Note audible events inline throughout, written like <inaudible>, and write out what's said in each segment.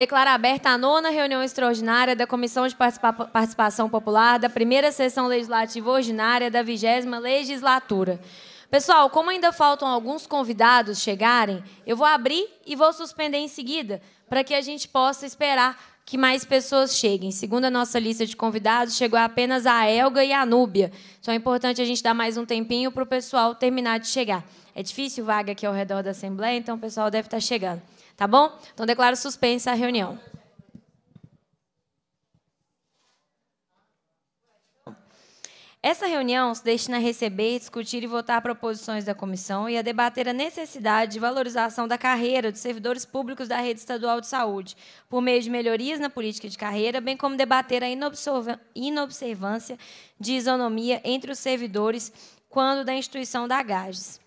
Declara aberta a nona reunião extraordinária da Comissão de Participação Popular da primeira sessão legislativa ordinária da vigésima legislatura. Pessoal, como ainda faltam alguns convidados chegarem, eu vou abrir e vou suspender em seguida, para que a gente possa esperar que mais pessoas cheguem. Segundo a nossa lista de convidados, chegou apenas a Elga e a Núbia. Então é importante a gente dar mais um tempinho para o pessoal terminar de chegar. É difícil vaga aqui ao redor da Assembleia, então o pessoal deve estar chegando. Tá bom? Então, declaro suspensa a reunião. Essa reunião se destina a receber, discutir e votar proposições da comissão e a debater a necessidade de valorização da carreira dos servidores públicos da rede estadual de saúde, por meio de melhorias na política de carreira, bem como debater a inobservância de isonomia entre os servidores quando da instituição da GAGES.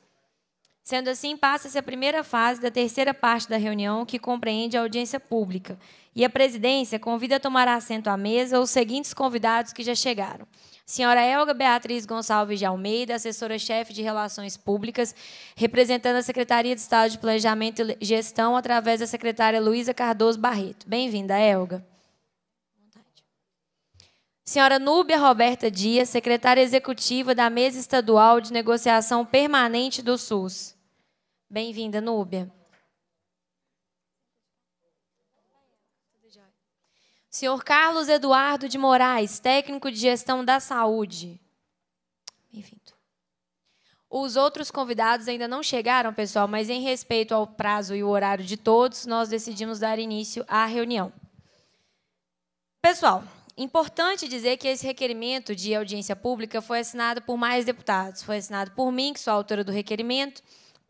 Sendo assim, passa-se a primeira fase da terceira parte da reunião, que compreende a audiência pública. E a presidência convida a tomar assento à mesa os seguintes convidados que já chegaram. Senhora Elga Beatriz Gonçalves de Almeida, assessora-chefe de Relações Públicas, representando a Secretaria de Estado de Planejamento e Gestão através da secretária Luísa Cardoso Barreto. Bem-vinda, Elga. Senhora Núbia Roberta Dias, secretária executiva da Mesa Estadual de Negociação Permanente do SUS. Bem-vinda, Núbia. Senhor Carlos Eduardo de Moraes, técnico de gestão da saúde. Bem-vindo. Os outros convidados ainda não chegaram, pessoal, mas em respeito ao prazo e o horário de todos, nós decidimos dar início à reunião. Pessoal, importante dizer que esse requerimento de audiência pública foi assinado por mais deputados. Foi assinado por mim, que sou a autora do requerimento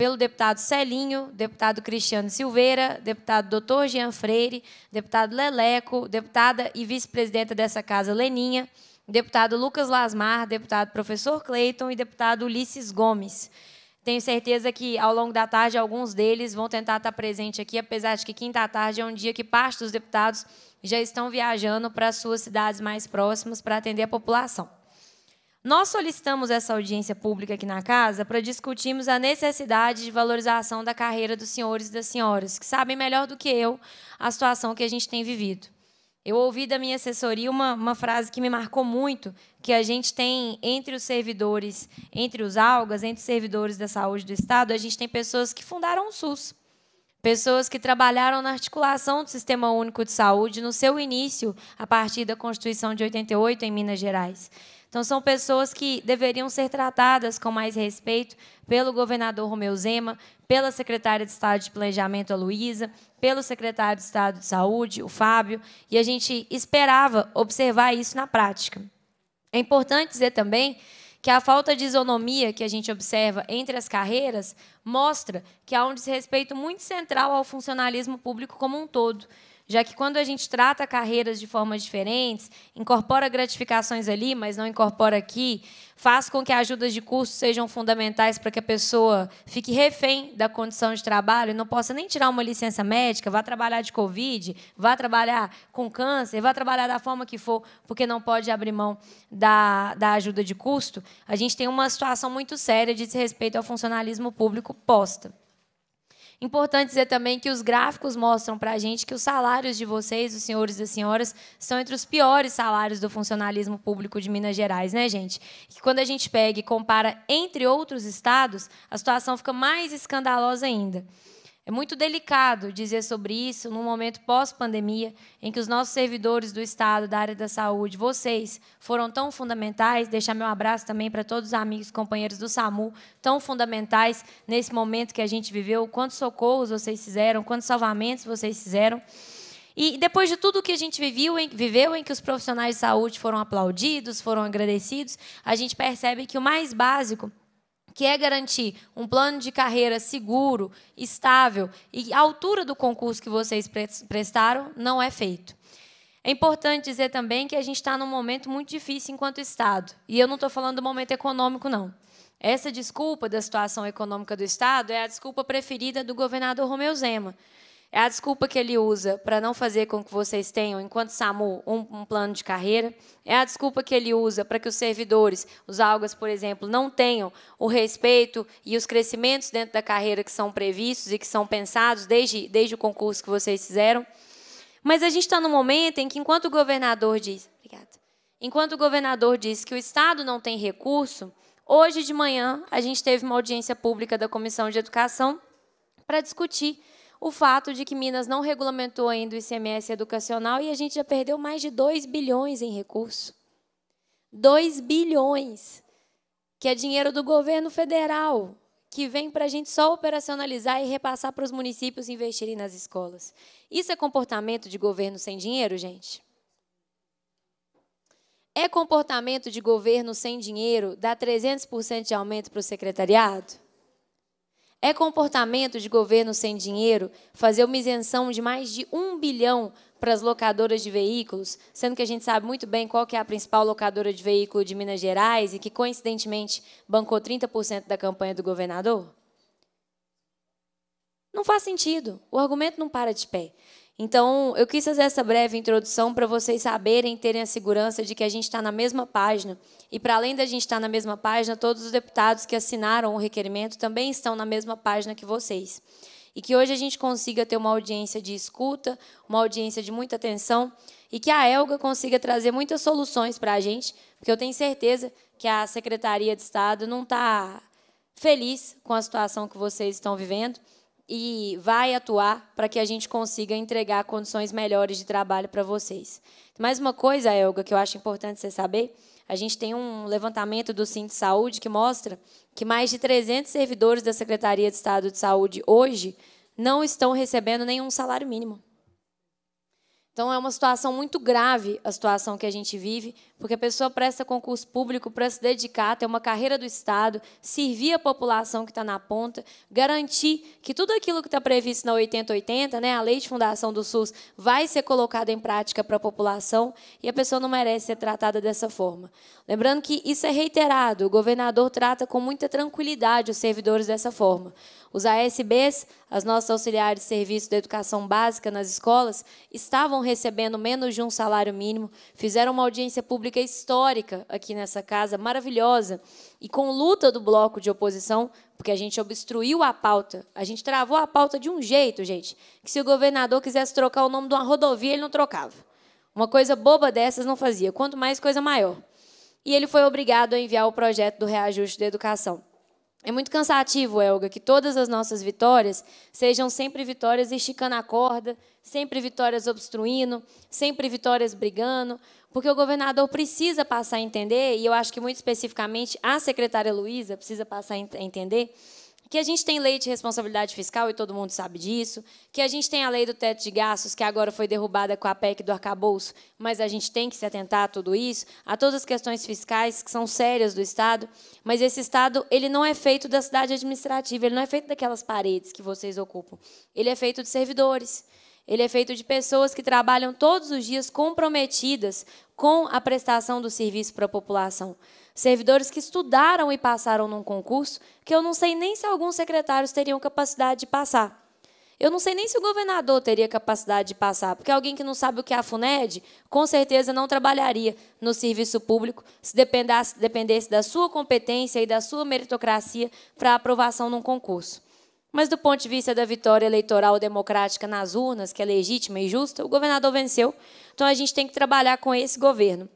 pelo deputado Celinho, deputado Cristiano Silveira, deputado doutor Jean Freire, deputado Leleco, deputada e vice-presidenta dessa casa, Leninha, deputado Lucas Lasmar, deputado professor Cleiton e deputado Ulisses Gomes. Tenho certeza que, ao longo da tarde, alguns deles vão tentar estar presentes aqui, apesar de que quinta-tarde é um dia que parte dos deputados já estão viajando para suas cidades mais próximas para atender a população. Nós solicitamos essa audiência pública aqui na casa para discutirmos a necessidade de valorização da carreira dos senhores e das senhoras, que sabem melhor do que eu a situação que a gente tem vivido. Eu ouvi da minha assessoria uma, uma frase que me marcou muito, que a gente tem entre os servidores, entre os algas, entre os servidores da saúde do Estado, a gente tem pessoas que fundaram o SUS. Pessoas que trabalharam na articulação do Sistema Único de Saúde no seu início, a partir da Constituição de 88 em Minas Gerais então, são pessoas que deveriam ser tratadas com mais respeito pelo governador Romeu Zema, pela secretária de Estado de Planejamento, a Luísa, pelo secretário de Estado de Saúde, o Fábio, e a gente esperava observar isso na prática. É importante dizer também que a falta de isonomia que a gente observa entre as carreiras mostra que há um desrespeito muito central ao funcionalismo público como um todo já que quando a gente trata carreiras de formas diferentes, incorpora gratificações ali, mas não incorpora aqui, faz com que ajudas de custo sejam fundamentais para que a pessoa fique refém da condição de trabalho, não possa nem tirar uma licença médica, vá trabalhar de Covid, vá trabalhar com câncer, vá trabalhar da forma que for, porque não pode abrir mão da, da ajuda de custo. A gente tem uma situação muito séria de respeito ao funcionalismo público posta. Importante dizer também que os gráficos mostram para a gente que os salários de vocês, os senhores e as senhoras, são entre os piores salários do funcionalismo público de Minas Gerais, né, gente? Que quando a gente pega e compara entre outros estados, a situação fica mais escandalosa ainda. É muito delicado dizer sobre isso num momento pós-pandemia, em que os nossos servidores do Estado, da área da saúde, vocês foram tão fundamentais. Deixar meu abraço também para todos os amigos e companheiros do SAMU, tão fundamentais nesse momento que a gente viveu. Quantos socorros vocês fizeram, quantos salvamentos vocês fizeram. E depois de tudo que a gente viveu, viveu, em que os profissionais de saúde foram aplaudidos, foram agradecidos, a gente percebe que o mais básico que é garantir um plano de carreira seguro, estável e à altura do concurso que vocês prestaram, não é feito. É importante dizer também que a gente está num momento muito difícil enquanto Estado. E eu não estou falando do momento econômico, não. Essa desculpa da situação econômica do Estado é a desculpa preferida do governador Romeu Zema. É a desculpa que ele usa para não fazer com que vocês tenham, enquanto SAMU, um, um plano de carreira. É a desculpa que ele usa para que os servidores, os algas, por exemplo, não tenham o respeito e os crescimentos dentro da carreira que são previstos e que são pensados desde, desde o concurso que vocês fizeram. Mas a gente está num momento em que, enquanto o governador diz. Obrigada. Enquanto o governador diz que o Estado não tem recurso, hoje de manhã a gente teve uma audiência pública da Comissão de Educação para discutir o fato de que Minas não regulamentou ainda o ICMS educacional e a gente já perdeu mais de 2 bilhões em recurso. 2 bilhões, que é dinheiro do governo federal, que vem para a gente só operacionalizar e repassar para os municípios investirem nas escolas. Isso é comportamento de governo sem dinheiro, gente? É comportamento de governo sem dinheiro dar 300% de aumento para o secretariado? É comportamento de governo sem dinheiro fazer uma isenção de mais de um bilhão para as locadoras de veículos, sendo que a gente sabe muito bem qual que é a principal locadora de veículo de Minas Gerais e que, coincidentemente, bancou 30% da campanha do governador? Não faz sentido. O argumento não para de pé. Então, eu quis fazer essa breve introdução para vocês saberem, terem a segurança de que a gente está na mesma página. E, para além da gente estar tá na mesma página, todos os deputados que assinaram o requerimento também estão na mesma página que vocês. E que hoje a gente consiga ter uma audiência de escuta, uma audiência de muita atenção, e que a Elga consiga trazer muitas soluções para a gente, porque eu tenho certeza que a Secretaria de Estado não está feliz com a situação que vocês estão vivendo e vai atuar para que a gente consiga entregar condições melhores de trabalho para vocês. Mais uma coisa, Elga, que eu acho importante você saber, a gente tem um levantamento do Cinto Saúde que mostra que mais de 300 servidores da Secretaria de Estado de Saúde hoje não estão recebendo nenhum salário mínimo. Então é uma situação muito grave a situação que a gente vive, porque a pessoa presta concurso público para se dedicar, ter uma carreira do Estado, servir a população que está na ponta, garantir que tudo aquilo que está previsto na 8080, né, a lei de fundação do SUS, vai ser colocado em prática para a população e a pessoa não merece ser tratada dessa forma. Lembrando que isso é reiterado, o governador trata com muita tranquilidade os servidores dessa forma. Os ASBs, as nossas auxiliares de serviço de educação básica nas escolas, estavam recebendo menos de um salário mínimo, fizeram uma audiência pública pública histórica aqui nessa casa, maravilhosa, e com luta do bloco de oposição, porque a gente obstruiu a pauta, a gente travou a pauta de um jeito, gente, que se o governador quisesse trocar o nome de uma rodovia, ele não trocava. Uma coisa boba dessas não fazia, quanto mais coisa maior. E ele foi obrigado a enviar o projeto do reajuste da educação. É muito cansativo, Elga, que todas as nossas vitórias sejam sempre vitórias esticando a corda, sempre vitórias obstruindo, sempre vitórias brigando, porque o governador precisa passar a entender, e eu acho que muito especificamente a secretária Luísa precisa passar a entender, que a gente tem lei de responsabilidade fiscal e todo mundo sabe disso, que a gente tem a lei do teto de gastos, que agora foi derrubada com a PEC do arcabouço, mas a gente tem que se atentar a tudo isso, a todas as questões fiscais que são sérias do Estado, mas esse Estado ele não é feito da cidade administrativa, ele não é feito daquelas paredes que vocês ocupam, ele é feito de servidores. Ele é feito de pessoas que trabalham todos os dias comprometidas com a prestação do serviço para a população servidores que estudaram e passaram num concurso que eu não sei nem se alguns secretários teriam capacidade de passar. Eu não sei nem se o governador teria capacidade de passar, porque alguém que não sabe o que é a FUNED, com certeza não trabalharia no serviço público se dependesse, dependesse da sua competência e da sua meritocracia para aprovação num concurso. Mas, do ponto de vista da vitória eleitoral democrática nas urnas, que é legítima e justa, o governador venceu. Então, a gente tem que trabalhar com esse governo.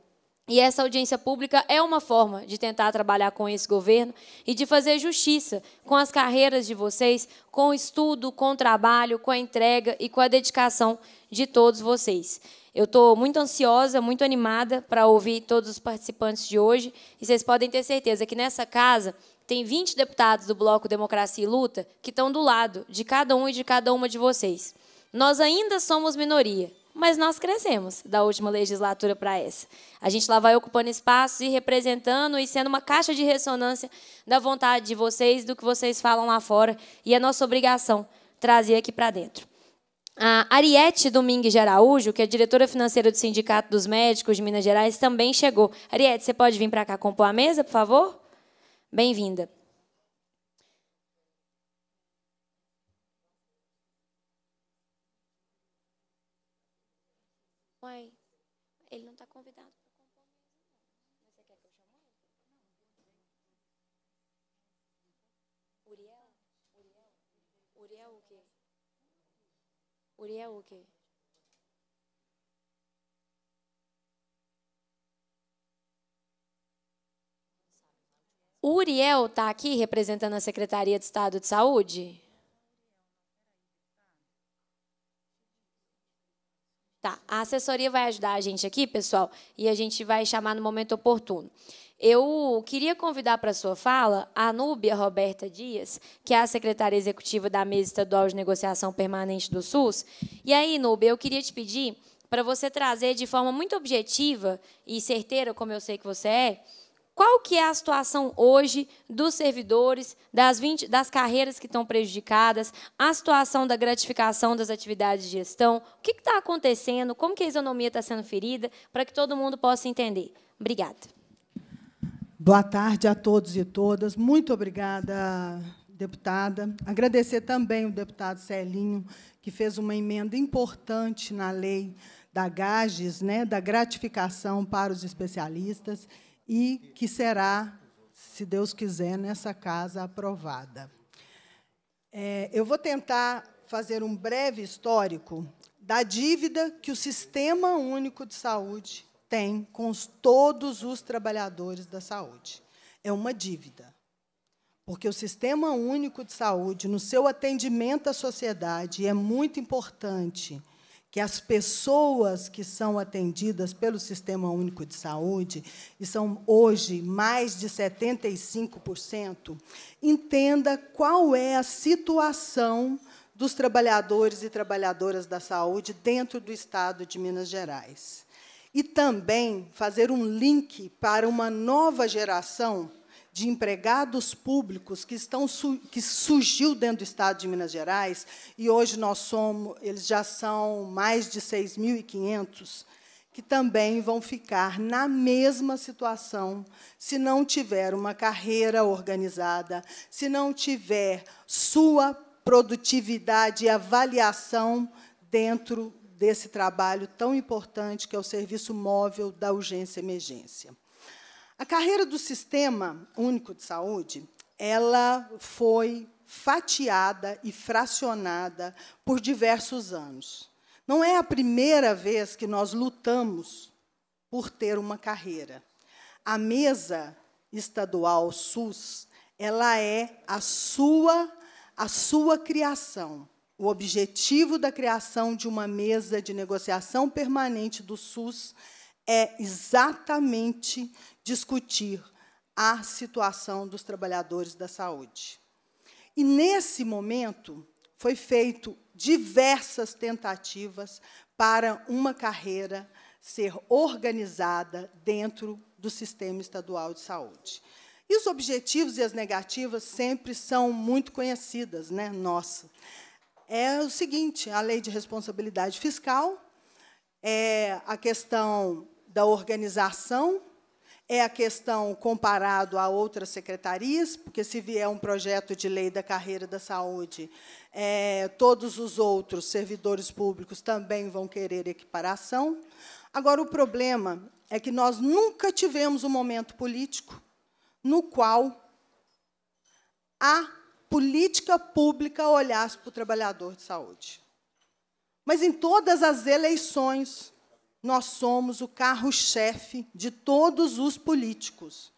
E essa audiência pública é uma forma de tentar trabalhar com esse governo e de fazer justiça com as carreiras de vocês, com o estudo, com o trabalho, com a entrega e com a dedicação de todos vocês. Eu estou muito ansiosa, muito animada para ouvir todos os participantes de hoje. E vocês podem ter certeza que nessa casa tem 20 deputados do Bloco Democracia e Luta que estão do lado de cada um e de cada uma de vocês. Nós ainda somos minoria, mas nós crescemos da última legislatura para essa. A gente lá vai ocupando espaço e representando e sendo uma caixa de ressonância da vontade de vocês, do que vocês falam lá fora, e é nossa obrigação trazer aqui para dentro. A Ariete Domingues de Araújo, que é diretora financeira do Sindicato dos Médicos de Minas Gerais, também chegou. Ariete, você pode vir para cá compor a mesa, por favor? Bem-vinda. Uriel está aqui representando a Secretaria de Estado de Saúde? Tá, a assessoria vai ajudar a gente aqui, pessoal, e a gente vai chamar no momento oportuno. Eu queria convidar para a sua fala a Núbia Roberta Dias, que é a secretária executiva da Mesa Estadual de Negociação Permanente do SUS. E aí, Núbia, eu queria te pedir para você trazer de forma muito objetiva e certeira, como eu sei que você é, qual que é a situação hoje dos servidores, das, 20, das carreiras que estão prejudicadas, a situação da gratificação das atividades de gestão, o que está acontecendo, como que a isonomia está sendo ferida, para que todo mundo possa entender. Obrigada. Boa tarde a todos e todas. Muito obrigada, deputada. Agradecer também o deputado Celinho, que fez uma emenda importante na lei da GAGES, né, da gratificação para os especialistas, e que será, se Deus quiser, nessa casa aprovada. É, eu vou tentar fazer um breve histórico da dívida que o Sistema Único de Saúde tem com todos os trabalhadores da saúde. É uma dívida. Porque o Sistema Único de Saúde, no seu atendimento à sociedade, é muito importante que as pessoas que são atendidas pelo Sistema Único de Saúde, e são hoje mais de 75%, entenda qual é a situação dos trabalhadores e trabalhadoras da saúde dentro do estado de Minas Gerais e também fazer um link para uma nova geração de empregados públicos que, estão, que surgiu dentro do Estado de Minas Gerais, e hoje nós somos, eles já são mais de 6.500, que também vão ficar na mesma situação se não tiver uma carreira organizada, se não tiver sua produtividade e avaliação dentro desse trabalho tão importante que é o serviço móvel da urgência emergência. A carreira do Sistema Único de Saúde, ela foi fatiada e fracionada por diversos anos. Não é a primeira vez que nós lutamos por ter uma carreira. A mesa estadual SUS, ela é a sua a sua criação. O objetivo da criação de uma mesa de negociação permanente do SUS é exatamente discutir a situação dos trabalhadores da saúde. E, nesse momento, foi feito diversas tentativas para uma carreira ser organizada dentro do sistema estadual de saúde. E os objetivos e as negativas sempre são muito conhecidas, né? Nossa é o seguinte: a lei de responsabilidade fiscal, é a questão da organização, é a questão comparado a outras secretarias, porque se vier um projeto de lei da carreira da saúde, é, todos os outros servidores públicos também vão querer equiparação. Agora, o problema é que nós nunca tivemos um momento político no qual a política pública olhasse para o trabalhador de saúde. Mas em todas as eleições, nós somos o carro-chefe de todos os políticos.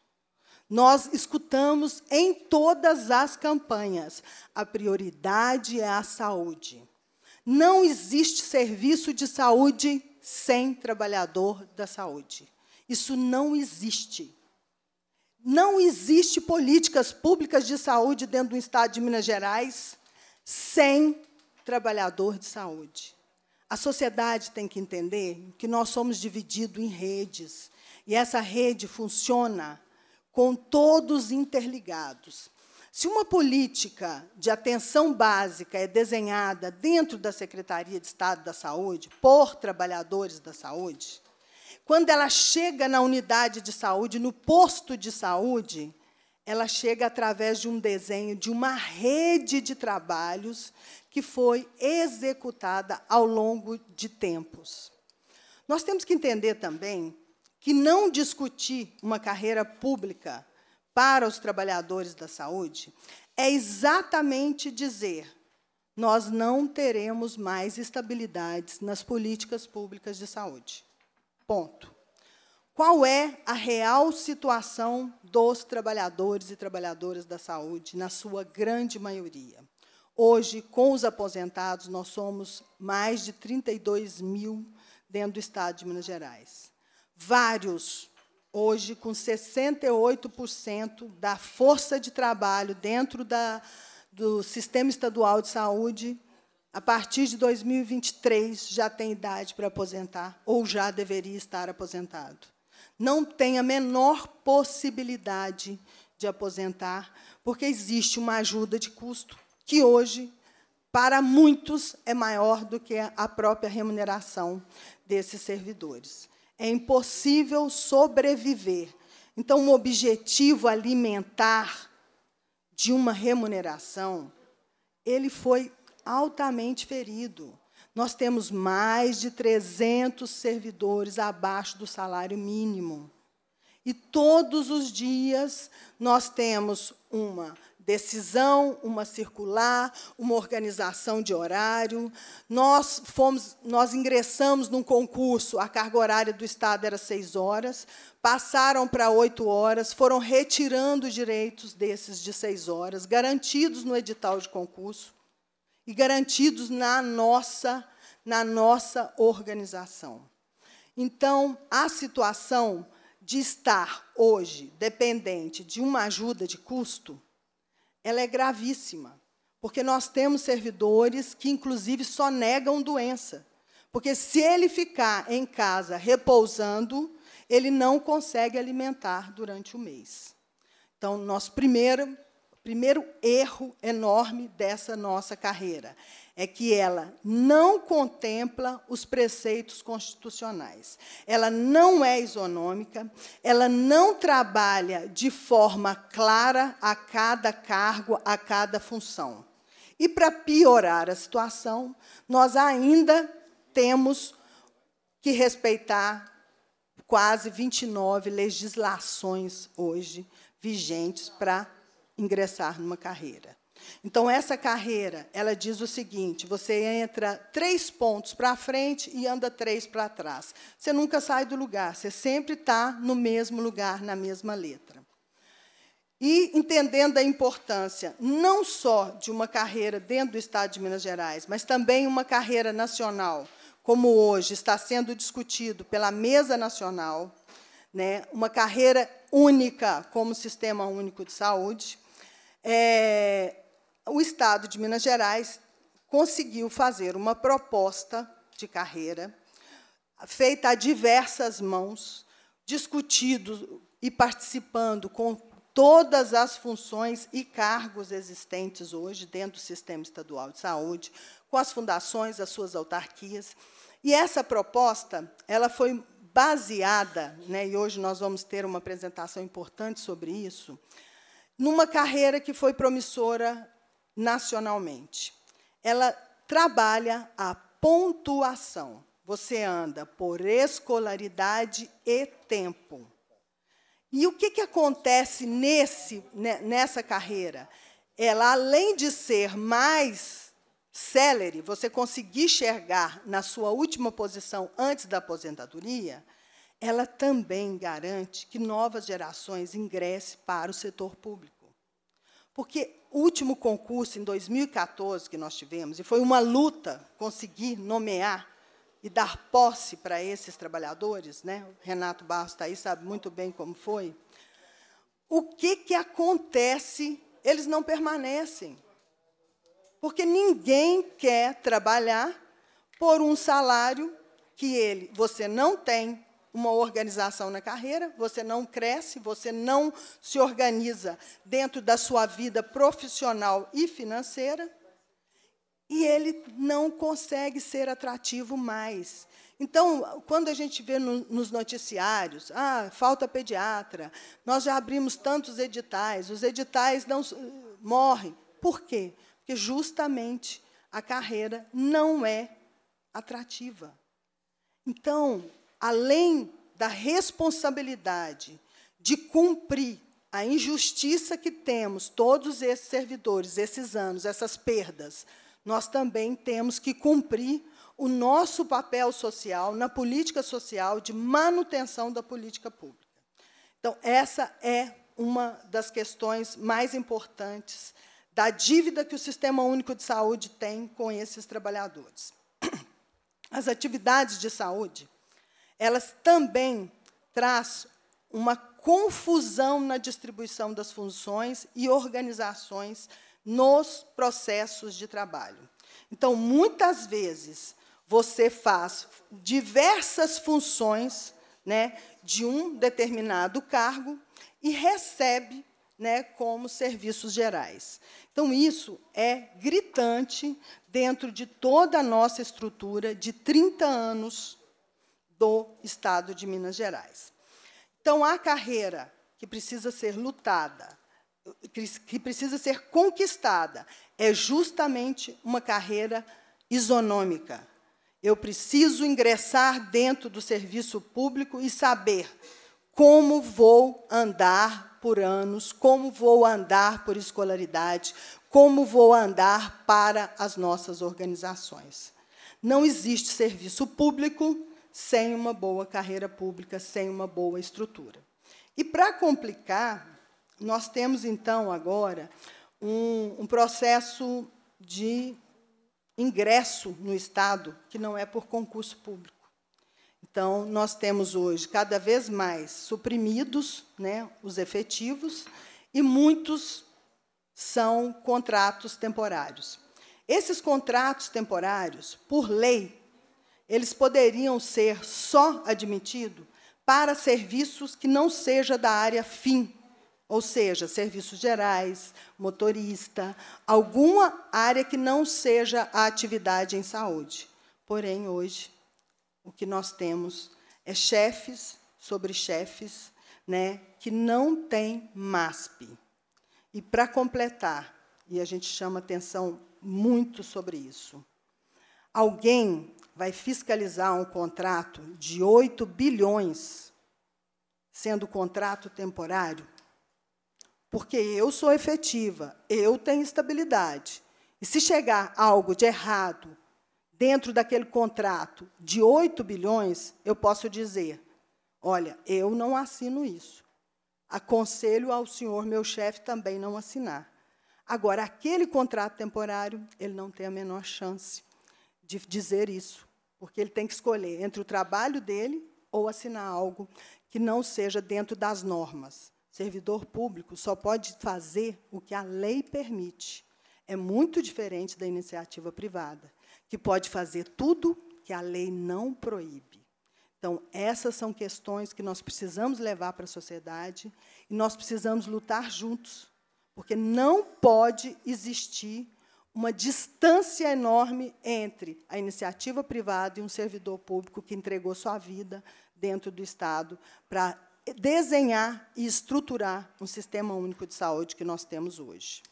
Nós escutamos em todas as campanhas: a prioridade é a saúde. Não existe serviço de saúde sem trabalhador da saúde. Isso não existe. Não existe políticas públicas de saúde dentro do Estado de Minas Gerais sem trabalhador de saúde. A sociedade tem que entender que nós somos divididos em redes, e essa rede funciona com todos interligados. Se uma política de atenção básica é desenhada dentro da Secretaria de Estado da Saúde, por trabalhadores da saúde, quando ela chega na unidade de saúde, no posto de saúde, ela chega através de um desenho de uma rede de trabalhos que foi executada ao longo de tempos. Nós temos que entender também que não discutir uma carreira pública para os trabalhadores da saúde é exatamente dizer nós não teremos mais estabilidades nas políticas públicas de saúde. Ponto. Qual é a real situação dos trabalhadores e trabalhadoras da saúde, na sua grande maioria? Hoje, com os aposentados, nós somos mais de 32 mil dentro do Estado de Minas Gerais. Vários, hoje, com 68% da força de trabalho dentro da, do Sistema Estadual de Saúde, a partir de 2023 já tem idade para aposentar ou já deveria estar aposentado. Não tem a menor possibilidade de aposentar, porque existe uma ajuda de custo que hoje para muitos é maior do que a própria remuneração desses servidores. É impossível sobreviver. Então, o um objetivo alimentar de uma remuneração, ele foi altamente ferido. Nós temos mais de 300 servidores abaixo do salário mínimo. E todos os dias nós temos uma decisão, uma circular, uma organização de horário. Nós fomos, nós ingressamos num concurso, a carga horária do Estado era seis horas, passaram para oito horas, foram retirando direitos desses de seis horas, garantidos no edital de concurso e garantidos na nossa, na nossa organização. Então, a situação de estar hoje dependente de uma ajuda de custo, ela é gravíssima, porque nós temos servidores que, inclusive, só negam doença. Porque se ele ficar em casa repousando, ele não consegue alimentar durante o mês. Então, nosso primeiro primeiro erro enorme dessa nossa carreira é que ela não contempla os preceitos constitucionais. Ela não é isonômica, ela não trabalha de forma clara a cada cargo, a cada função. E para piorar a situação, nós ainda temos que respeitar quase 29 legislações hoje vigentes para ingressar numa carreira. Então, essa carreira, ela diz o seguinte: você entra três pontos para frente e anda três para trás. Você nunca sai do lugar, você sempre está no mesmo lugar, na mesma letra. E entendendo a importância não só de uma carreira dentro do Estado de Minas Gerais, mas também uma carreira nacional, como hoje está sendo discutido pela Mesa Nacional, né, uma carreira única como Sistema Único de Saúde é, o Estado de Minas Gerais conseguiu fazer uma proposta de carreira feita a diversas mãos, discutido e participando com todas as funções e cargos existentes hoje dentro do sistema estadual de saúde, com as fundações, as suas autarquias. E essa proposta, ela foi baseada, né, e hoje nós vamos ter uma apresentação importante sobre isso, numa carreira que foi promissora nacionalmente. Ela trabalha a pontuação. Você anda por escolaridade e tempo. E o que, que acontece nesse, né, nessa carreira? Ela, além de ser mais célere, você conseguir enxergar na sua última posição antes da aposentadoria, ela também garante que novas gerações ingressem para o setor público. Porque o último concurso, em 2014, que nós tivemos, e foi uma luta conseguir nomear e dar posse para esses trabalhadores, né? o Renato Barros está aí, sabe muito bem como foi, o que, que acontece? Eles não permanecem. Porque ninguém quer trabalhar por um salário que ele, você não tem, uma organização na carreira, você não cresce, você não se organiza dentro da sua vida profissional e financeira, e ele não consegue ser atrativo mais. Então, quando a gente vê no, nos noticiários, ah, falta pediatra, nós já abrimos tantos editais, os editais não morrem. Por quê? Porque justamente a carreira não é atrativa. Então, além da responsabilidade de cumprir a injustiça que temos, todos esses servidores, esses anos, essas perdas, nós também temos que cumprir o nosso papel social na política social de manutenção da política pública. Então, essa é uma das questões mais importantes da dívida que o Sistema Único de Saúde tem com esses trabalhadores. As atividades de saúde elas também traz uma confusão na distribuição das funções e organizações nos processos de trabalho. Então, muitas vezes, você faz diversas funções né, de um determinado cargo e recebe né, como serviços gerais. Então, isso é gritante dentro de toda a nossa estrutura de 30 anos do Estado de Minas Gerais. Então, a carreira que precisa ser lutada, que precisa ser conquistada, é justamente uma carreira isonômica. Eu preciso ingressar dentro do serviço público e saber como vou andar por anos, como vou andar por escolaridade, como vou andar para as nossas organizações. Não existe serviço público sem uma boa carreira pública, sem uma boa estrutura. E para complicar, nós temos então agora um, um processo de ingresso no Estado que não é por concurso público. Então, nós temos hoje cada vez mais suprimidos né, os efetivos e muitos são contratos temporários. Esses contratos temporários, por lei, eles poderiam ser só admitidos para serviços que não seja da área fim, ou seja, serviços gerais, motorista, alguma área que não seja a atividade em saúde. Porém, hoje, o que nós temos é chefes sobre chefes né, que não têm MASP. E, para completar, e a gente chama atenção muito sobre isso, alguém vai fiscalizar um contrato de 8 bilhões, sendo contrato temporário, porque eu sou efetiva, eu tenho estabilidade. E se chegar algo de errado dentro daquele contrato de 8 bilhões, eu posso dizer: olha, eu não assino isso. Aconselho ao senhor, meu chefe, também não assinar. Agora, aquele contrato temporário, ele não tem a menor chance de dizer isso porque ele tem que escolher entre o trabalho dele ou assinar algo que não seja dentro das normas. Servidor público só pode fazer o que a lei permite. É muito diferente da iniciativa privada, que pode fazer tudo que a lei não proíbe. Então, essas são questões que nós precisamos levar para a sociedade e nós precisamos lutar juntos, porque não pode existir uma distância enorme entre a iniciativa privada e um servidor público que entregou sua vida dentro do Estado para desenhar e estruturar um sistema único de saúde que nós temos hoje.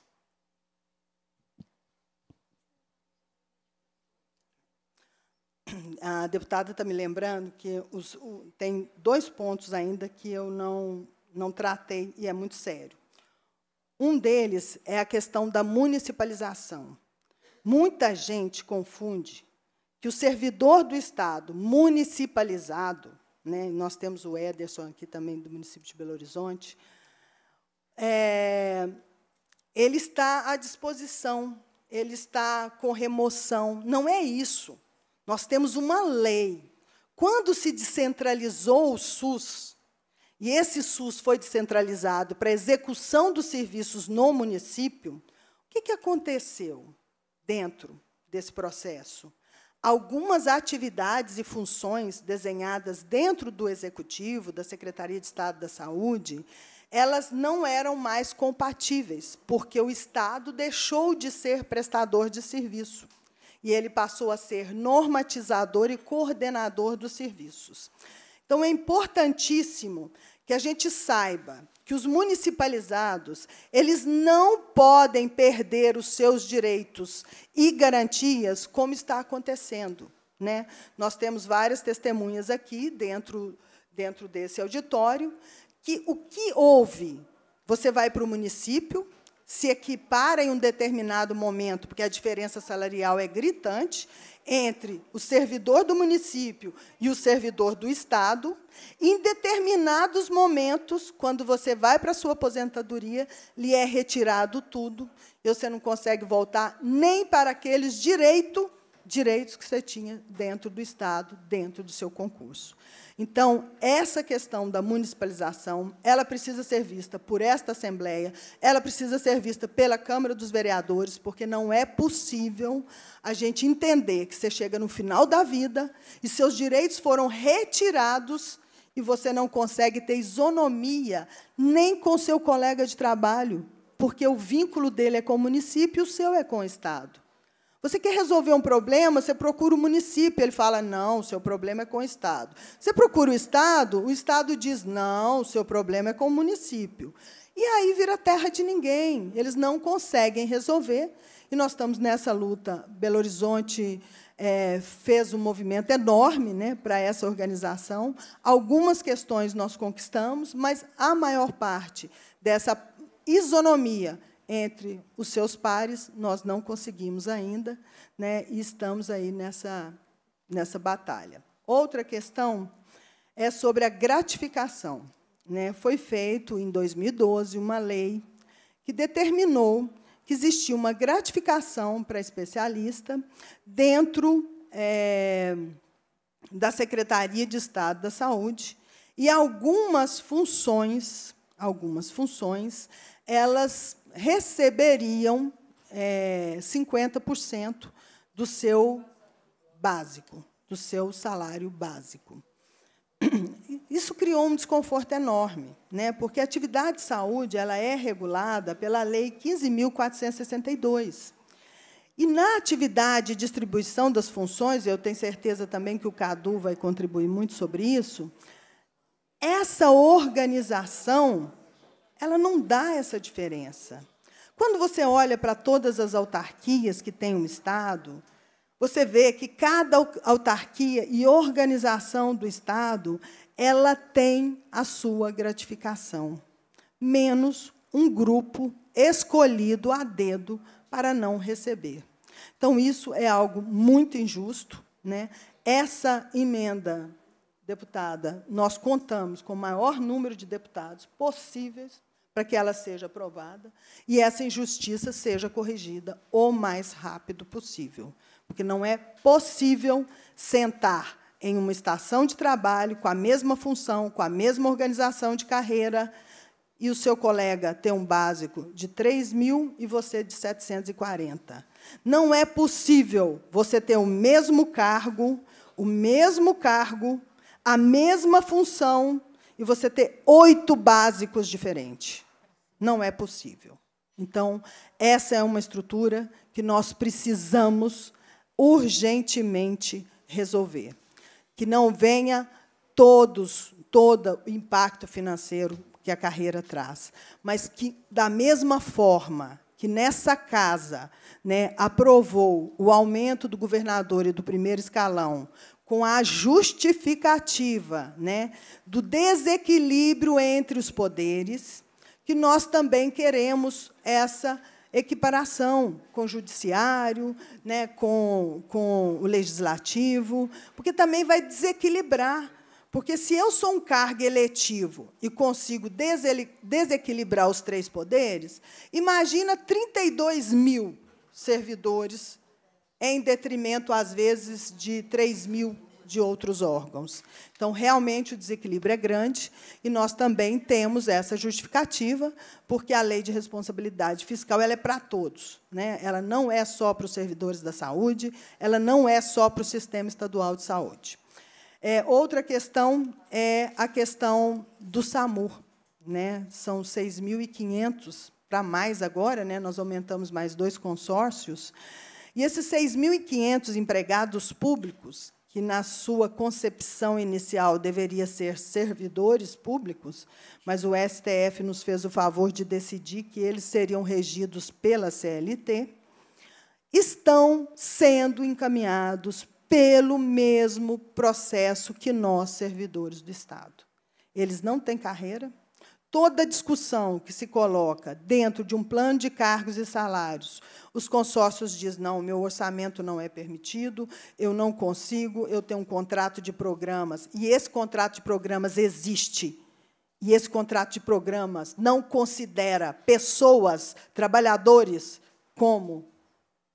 A deputada está me lembrando que os, o, tem dois pontos ainda que eu não, não tratei, e é muito sério. Um deles é a questão da municipalização. Muita gente confunde que o servidor do Estado municipalizado, né, nós temos o Ederson aqui também do município de Belo Horizonte, é, ele está à disposição, ele está com remoção. Não é isso. Nós temos uma lei. Quando se descentralizou o SUS, e esse SUS foi descentralizado para execução dos serviços no município, o que, que aconteceu dentro desse processo? Algumas atividades e funções desenhadas dentro do Executivo, da Secretaria de Estado da Saúde, elas não eram mais compatíveis, porque o Estado deixou de ser prestador de serviço e ele passou a ser normatizador e coordenador dos serviços. Então, é importantíssimo que a gente saiba que os municipalizados, eles não podem perder os seus direitos e garantias como está acontecendo, né? Nós temos várias testemunhas aqui dentro dentro desse auditório que o que houve, você vai para o município, se equipara em um determinado momento, porque a diferença salarial é gritante, entre o servidor do município e o servidor do Estado, em determinados momentos, quando você vai para a sua aposentadoria, lhe é retirado tudo, e você não consegue voltar nem para aqueles direito, direitos que você tinha dentro do Estado, dentro do seu concurso. Então, essa questão da municipalização, ela precisa ser vista por esta Assembleia, ela precisa ser vista pela Câmara dos Vereadores, porque não é possível a gente entender que você chega no final da vida e seus direitos foram retirados e você não consegue ter isonomia nem com seu colega de trabalho, porque o vínculo dele é com o município e o seu é com o Estado. Você quer resolver um problema, você procura o município. Ele fala, não, seu problema é com o Estado. Você procura o Estado, o Estado diz, não, seu problema é com o município. E aí vira terra de ninguém. Eles não conseguem resolver. E nós estamos nessa luta. Belo Horizonte é, fez um movimento enorme né, para essa organização. Algumas questões nós conquistamos, mas a maior parte dessa isonomia entre os seus pares, nós não conseguimos ainda, né, e estamos aí nessa, nessa batalha. Outra questão é sobre a gratificação. Né? Foi feito, em 2012, uma lei que determinou que existia uma gratificação para especialista dentro é, da Secretaria de Estado da Saúde e algumas funções, algumas funções, elas receberiam é, 50% do seu básico, do seu salário básico. Isso criou um desconforto enorme, né? porque a atividade de saúde ela é regulada pela Lei 15.462. E na atividade de distribuição das funções, eu tenho certeza também que o Cadu vai contribuir muito sobre isso, essa organização ela não dá essa diferença. Quando você olha para todas as autarquias que tem um Estado, você vê que cada autarquia e organização do Estado, ela tem a sua gratificação, menos um grupo escolhido a dedo para não receber. Então, isso é algo muito injusto. Né? Essa emenda, deputada, nós contamos com o maior número de deputados possíveis para que ela seja aprovada e essa injustiça seja corrigida o mais rápido possível. Porque não é possível sentar em uma estação de trabalho com a mesma função, com a mesma organização de carreira, e o seu colega ter um básico de 3 mil e você de 740. Não é possível você ter o mesmo cargo, o mesmo cargo, a mesma função, e você ter oito básicos diferentes. Não é possível. Então, essa é uma estrutura que nós precisamos urgentemente resolver. Que não venha todos, todo o impacto financeiro que a carreira traz, mas que da mesma forma que nessa casa, né, aprovou o aumento do governador e do primeiro escalão com a justificativa, né, do desequilíbrio entre os poderes, que nós também queremos essa equiparação com o judiciário, né, com, com o legislativo, porque também vai desequilibrar. Porque se eu sou um cargo eletivo e consigo desequilibrar os três poderes, imagina 32 mil servidores em detrimento, às vezes, de 3 mil de outros órgãos. Então, realmente, o desequilíbrio é grande e nós também temos essa justificativa, porque a lei de responsabilidade fiscal ela é para todos. Né? Ela não é só para os servidores da saúde, ela não é só para o sistema estadual de saúde. É, outra questão é a questão do SAMUR. Né? São 6.500 para mais agora, né? nós aumentamos mais dois consórcios. E esses 6.500 empregados públicos, que na sua concepção inicial deveria ser servidores públicos, mas o STF nos fez o favor de decidir que eles seriam regidos pela CLT, estão sendo encaminhados pelo mesmo processo que nós, servidores do Estado. Eles não têm carreira, toda discussão que se coloca dentro de um plano de cargos e salários, os consórcios dizem, não, meu orçamento não é permitido, eu não consigo, eu tenho um contrato de programas, e esse contrato de programas existe, e esse contrato de programas não considera pessoas, trabalhadores, como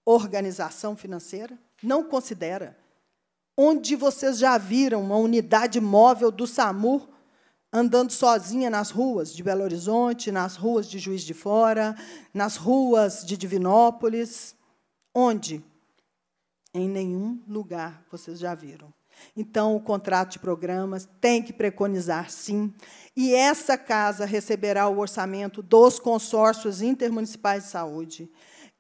organização financeira, não considera. Onde vocês já viram uma unidade móvel do SAMU andando sozinha nas ruas de Belo Horizonte, nas ruas de Juiz de Fora, nas ruas de Divinópolis. Onde? Em nenhum lugar vocês já viram. Então, o contrato de programas tem que preconizar, sim. E essa casa receberá o orçamento dos consórcios intermunicipais de saúde.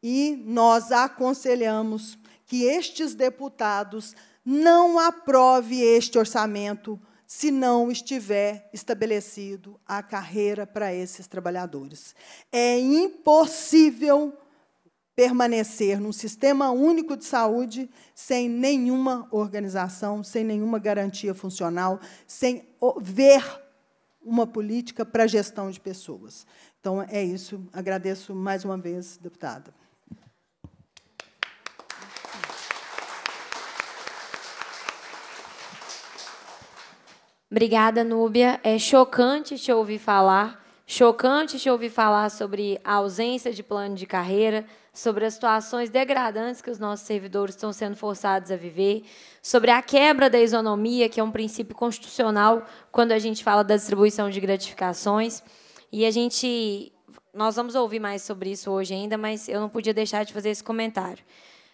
E nós aconselhamos que estes deputados não aprovem este orçamento se não estiver estabelecido a carreira para esses trabalhadores. É impossível permanecer num sistema único de saúde sem nenhuma organização, sem nenhuma garantia funcional, sem ver uma política para a gestão de pessoas. Então, é isso. Agradeço mais uma vez, deputada. Obrigada, Núbia. É chocante te ouvir falar, chocante te ouvir falar sobre a ausência de plano de carreira, sobre as situações degradantes que os nossos servidores estão sendo forçados a viver, sobre a quebra da isonomia, que é um princípio constitucional quando a gente fala da distribuição de gratificações. E a gente nós vamos ouvir mais sobre isso hoje ainda, mas eu não podia deixar de fazer esse comentário.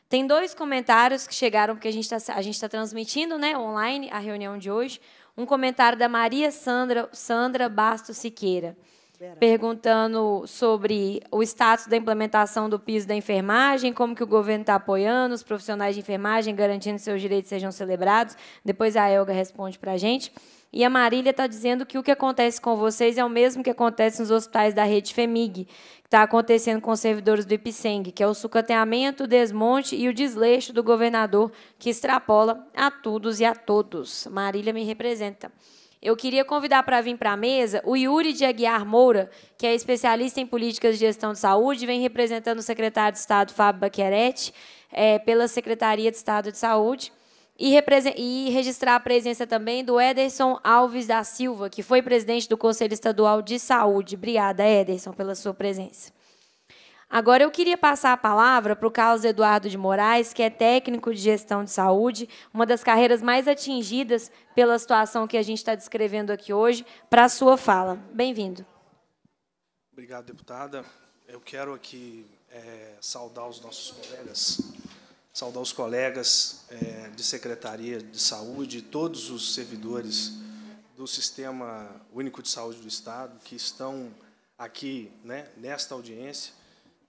Tem dois comentários que chegaram, porque a gente está tá transmitindo né, online a reunião de hoje um comentário da Maria Sandra, Sandra Siqueira, perguntando sobre o status da implementação do piso da enfermagem, como que o governo está apoiando os profissionais de enfermagem, garantindo que seus direitos sejam celebrados. Depois a Elga responde para a gente. E a Marília está dizendo que o que acontece com vocês é o mesmo que acontece nos hospitais da rede FEMIG, que está acontecendo com os servidores do IPSENG, que é o sucateamento, o desmonte e o desleixo do governador que extrapola a todos e a todos. Marília me representa. Eu queria convidar para vir para a mesa o Yuri de Aguiar Moura, que é especialista em políticas de gestão de saúde, vem representando o secretário de Estado, Fábio Baquerete, é, pela Secretaria de Estado de Saúde. E, e, registrar a presença também do Ederson Alves da Silva, que foi presidente do Conselho Estadual de Saúde. Obrigada, Ederson, pela sua presença. Agora eu queria passar a palavra para o Carlos Eduardo de Moraes, que é técnico de gestão de saúde, uma das carreiras mais atingidas pela situação que a gente está descrevendo aqui hoje, para a sua fala. Bem-vindo. Obrigado, deputada. Eu quero aqui é, saudar os nossos colegas saudar os colegas é, de Secretaria de Saúde todos os servidores do Sistema Único de Saúde do Estado que estão aqui né, nesta audiência.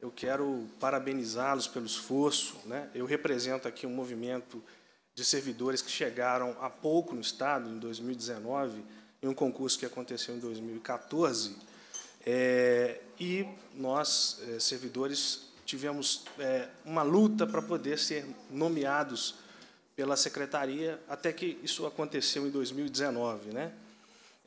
Eu quero parabenizá-los pelo esforço. Né? Eu represento aqui um movimento de servidores que chegaram há pouco no Estado, em 2019, em um concurso que aconteceu em 2014. É, e nós, é, servidores, tivemos é, uma luta para poder ser nomeados pela secretaria, até que isso aconteceu em 2019. Né?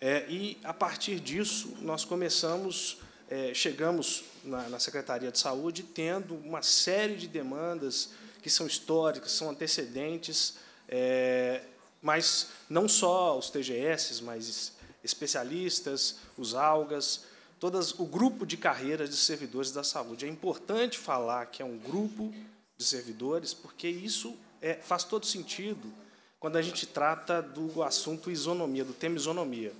É, e, a partir disso, nós começamos, é, chegamos na, na, Secretaria de Saúde tendo uma série de demandas que são históricas, são antecedentes, é, mas não só os TGS, mas especialistas, os algas, todas o grupo de carreiras de servidores da saúde. É importante falar que é um grupo de servidores, porque isso é, faz todo sentido quando a gente trata do assunto isonomia, do tema isonomia.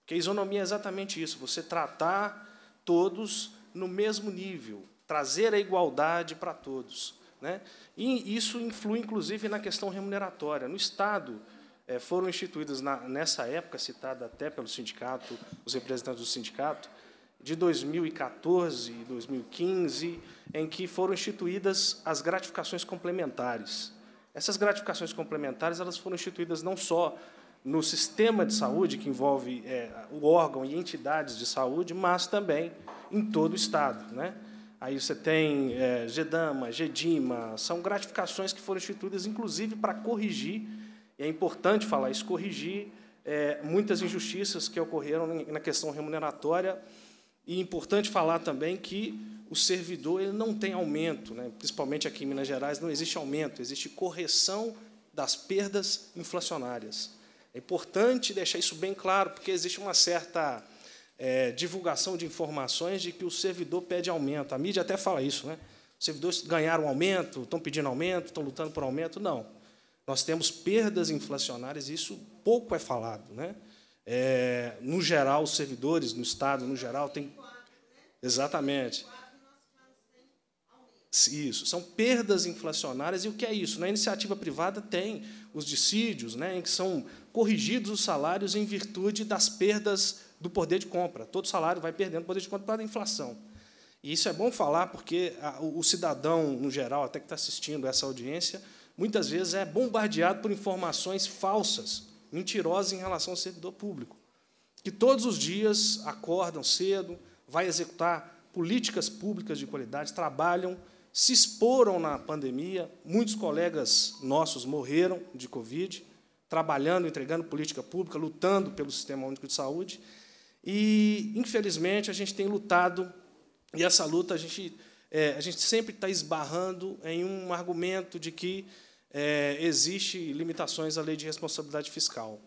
Porque isonomia é exatamente isso, você tratar todos no mesmo nível, trazer a igualdade para todos. Né? E isso influi, inclusive, na questão remuneratória. No Estado, é, foram instituídas, nessa época, citada até pelo sindicato, os representantes do sindicato, de 2014 e 2015, em que foram instituídas as gratificações complementares. Essas gratificações complementares elas foram instituídas não só no sistema de saúde, que envolve é, o órgão e entidades de saúde, mas também em todo o Estado. Né? Aí você tem é, GEDAMA, GEDIMA, são gratificações que foram instituídas, inclusive, para corrigir, e é importante falar isso, corrigir é, muitas injustiças que ocorreram na questão remuneratória e é importante falar também que o servidor ele não tem aumento, né? principalmente aqui em Minas Gerais, não existe aumento, existe correção das perdas inflacionárias. É importante deixar isso bem claro, porque existe uma certa é, divulgação de informações de que o servidor pede aumento. A mídia até fala isso, né? Os servidores ganharam aumento, estão pedindo aumento, estão lutando por aumento. Não. Nós temos perdas inflacionárias e isso pouco é falado. Né? É, no geral, os servidores no Estado, no geral, têm Exatamente. Isso, são perdas inflacionárias. E o que é isso? Na iniciativa privada tem os dissídios, né, em que são corrigidos os salários em virtude das perdas do poder de compra. Todo salário vai perdendo poder de compra causa da inflação. E isso é bom falar porque a, o cidadão, no geral, até que está assistindo essa audiência, muitas vezes é bombardeado por informações falsas, mentirosas em relação ao servidor público, que todos os dias acordam cedo, vai executar políticas públicas de qualidade, trabalham, se exporam na pandemia, muitos colegas nossos morreram de Covid, trabalhando, entregando política pública, lutando pelo Sistema Único de Saúde, e, infelizmente, a gente tem lutado, e essa luta a gente, é, a gente sempre está esbarrando em um argumento de que é, existe limitações à lei de responsabilidade fiscal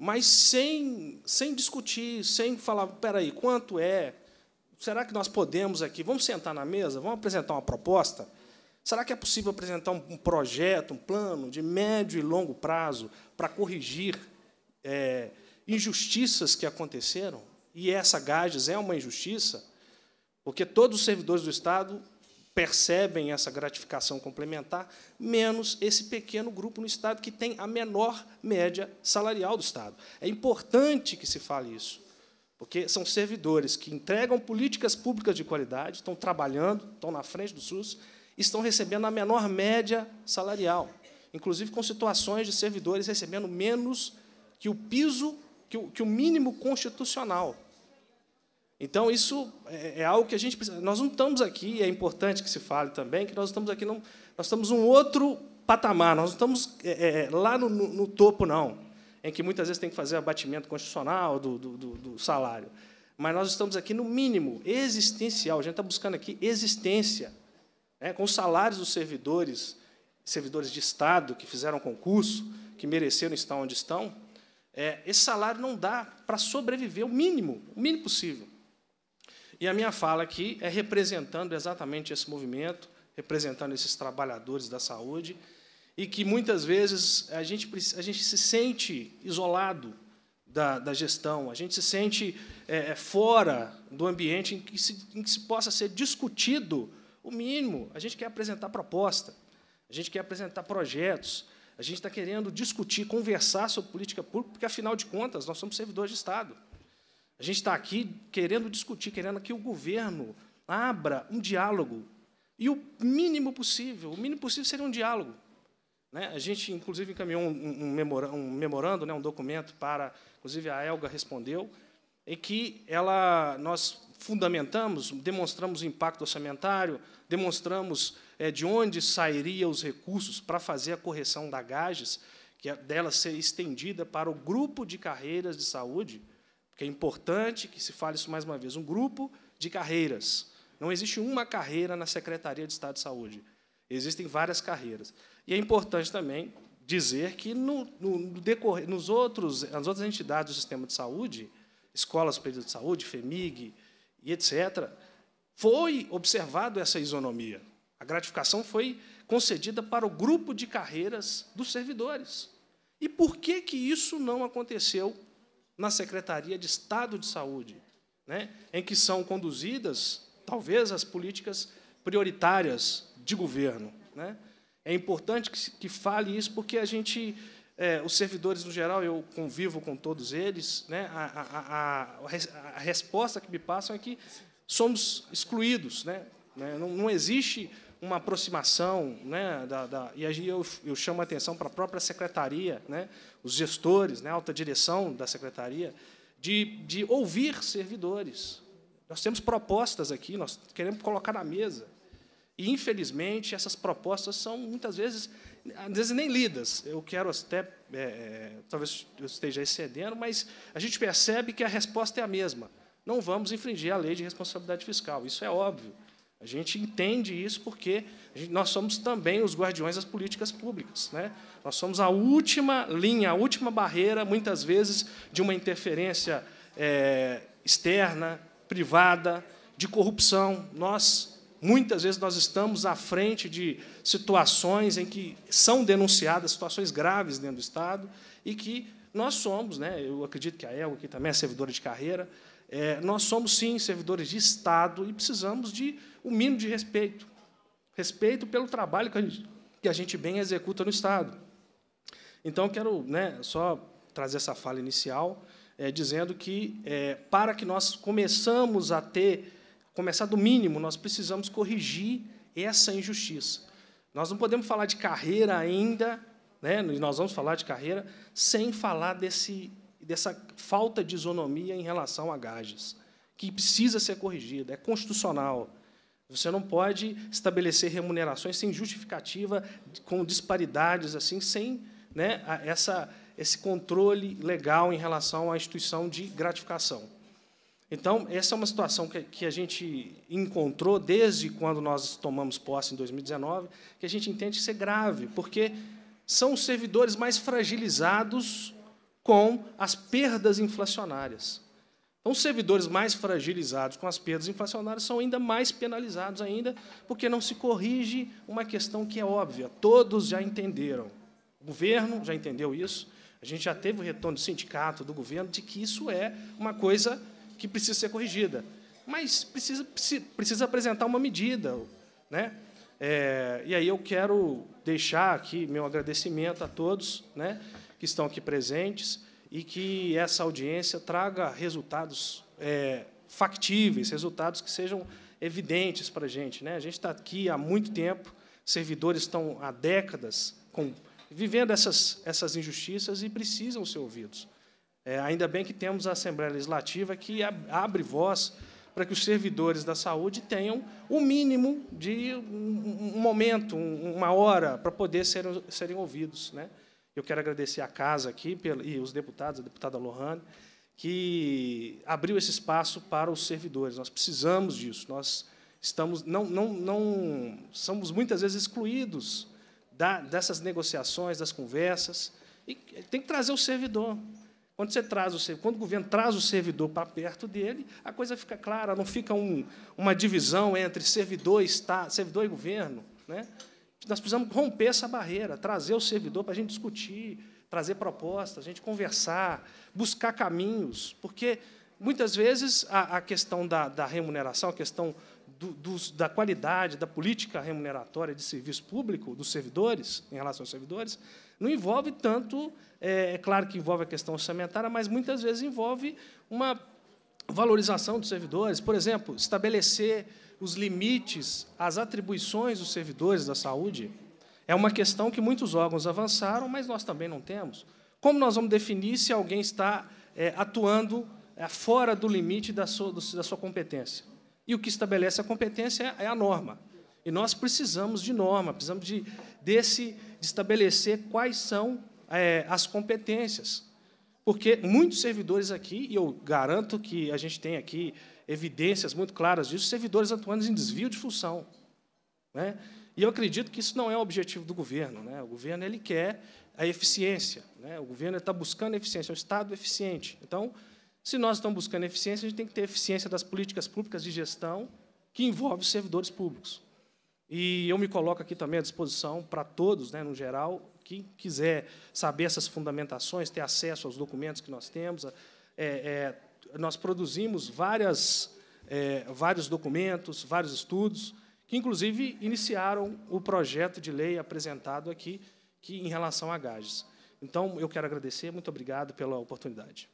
mas sem, sem discutir, sem falar, peraí, quanto é? Será que nós podemos aqui? Vamos sentar na mesa? Vamos apresentar uma proposta? Será que é possível apresentar um, um projeto, um plano de médio e longo prazo para corrigir é, injustiças que aconteceram? E essa Gages é uma injustiça, porque todos os servidores do Estado percebem essa gratificação complementar, menos esse pequeno grupo no Estado que tem a menor média salarial do Estado. É importante que se fale isso, porque são servidores que entregam políticas públicas de qualidade, estão trabalhando, estão na frente do SUS, estão recebendo a menor média salarial, inclusive com situações de servidores recebendo menos que o piso, que o, que o mínimo constitucional. Então, isso é, é algo que a gente precisa. Nós não estamos aqui, é importante que se fale também, que nós estamos aqui, não, nós estamos um outro patamar, nós não estamos é, é lá no, no, topo, não, em que muitas vezes tem que fazer abatimento constitucional do, do, do, do salário. Mas nós estamos aqui no mínimo existencial, a gente está buscando aqui existência, né, com os salários dos servidores, servidores de Estado que fizeram concurso, que mereceram estar onde estão. É, esse salário não dá para sobreviver o mínimo, o mínimo possível. E a minha fala aqui é representando exatamente esse movimento, representando esses trabalhadores da saúde, e que muitas vezes a gente, a gente se sente isolado da, da gestão, a gente se sente é, é, fora do ambiente em que, se, em que se possa ser discutido o mínimo. A gente quer apresentar proposta, a gente quer apresentar projetos, a gente está querendo discutir, conversar sobre política pública, porque, afinal de contas, nós somos servidores de Estado. A gente está aqui querendo discutir, querendo que o governo abra um diálogo. E o mínimo possível, o mínimo possível seria um diálogo. Né? A gente, inclusive, encaminhou um, um, memorando, um memorando, né, um documento para, inclusive, a Elga respondeu, em que ela, nós fundamentamos, demonstramos o impacto orçamentário, demonstramos é, de onde sairiam os recursos para fazer a correção da GAGES, que é dela ser estendida para o grupo de carreiras de saúde, que é importante que se fale isso mais uma vez, um grupo de carreiras. Não existe uma carreira na Secretaria de Estado de Saúde. Existem várias carreiras. E é importante também dizer que no, no, no decorrer, nos outros, nas outras entidades do sistema de saúde, escolas superiores de saúde, FEMIG e etc., foi observado essa isonomia. A gratificação foi concedida para o grupo de carreiras dos servidores. E por que, que isso não aconteceu na Secretaria de Estado de Saúde, né, em que são conduzidas, talvez, as políticas prioritárias de governo. Né. É importante que, que fale isso, porque a gente, é, os servidores no geral, eu convivo com todos eles, né, a, a, a, a resposta que me passam é que somos excluídos. Né, né, não, não existe uma aproximação, né, da, da, e aí eu, eu chamo a atenção para a própria secretaria, né, os gestores, né, a alta direção da secretaria, de, de ouvir servidores. Nós temos propostas aqui, nós queremos colocar na mesa. E, infelizmente, essas propostas são, muitas vezes, às vezes nem lidas. Eu quero até, é, é talvez eu esteja excedendo, mas a gente percebe que a resposta é a mesma. Não vamos infringir a lei de responsabilidade fiscal, isso é óbvio. A gente entende isso porque gente, nós somos também os guardiões das políticas públicas. Né? Nós somos a última linha, a última barreira, muitas vezes, de uma interferência é, externa, privada, de corrupção. Nós, muitas vezes, nós estamos à frente de situações em que são denunciadas situações graves dentro do Estado e que nós somos, né, eu acredito que a Elga aqui também é servidora de carreira, é, nós somos, sim, servidores de Estado e precisamos de um mínimo de respeito. Respeito pelo trabalho que a gente, que a gente bem executa no Estado. Então, quero né, só trazer essa fala inicial, é, dizendo que, é, para que nós começamos a ter, começar do mínimo, nós precisamos corrigir essa injustiça. Nós não podemos falar de carreira ainda, né, e nós vamos falar de carreira, sem falar desse, dessa falta de isonomia em relação a gages, que precisa ser corrigida, é constitucional. Você não pode estabelecer remunerações sem justificativa, com disparidades assim, sem né, essa, esse controle legal em relação à instituição de gratificação. Então, essa é uma situação que, que a gente encontrou desde quando nós tomamos posse em 2019, que a gente entende ser grave, porque são os servidores mais fragilizados com as perdas inflacionárias. Então, os servidores mais fragilizados com as perdas inflacionárias são ainda mais penalizados ainda, porque não se corrige uma questão que é óbvia, todos já entenderam governo já entendeu isso, a gente já teve o retorno do sindicato, do governo, de que isso é uma coisa que precisa ser corrigida. Mas precisa, precisa apresentar uma medida. Né? É, e aí eu quero deixar aqui meu agradecimento a todos né, que estão aqui presentes e que essa audiência traga resultados é, factíveis, resultados que sejam evidentes para a gente. Né? A gente está aqui há muito tempo, servidores estão há décadas com vivendo essas, essas injustiças e precisam ser ouvidos. É, ainda bem que temos a Assembleia Legislativa que abre voz para que os servidores da saúde tenham o mínimo de um, um momento, um, uma hora, para poder serem, serem ouvidos. Né? Eu quero agradecer a casa aqui pelo, e os deputados, a deputada Lohane, que abriu esse espaço para os servidores. Nós precisamos disso. Nós estamos não, não, não somos muitas vezes excluídos da, dessas negociações, das conversas. E tem que trazer o servidor. Quando, você traz o, quando o governo traz o servidor para perto dele, a coisa fica clara, não fica um, uma divisão entre servidor e, Estado, servidor e governo. Né? Nós precisamos romper essa barreira, trazer o servidor para a gente discutir, trazer propostas, a gente conversar, buscar caminhos, porque muitas vezes a, a questão da, da remuneração, a questão do, da qualidade da política remuneratória de serviço público dos servidores, em relação aos servidores, não envolve tanto, é, é claro que envolve a questão orçamentária, mas muitas vezes envolve uma valorização dos servidores. Por exemplo, estabelecer os limites às atribuições dos servidores da saúde é uma questão que muitos órgãos avançaram, mas nós também não temos. Como nós vamos definir se alguém está é, atuando é, fora do limite da sua, do, da sua competência? E o que estabelece a competência é a norma. E nós precisamos de norma, precisamos de, desse, de estabelecer quais são é, as competências. Porque muitos servidores aqui, e eu garanto que a gente tem aqui evidências muito claras disso, servidores atuando em desvio de função. Né? E eu acredito que isso não é o objetivo do governo. Né? O governo ele quer a eficiência. Né? O governo está buscando eficiência, é um Estado eficiente. Então, se nós estamos buscando eficiência, a gente tem que ter eficiência das políticas públicas de gestão que envolve os servidores públicos. E eu me coloco aqui também à disposição para todos, né, no geral, quem quiser saber essas fundamentações, ter acesso aos documentos que nós temos. É, é, nós produzimos várias, é, vários documentos, vários estudos, que, inclusive, iniciaram o projeto de lei apresentado aqui que em relação a gages. Então, eu quero agradecer, muito obrigado pela oportunidade.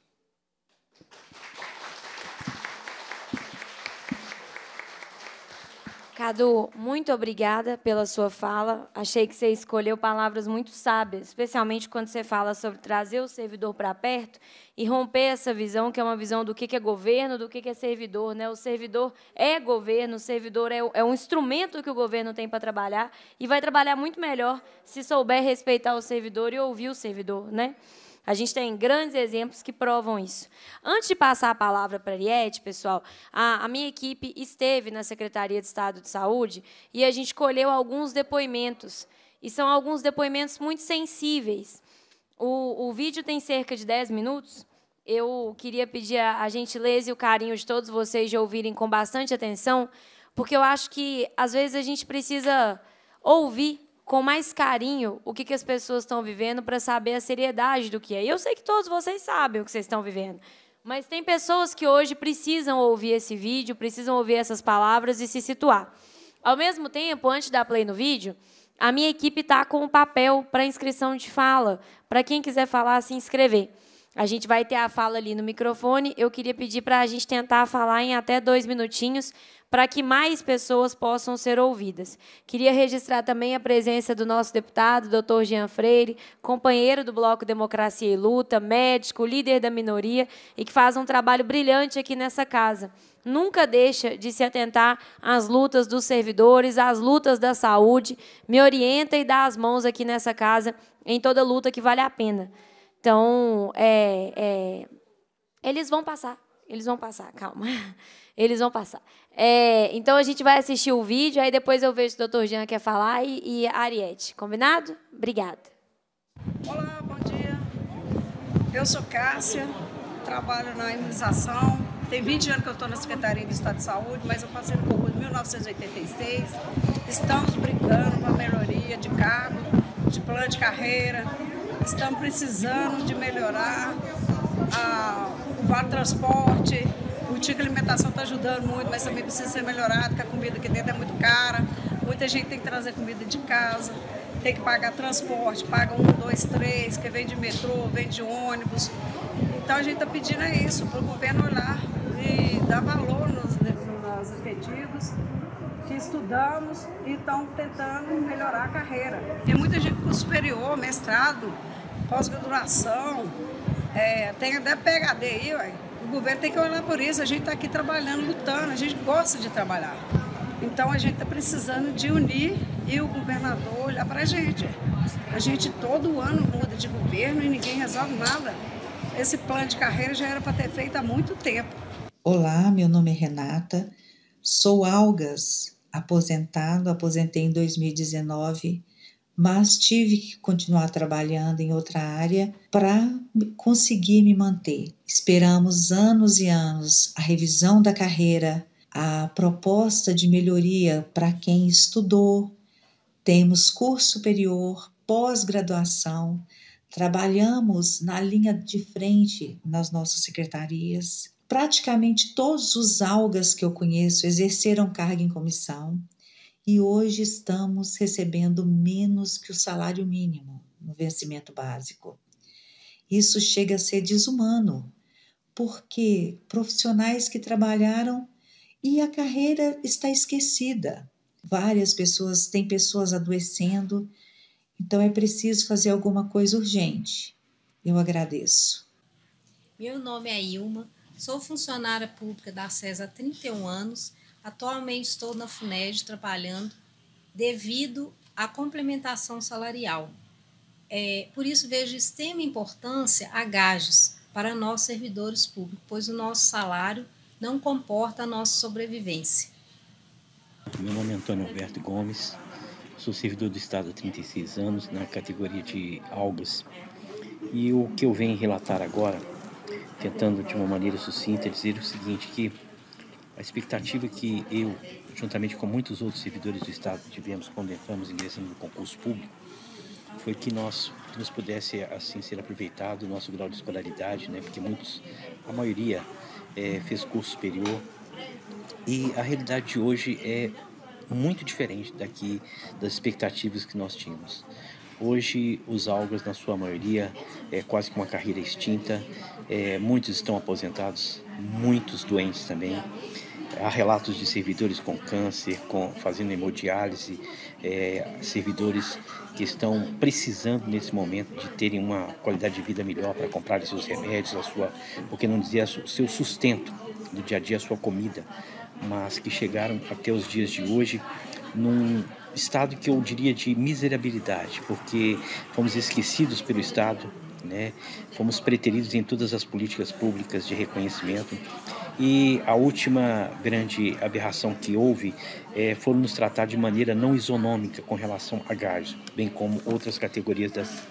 Cadu, muito obrigada pela sua fala. Achei que você escolheu palavras muito sábias, especialmente quando você fala sobre trazer o servidor para perto e romper essa visão, que é uma visão do que é governo, do que é servidor. Né? O servidor é governo, o servidor é, é um instrumento que o governo tem para trabalhar e vai trabalhar muito melhor se souber respeitar o servidor e ouvir o servidor. Né? A gente tem grandes exemplos que provam isso. Antes de passar a palavra para a Ariete, pessoal, a, a, minha equipe esteve na Secretaria de Estado de Saúde e a gente colheu alguns depoimentos. E são alguns depoimentos muito sensíveis. O, o vídeo tem cerca de 10 minutos. Eu queria pedir a, a gentileza e o carinho de todos vocês de ouvirem com bastante atenção, porque eu acho que, às vezes, a gente precisa ouvir com mais carinho o que, que as pessoas estão vivendo para saber a seriedade do que é. Eu sei que todos vocês sabem o que vocês estão vivendo, mas tem pessoas que hoje precisam ouvir esse vídeo, precisam ouvir essas palavras e se situar. Ao mesmo tempo, antes da play no vídeo, a minha equipe está com o um papel para inscrição de fala, para quem quiser falar, se inscrever. A gente vai ter a fala ali no microfone. Eu queria pedir para a gente tentar falar em até dois minutinhos, para que mais pessoas possam ser ouvidas. Queria registrar também a presença do nosso deputado, doutor Jean Freire, companheiro do Bloco Democracia e Luta, médico, líder da minoria e que faz um trabalho brilhante aqui nessa casa nunca deixa de se atentar às lutas dos servidores, às lutas da saúde, me orienta e dá as mãos aqui nessa casa em toda luta que vale a pena. Então, é, é, eles vão passar, eles vão passar, calma. Eles vão passar. É, então a gente vai assistir o vídeo, aí depois eu vejo se o Dr. Jean quer falar e, e a Ariete. Combinado? Obrigada. Olá, bom dia. Eu sou Cássia, trabalho na imunização. Tem 20 anos que eu estou na Secretaria do Estado de Saúde, mas eu passei no concurso em 1986. Estamos brincando para melhoria de cargo, de plano de carreira. Estamos precisando de melhorar a, ah, o transporte, Curtir que a alimentação está ajudando muito, mas também precisa ser melhorado, porque a comida aqui dentro é muito cara. Muita gente tem que trazer comida de casa, tem que pagar transporte, paga um, dois, três, que vem de metrô, vem de ônibus. Então a gente está pedindo é isso, para o governo olhar e dar valor nos, nos efetivos que estudamos e estão tentando melhorar a carreira. Tem muita gente com superior, mestrado, pós-graduação, é, tem até PHD aí, ué governo tem que olhar por isso. A gente está aqui trabalhando, lutando, a gente gosta de trabalhar. Então a gente está precisando de unir e o governador olhar para a gente. A gente todo ano muda de governo e ninguém resolve nada. Esse plano de carreira já era para ter feito há muito tempo. Olá, meu nome é Renata, sou algas, aposentado, aposentei em 2019 mas tive que continuar trabalhando em outra área para conseguir me manter. Esperamos anos e anos a revisão da carreira, a proposta de melhoria para quem estudou. Temos curso superior, pós-graduação, trabalhamos na linha de frente nas nossas secretarias. Praticamente todos os algas que eu conheço exerceram cargo em comissão e hoje estamos recebendo menos que o salário mínimo no vencimento básico. Isso chega a ser desumano, porque profissionais que trabalharam e a carreira está esquecida. Várias pessoas, têm pessoas adoecendo, então é preciso fazer alguma coisa urgente. Eu agradeço. Meu nome é Ilma, sou funcionária pública da Cesa há 31 anos Atualmente estou na FUNED trabalhando devido à complementação salarial. É, por isso vejo extrema importância a GAGES para nós servidores públicos, pois o nosso salário não comporta a nossa sobrevivência. Meu nome é Antônio Alberto Gomes, sou servidor do Estado há 36 anos, na categoria de algas. E o que eu venho relatar agora, tentando de uma maneira sucinta é dizer o seguinte, que a expectativa é que eu, juntamente com muitos outros servidores do Estado, tivemos quando entramos ingressando no concurso público, foi que nós, que pudesse assim ser aproveitado o nosso grau de escolaridade, né? porque muitos, a maioria é, fez curso superior e a realidade de hoje é muito diferente daqui das expectativas que nós tínhamos. Hoje, os algas, na sua maioria, é quase que uma carreira extinta. É, muitos estão aposentados, muitos doentes também. Há relatos de servidores com câncer, com, fazendo hemodiálise, é, servidores que estão precisando nesse momento de terem uma qualidade de vida melhor para comprar seus remédios, a sua, porque não dizer, o seu sustento do dia a dia, a sua comida, mas que chegaram até os dias de hoje num estado que eu diria de miserabilidade, porque fomos esquecidos pelo Estado, né? fomos preteridos em todas as políticas públicas de reconhecimento e a última grande aberração que houve é, foram nos tratar de maneira não isonômica com relação a gás, bem como outras categorias das,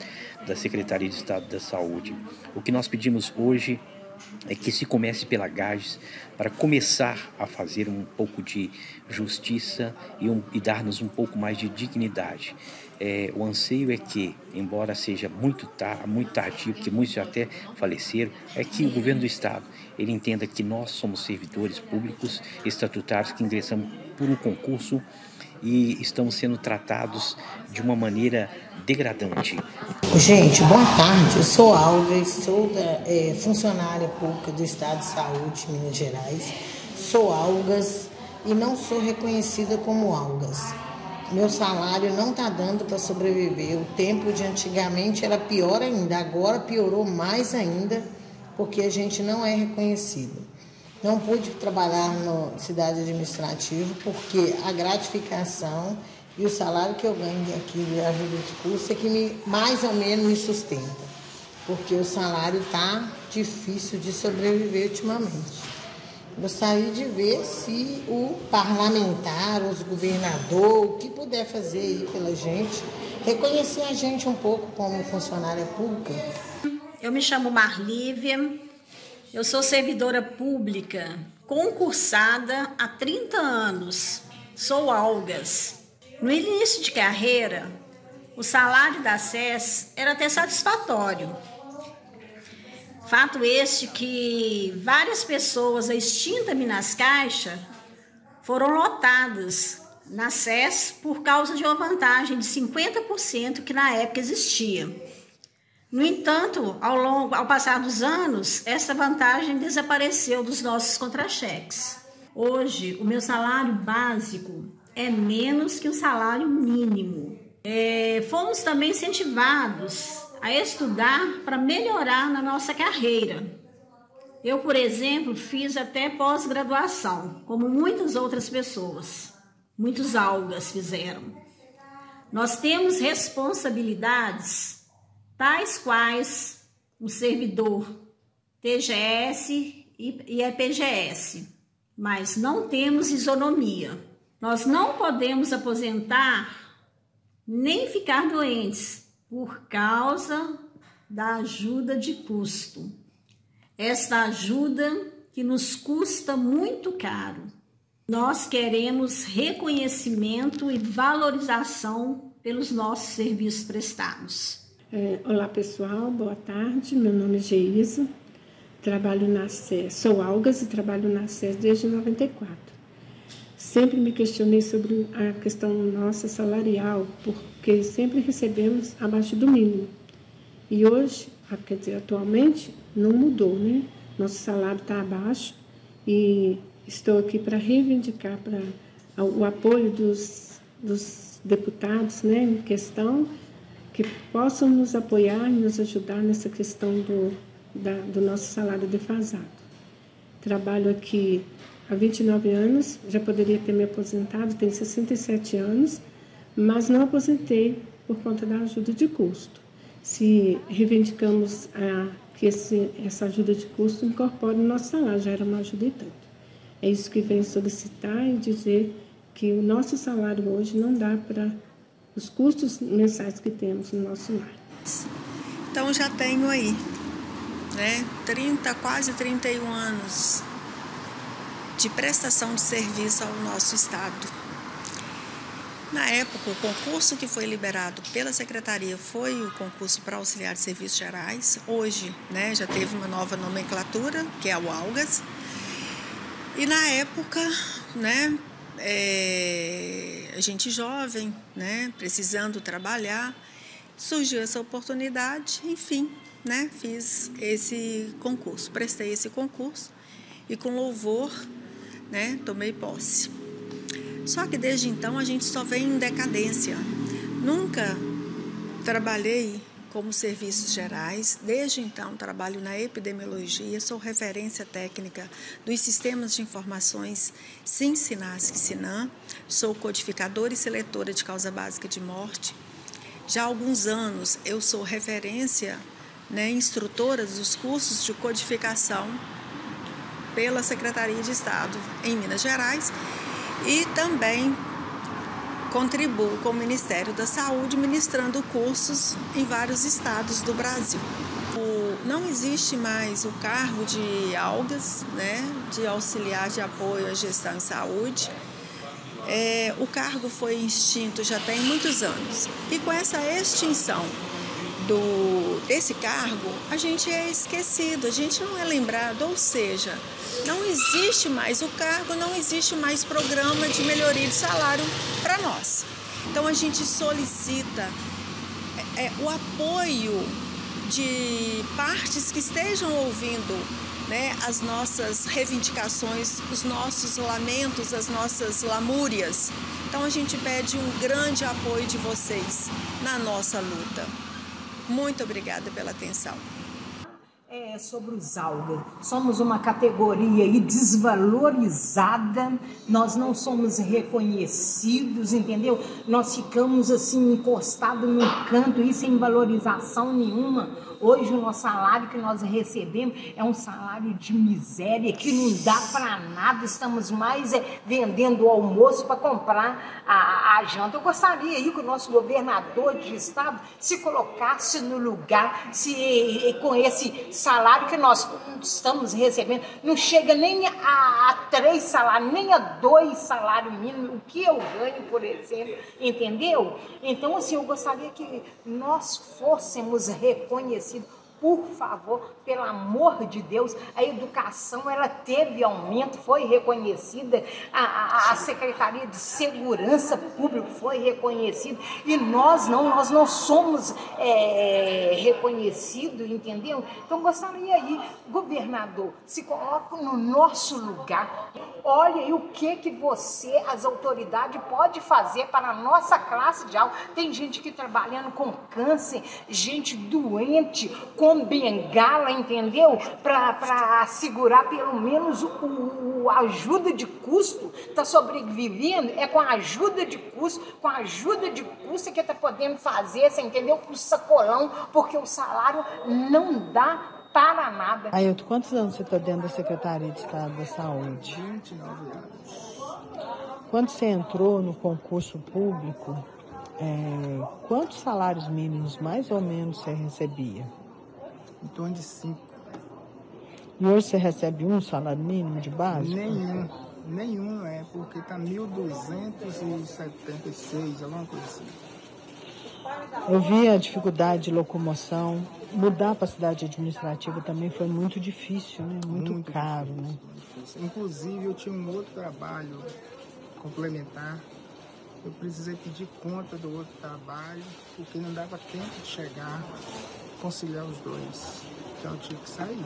da Secretaria de Estado da Saúde. O que nós pedimos hoje é que se comece pela GAGES para começar a fazer um pouco de justiça e, um, e dar-nos um pouco mais de dignidade. É, o anseio é que, embora seja muito, tar, muito tardio, porque muitos já até faleceram, é que o governo do Estado ele entenda que nós somos servidores públicos estatutários que ingressamos por um concurso e estamos sendo tratados de uma maneira degradante. Gente, boa tarde. Eu sou Alves, sou da, é, funcionária pública do Estado de Saúde, Minas Gerais. Sou Algas e não sou reconhecida como Algas. Meu salário não está dando para sobreviver. O tempo de antigamente era pior ainda, agora piorou mais ainda porque a gente não é reconhecido. Não pude trabalhar na cidade administrativa porque a gratificação e o salário que eu ganho aqui de ajuda de custo é que me, mais ou menos me sustenta, porque o salário está difícil de sobreviver ultimamente. Gostaria de ver se o parlamentar, os governador, o que puder fazer aí pela gente, reconhecer a gente um pouco como funcionária pública. Eu me chamo Marlívia, eu sou servidora pública, concursada há 30 anos, sou algas. No início de carreira, o salário da SES era até satisfatório. Fato este que várias pessoas, a extinta Minas caixas foram lotadas na SES por causa de uma vantagem de 50% que na época existia. No entanto, ao, longo, ao passar dos anos, essa vantagem desapareceu dos nossos contra-cheques. Hoje, o meu salário básico é menos que o salário mínimo. É, fomos também incentivados a estudar para melhorar na nossa carreira. Eu, por exemplo, fiz até pós-graduação, como muitas outras pessoas. Muitos algas fizeram. Nós temos responsabilidades tais quais o servidor TGS e EPGS, é mas não temos isonomia. Nós não podemos aposentar nem ficar doentes por causa da ajuda de custo. Esta ajuda que nos custa muito caro. Nós queremos reconhecimento e valorização pelos nossos serviços prestados. É, olá pessoal, boa tarde. Meu nome é Geisa, trabalho na SES, sou algas e trabalho na SES desde 94. Sempre me questionei sobre a questão nossa salarial, porque sempre recebemos abaixo do mínimo. E hoje, ah, quer dizer, atualmente, não mudou, né? Nosso salário está abaixo e estou aqui para reivindicar para o apoio dos, dos deputados né, em questão que possam nos apoiar e nos ajudar nessa questão do, da, do nosso salário defasado. Trabalho aqui há 29 anos, já poderia ter me aposentado, tenho 67 anos, mas não aposentei por conta da ajuda de custo. Se reivindicamos a, ah, que esse, essa ajuda de custo incorpore o nosso salário, já era uma ajuda e tanto. É isso que vem solicitar e dizer que o nosso salário hoje não dá para os custos mensais que temos no nosso lar. Então já tenho aí, né, 30, quase 31 anos de prestação de serviço ao nosso estado. Na época, o concurso que foi liberado pela secretaria foi o concurso para auxiliar de serviços gerais. Hoje, né, já teve uma nova nomenclatura, que é o ALGAS. E na época, né, é, a gente jovem, né, precisando trabalhar. Surgiu essa oportunidade, enfim, né, fiz esse concurso, prestei esse concurso e com louvor, né, tomei posse. Só que desde então a gente só vem em decadência. Nunca trabalhei como serviços gerais. Desde então, trabalho na epidemiologia, sou referência técnica dos sistemas de informações e SINAM, sou codificadora e seletora de causa básica de morte. Já há alguns anos eu sou referência, né, instrutora dos cursos de codificação pela Secretaria de Estado em Minas Gerais e também Contribuo com o Ministério da Saúde, ministrando cursos em vários estados do Brasil. O, não existe mais o cargo de algas, né, de auxiliar de apoio à gestão em saúde. É, o cargo foi extinto já tem muitos anos. E com essa extinção do, desse cargo, a gente é esquecido, a gente não é lembrado, ou seja, não existe mais o cargo, não existe mais programa de melhoria de salário para nós. Então a gente solicita é, é, o apoio de partes que estejam ouvindo né, as nossas reivindicações, os nossos lamentos, as nossas lamúrias. Então a gente pede um grande apoio de vocês na nossa luta. Muito obrigada pela atenção. É sobre os algas. Somos uma categoria desvalorizada, nós não somos reconhecidos, entendeu? Nós ficamos assim encostados num canto e sem valorização nenhuma. Hoje o nosso salário que nós recebemos é um salário de miséria que não dá para nada. Estamos mais é, vendendo o almoço para comprar a, a, janta. Eu gostaria aí que o nosso governador de estado se colocasse no lugar, se com esse salário que nós estamos recebendo, não chega nem a, a três salários, nem a dois salários mínimos, o que eu ganho, por exemplo, entendeu? Então, assim, eu gostaria que nós fôssemos reconhecidos сусід. por favor, pelo amor de Deus, a educação ela teve aumento, foi reconhecida, a, a, a Secretaria de Segurança Pública foi reconhecida, e nós não, nós não somos é, reconhecidos, entendeu? Então gostaria aí, governador, se coloque no nosso lugar, olha aí o que, que você, as autoridades, pode fazer para a nossa classe de aula. Tem gente que trabalhando com câncer, gente doente, com como bengala, entendeu? Para assegurar pelo menos o, o, a ajuda de custo. tá sobrevivendo, é com a ajuda de custo, com a ajuda de custo que tá podendo fazer, você entendeu? Com o sacolão, porque o salário não dá para nada. Ailton, quantos anos você está dentro da Secretaria de Estado da Saúde? 29 anos. Quando você entrou no concurso público, é, quantos salários mínimos mais ou menos você recebia? em torno de cinco. E hoje você recebe um salário mínimo de base? Nenhum, nenhum, é, porque está 1.276, alguma coisa assim. Eu vi a dificuldade de locomoção. Mudar para a cidade administrativa também foi muito difícil, né? muito, muito caro. Difícil, né? Inclusive, eu tinha um outro trabalho complementar. Eu precisei pedir conta do outro trabalho, porque não dava tempo de chegar conciliar os dois. Então eu tive que sair.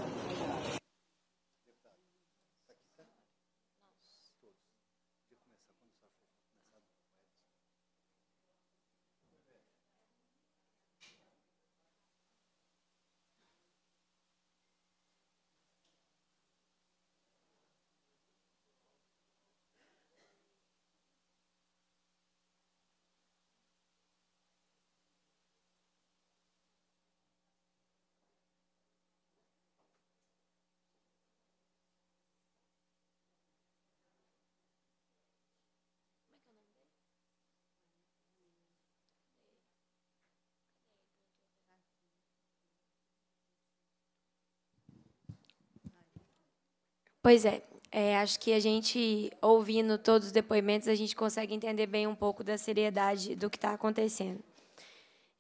Pois é, é, acho que a gente, ouvindo todos os depoimentos, a gente consegue entender bem um pouco da seriedade do que está acontecendo.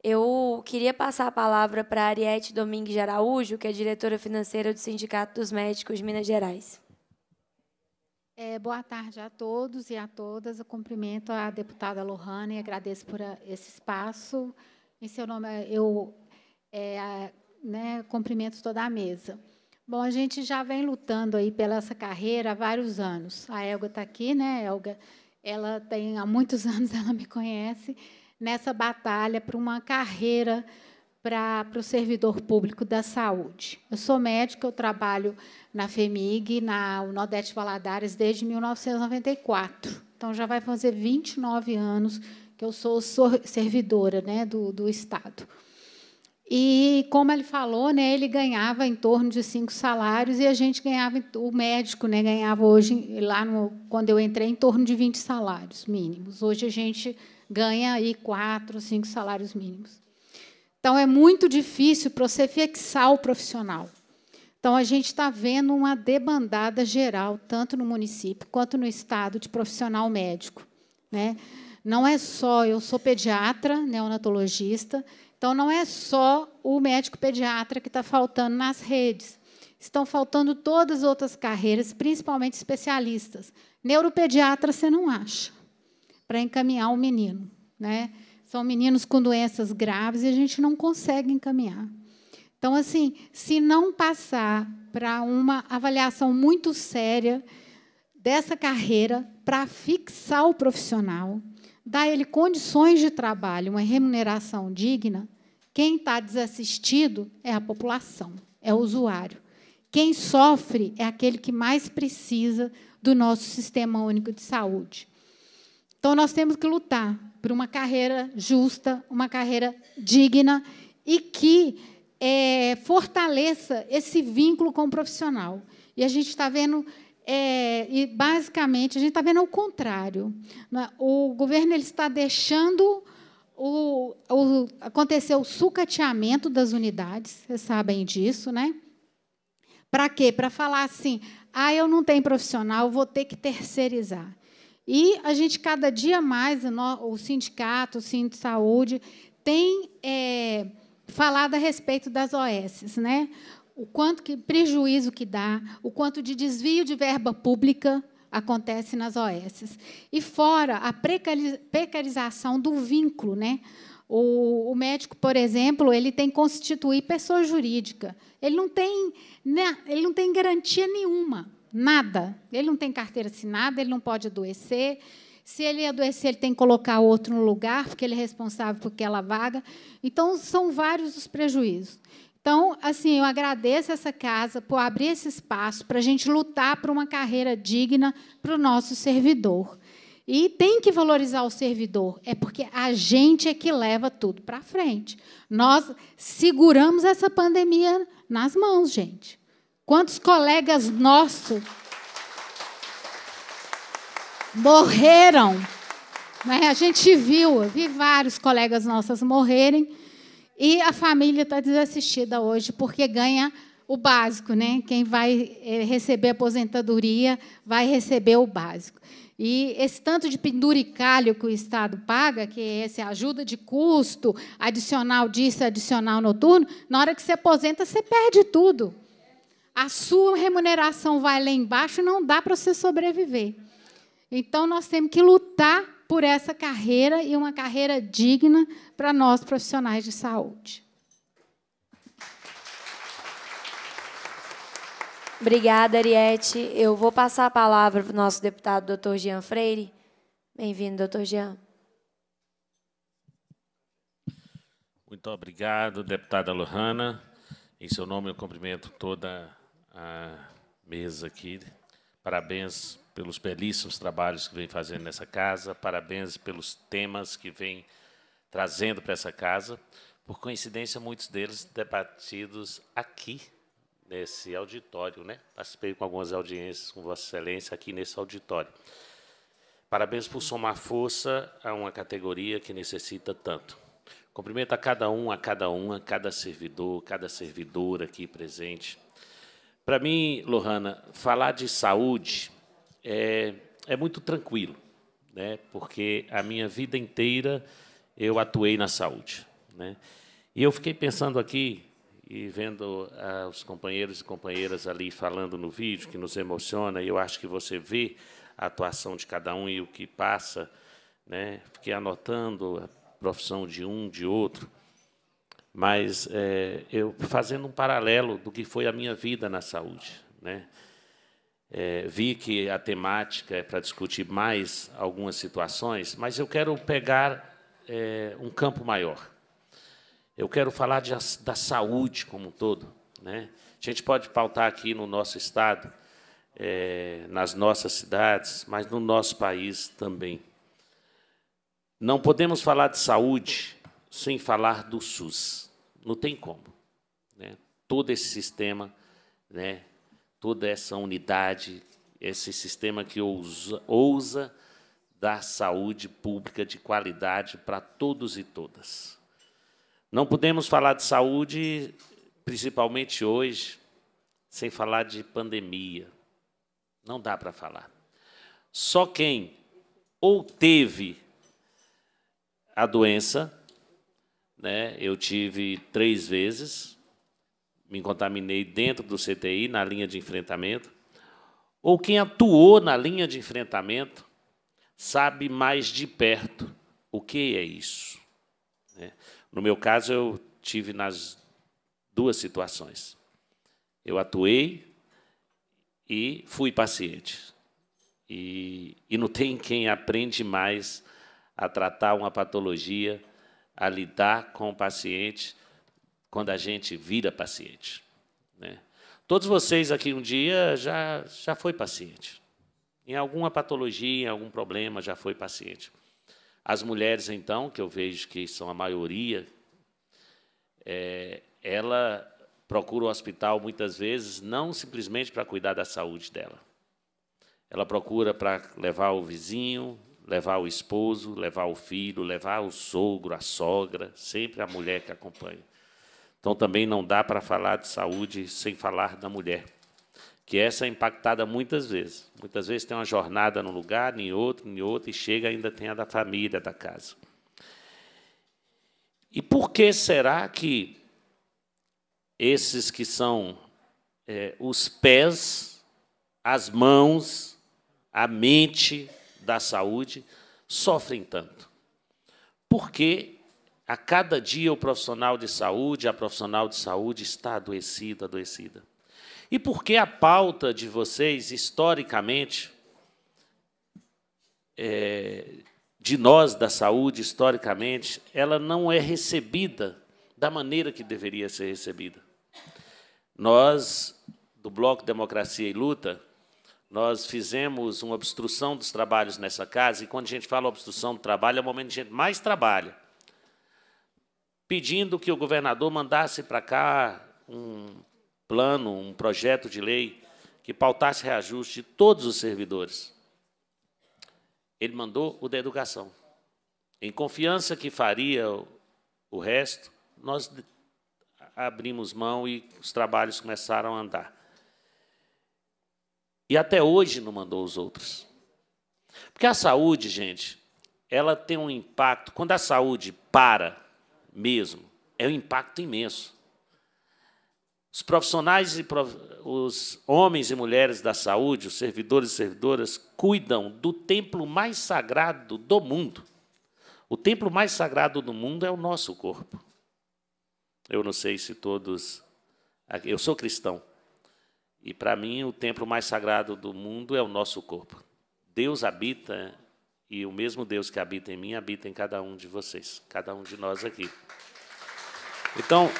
Eu queria passar a palavra para a Ariete Domingues de Araújo, que é diretora financeira do Sindicato dos Médicos de Minas Gerais. É, boa tarde a todos e a todas. Eu cumprimento a deputada Lohane e agradeço por a, eh, esse espaço. Em seu nome, eu é, né, cumprimento toda a mesa. Bom, a gente já vem lutando aí pela essa carreira há vários anos. A Elga está aqui, né, Elga? Ela tem há muitos <laughs> anos, ela me conhece nessa batalha para uma carreira para, para o servidor público da saúde. Eu sou médica, eu trabalho na FEMIG, na Nordeste Valadares, desde 1994. Então, já vai fazer 29 anos que eu sou servidora né, do, do Estado. E como ele falou, né, ele ganhava em torno de cinco salários e a gente ganhava, o médico né, ganhava hoje, lá no, quando eu entrei, em torno de 20 salários mínimos. Hoje a gente ganha aí quatro, cinco salários mínimos. Então é muito difícil para você fixar o profissional. Então a gente está vendo uma debandada geral, tanto no município quanto no estado, de profissional médico. Né? Não é só eu sou pediatra, neonatologista, né, então, não é só o médico pediatra que está faltando nas redes. Estão faltando todas as outras carreiras, principalmente especialistas. Neuropediatra você não acha para encaminhar o menino. Né? São meninos com doenças graves e a gente não consegue encaminhar. Então, assim, se não passar para uma avaliação muito séria dessa carreira, para fixar o profissional, Dá ele condições de trabalho, uma remuneração digna, quem está desassistido é a população, é o usuário. Quem sofre é aquele que mais precisa do nosso sistema único de saúde. Então, nós temos que lutar por uma carreira justa, uma carreira digna e que é, fortaleça esse vínculo com o profissional. E a gente está vendo é, e basicamente a gente está vendo o contrário. Né? O governo ele está deixando o, o, acontecer o sucateamento das unidades, vocês sabem disso, né? Para quê? Para falar assim, ah, eu não tenho profissional, vou ter que terceirizar. E a gente, cada dia mais, o sindicato, o Sindicato de Saúde, tem é, falado a respeito das OS. Né? o quanto que prejuízo que dá, o quanto de desvio de verba pública acontece nas OS. E fora a precarização do vínculo, né? O, o, médico, por exemplo, ele tem que constituir pessoa jurídica. Ele não tem, né, ele não tem garantia nenhuma, nada. Ele não tem carteira assinada, ele não pode adoecer. Se ele adoecer, ele tem que colocar outro no lugar, porque ele é responsável por aquela vaga. Então, são vários os prejuízos. Então, assim, eu agradeço essa casa por abrir esse espaço para a gente lutar por uma carreira digna para o nosso servidor. E tem que valorizar o servidor, é porque a gente é que leva tudo para frente. Nós seguramos essa pandemia nas mãos, gente. Quantos colegas nossos morreram? Né? A gente viu, vi vários colegas nossos morrerem e a família está desassistida hoje, porque ganha o básico, né? Quem vai é, receber aposentadoria vai receber o básico. E esse tanto de penduricalho que o Estado paga, que é essa ajuda de custo, adicional disso, adicional noturno, na hora que você aposenta, você perde tudo. A sua remuneração vai lá embaixo, e não dá para você sobreviver. Então, nós temos que lutar por essa carreira e uma carreira digna para nós profissionais de saúde. Obrigada, Ariete. Eu vou passar a palavra para o nosso deputado, doutor Jean Freire. Bem-vindo, doutor Jean. Muito obrigado, deputada Lohana. Em seu nome, eu cumprimento toda a mesa aqui. Parabéns pelos belíssimos trabalhos que vem fazendo nessa casa, parabéns pelos temas que vem trazendo para essa casa. Por coincidência, muitos deles debatidos aqui nesse auditório, né? Participei com algumas audiências com Vossa Excelência aqui nesse auditório. Parabéns por somar força a uma categoria que necessita tanto. Cumprimento a cada um, a cada uma, cada servidor, cada servidora aqui presente. Para mim, Lohana, falar de saúde é, é muito tranquilo, né? porque a minha vida inteira eu atuei na saúde. Né? E eu fiquei pensando aqui e vendo ah, os companheiros e companheiras ali falando no vídeo, que nos emociona, e eu acho que você vê a atuação de cada um e o que passa. Né? Fiquei anotando a profissão de um, de outro, mas é, eu fazendo um paralelo do que foi a minha vida na saúde. Né? É, vi que a temática é para discutir mais algumas situações, mas eu quero pegar é, um campo maior. Eu quero falar de, da saúde como um todo. Né? A gente pode pautar aqui no nosso Estado, é, nas nossas cidades, mas no nosso país também. Não podemos falar de saúde sem falar do SUS. Não tem como. Né? Todo esse sistema né, toda essa unidade, esse sistema que ousa, ousa dar saúde pública de qualidade para todos e todas. Não podemos falar de saúde, principalmente hoje, sem falar de pandemia. Não dá para falar. Só quem ou teve a doença, né? Eu tive três vezes, me contaminei dentro do CTI, na linha de enfrentamento, ou quem atuou na linha de enfrentamento sabe mais de perto o que é isso. Né? No meu caso, eu tive nas duas situações. Eu atuei e fui paciente. E, e não tem quem aprende mais a tratar uma patologia, a lidar com o paciente quando a gente vira paciente. Né? Todos vocês aqui um dia já, já foi paciente. Em alguma patologia, em algum problema, já foi paciente. As mulheres, então, que eu vejo que são a maioria, é, ela procura o hospital muitas vezes não simplesmente para cuidar da saúde dela. Ela procura para levar o vizinho, levar o esposo, levar o filho, levar o sogro, a sogra, sempre a mulher que acompanha. Então também não dá para falar de saúde sem falar da mulher, que essa é impactada muitas vezes. Muitas vezes tem uma jornada num lugar, em outro, em outro, e chega ainda tem a da família, da casa. E por que será que esses que são é, os pés, as mãos, a mente da saúde sofrem tanto? Porque a cada dia, o profissional de saúde, a profissional de saúde está adoecida, adoecida. E por que a pauta de vocês, historicamente, é, de nós da saúde, historicamente, ela não é recebida da maneira que deveria ser recebida? Nós, do Bloco Democracia e Luta, nós fizemos uma obstrução dos trabalhos nessa casa, e quando a gente fala obstrução do trabalho, é o momento que a gente mais trabalha pedindo que o governador mandasse para cá um plano, um projeto de lei que pautasse reajuste de todos os servidores. Ele mandou o da educação. Em confiança que faria o resto, nós abrimos mão e os trabalhos começaram a andar. E até hoje não mandou os outros. Porque a saúde, gente, ela tem um impacto. Quando a saúde para, mesmo. É um impacto imenso. Os profissionais e prof... os homens e mulheres da saúde, os servidores e servidoras, cuidam do templo mais sagrado do mundo. O templo mais sagrado do mundo é o nosso corpo. Eu não sei se todos. Eu sou cristão. E para mim, o templo mais sagrado do mundo é o nosso corpo. Deus habita e o mesmo Deus que habita em mim habita em cada um de vocês, cada um de nós aqui. Então,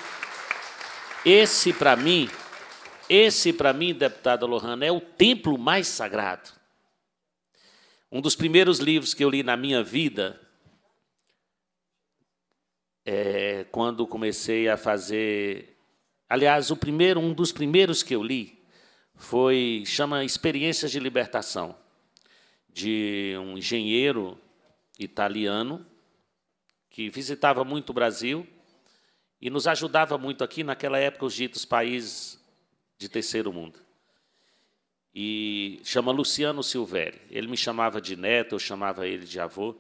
esse para mim, esse para mim, deputada Lohana, é o templo mais sagrado. Um dos primeiros livros que eu li na minha vida, é, quando comecei a fazer, aliás, o primeiro, um dos primeiros que eu li foi chama Experiências de Libertação de um engenheiro italiano que visitava muito o Brasil e nos ajudava muito aqui, naquela época, os ditos países de terceiro mundo. E chama Luciano Silvério. Ele me chamava de neto, eu chamava ele de avô.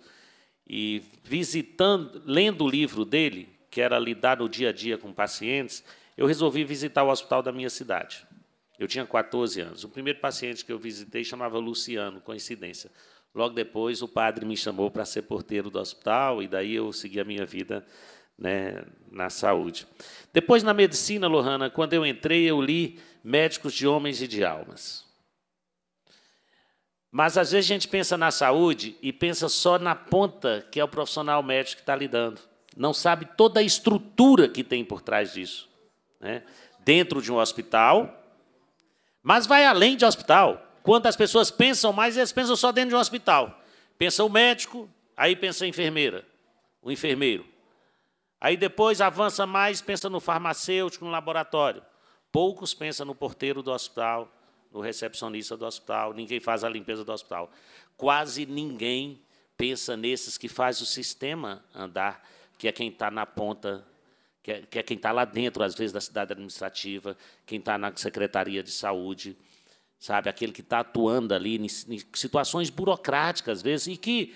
E visitando, lendo o livro dele, que era lidar no dia a dia com pacientes, eu resolvi visitar o hospital da minha cidade. Eu tinha 14 anos. O primeiro paciente que eu visitei chamava Luciano, coincidência. Logo depois, o padre me chamou para ser porteiro do hospital, e daí eu segui a minha vida né, na saúde. Depois, na medicina, Lohana, quando eu entrei, eu li Médicos de Homens e de Almas. Mas às vezes a gente pensa na saúde e pensa só na ponta que é o profissional médico que está lidando. Não sabe toda a estrutura que tem por trás disso. Né? Dentro de um hospital, mas vai além de hospital. Quantas pessoas pensam mais, eles pensam só dentro de um hospital. Pensa o médico, aí pensa a enfermeira, o enfermeiro. Aí depois avança mais, pensa no farmacêutico, no laboratório. Poucos pensam no porteiro do hospital, no recepcionista do hospital, ninguém faz a limpeza do hospital. Quase ninguém pensa nesses que faz o sistema andar, que é quem está na ponta que é, que é quem está lá dentro, às vezes, da cidade administrativa, quem está na Secretaria de Saúde, sabe, aquele que está atuando ali em, em situações burocráticas, às vezes, e que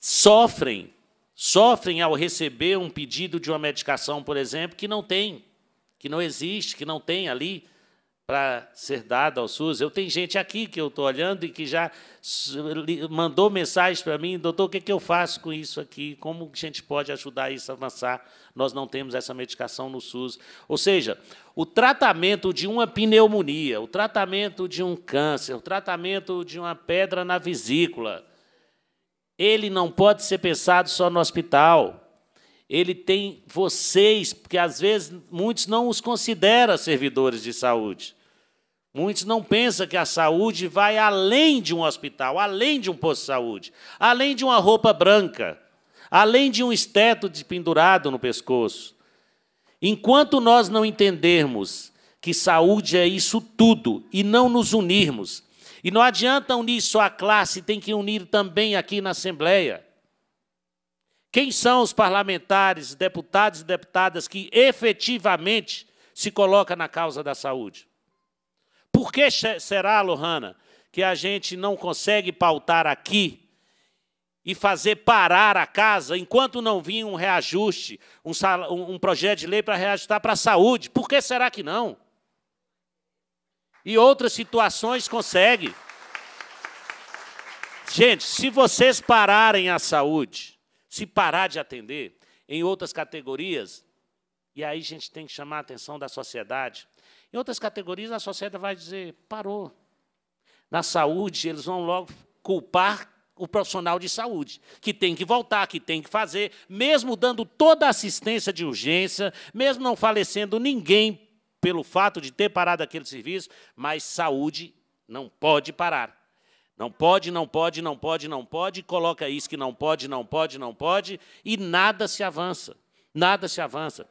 sofrem, sofrem ao receber um pedido de uma medicação, por exemplo, que não tem, que não existe, que não tem ali para ser dada ao SUS. Eu tenho gente aqui que eu estou olhando e que já mandou mensagem para mim, doutor, o que, é que eu faço com isso aqui? Como a gente pode ajudar isso a avançar? Nós não temos essa medicação no SUS. Ou seja, o tratamento de uma pneumonia, o tratamento de um câncer, o tratamento de uma pedra na vesícula, ele não pode ser pensado só no hospital ele tem vocês, porque às vezes muitos não os consideram servidores de saúde. Muitos não pensam que a saúde vai além de um hospital, além de um posto de saúde, além de uma roupa branca, além de um esteto pendurado no pescoço. Enquanto nós não entendermos que saúde é isso tudo e não nos unirmos, e não adianta unir só a classe, tem que unir também aqui na Assembleia. Quem são os parlamentares, deputados e deputadas que efetivamente se colocam na causa da saúde? Por que será, Lohana, que a gente não consegue pautar aqui e fazer parar a casa enquanto não vir um reajuste, um, um projeto de lei para reajustar para a saúde? Por que será que não? E outras situações consegue. Gente, se vocês pararem a saúde, se parar de atender em outras categorias, e aí a gente tem que chamar a atenção da sociedade. Em outras categorias, a sociedade vai dizer: parou. Na saúde, eles vão logo culpar o profissional de saúde, que tem que voltar, que tem que fazer, mesmo dando toda a assistência de urgência, mesmo não falecendo ninguém pelo fato de ter parado aquele serviço, mas saúde não pode parar. Não pode, não pode, não pode, não pode, coloca isso que não pode, não pode, não pode, e nada se avança. Nada se avança.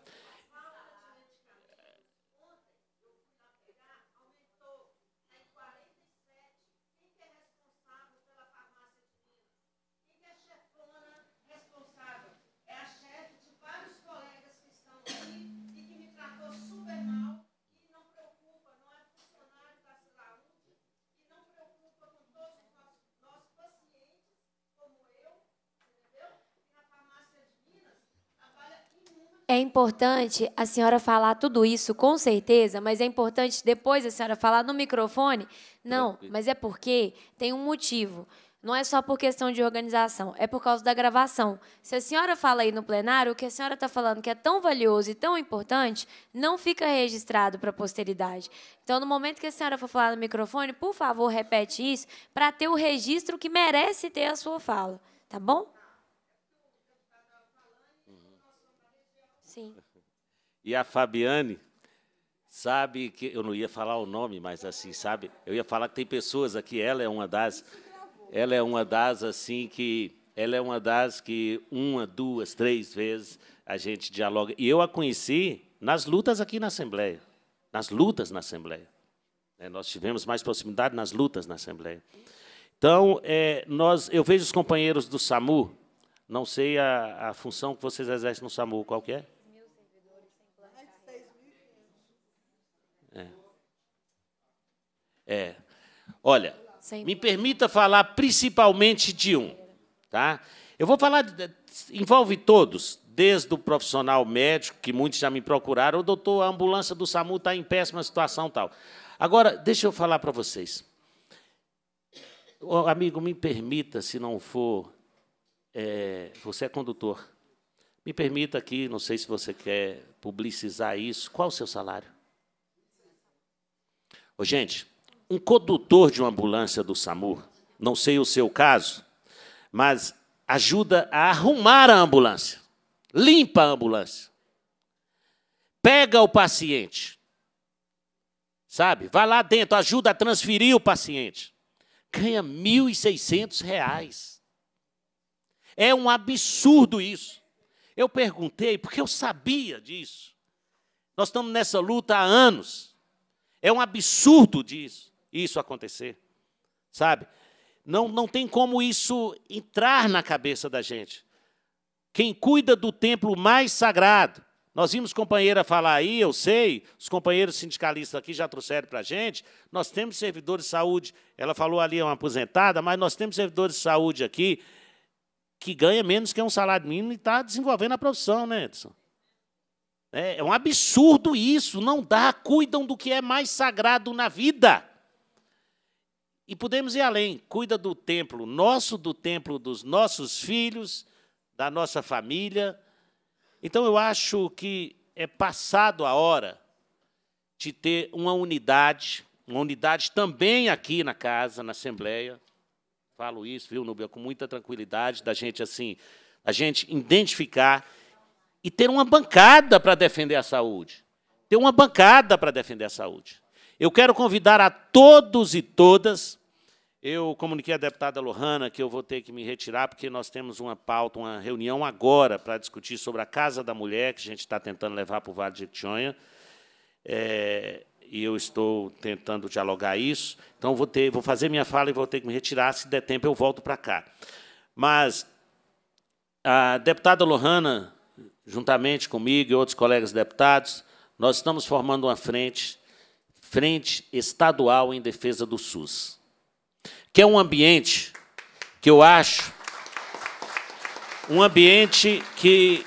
É importante a senhora falar tudo isso, com certeza, mas é importante depois a senhora falar no microfone? Não, mas é porque tem um motivo. Não é só por questão de organização, é por causa da gravação. Se a senhora fala aí no plenário, o que a senhora está falando que é tão valioso e tão importante, não fica registrado para a posteridade. Então, no momento que a senhora for falar no microfone, por favor, repete isso, para ter o registro que merece ter a sua fala, tá bom? Sim. E a Fabiane sabe que eu não ia falar o nome, mas assim, sabe, eu ia falar que tem pessoas aqui, ela é uma das ela é uma das assim que ela é uma das que uma, duas, três vezes a gente dialoga. E eu a conheci nas lutas aqui na Assembleia, nas lutas na Assembleia. É, nós tivemos mais proximidade nas lutas na Assembleia. Então, é, nós, eu vejo os companheiros do SAMU, não sei a, a função que vocês exercem no SAMU, qual que é? É. Olha, me permita falar principalmente de um. Tá? Eu vou falar, envolve todos, desde o profissional médico, que muitos já me procuraram, o doutor, a ambulância do SAMU está em péssima situação tal. Agora, deixa eu falar para vocês. Oh, amigo, me permita, se não for. É, você é condutor. Me permita aqui, não sei se você quer publicizar isso, qual o seu salário? Ô, gente, um condutor de uma ambulância do SAMU, não sei o seu caso, mas ajuda a arrumar a ambulância, limpa a ambulância, pega o paciente, sabe? Vai lá dentro, ajuda a transferir o paciente. Ganha R$ 1.600. É um absurdo isso. Eu perguntei porque eu sabia disso. Nós estamos nessa luta há anos. É um absurdo disso isso acontecer. Sabe? Não, não tem como isso entrar na cabeça da gente. Quem cuida do templo mais sagrado, nós vimos companheira falar aí, eu sei, os companheiros sindicalistas aqui já trouxeram para a gente, nós temos servidores de saúde, ela falou ali é uma aposentada, mas nós temos servidores de saúde aqui que ganha menos que um salário mínimo e está desenvolvendo a profissão, né, Edson? É, é um absurdo isso, não dá, cuidam do que é mais sagrado na vida. E podemos ir além. Cuida do templo nosso, do templo dos nossos filhos, da nossa família. Então eu acho que é passado a hora de ter uma unidade, uma unidade também aqui na casa, na Assembleia. Falo isso, viu, Nubia, com muita tranquilidade, da gente assim, a gente identificar e ter uma bancada para defender a saúde. Ter uma bancada para defender a saúde. Eu quero convidar a todos e todas. Eu comuniquei à deputada Lohana que eu vou ter que me retirar, porque nós temos uma pauta, uma reunião agora para discutir sobre a Casa da Mulher, que a gente está tentando levar para o Vale de Itionha. É, e eu estou tentando dialogar isso. Então, vou, ter, vou fazer minha fala e vou ter que me retirar. Se der tempo, eu volto para cá. Mas a deputada Lohana, juntamente comigo e outros colegas deputados, nós estamos formando uma frente Frente Estadual em Defesa do SUS, que é um ambiente que eu acho um ambiente que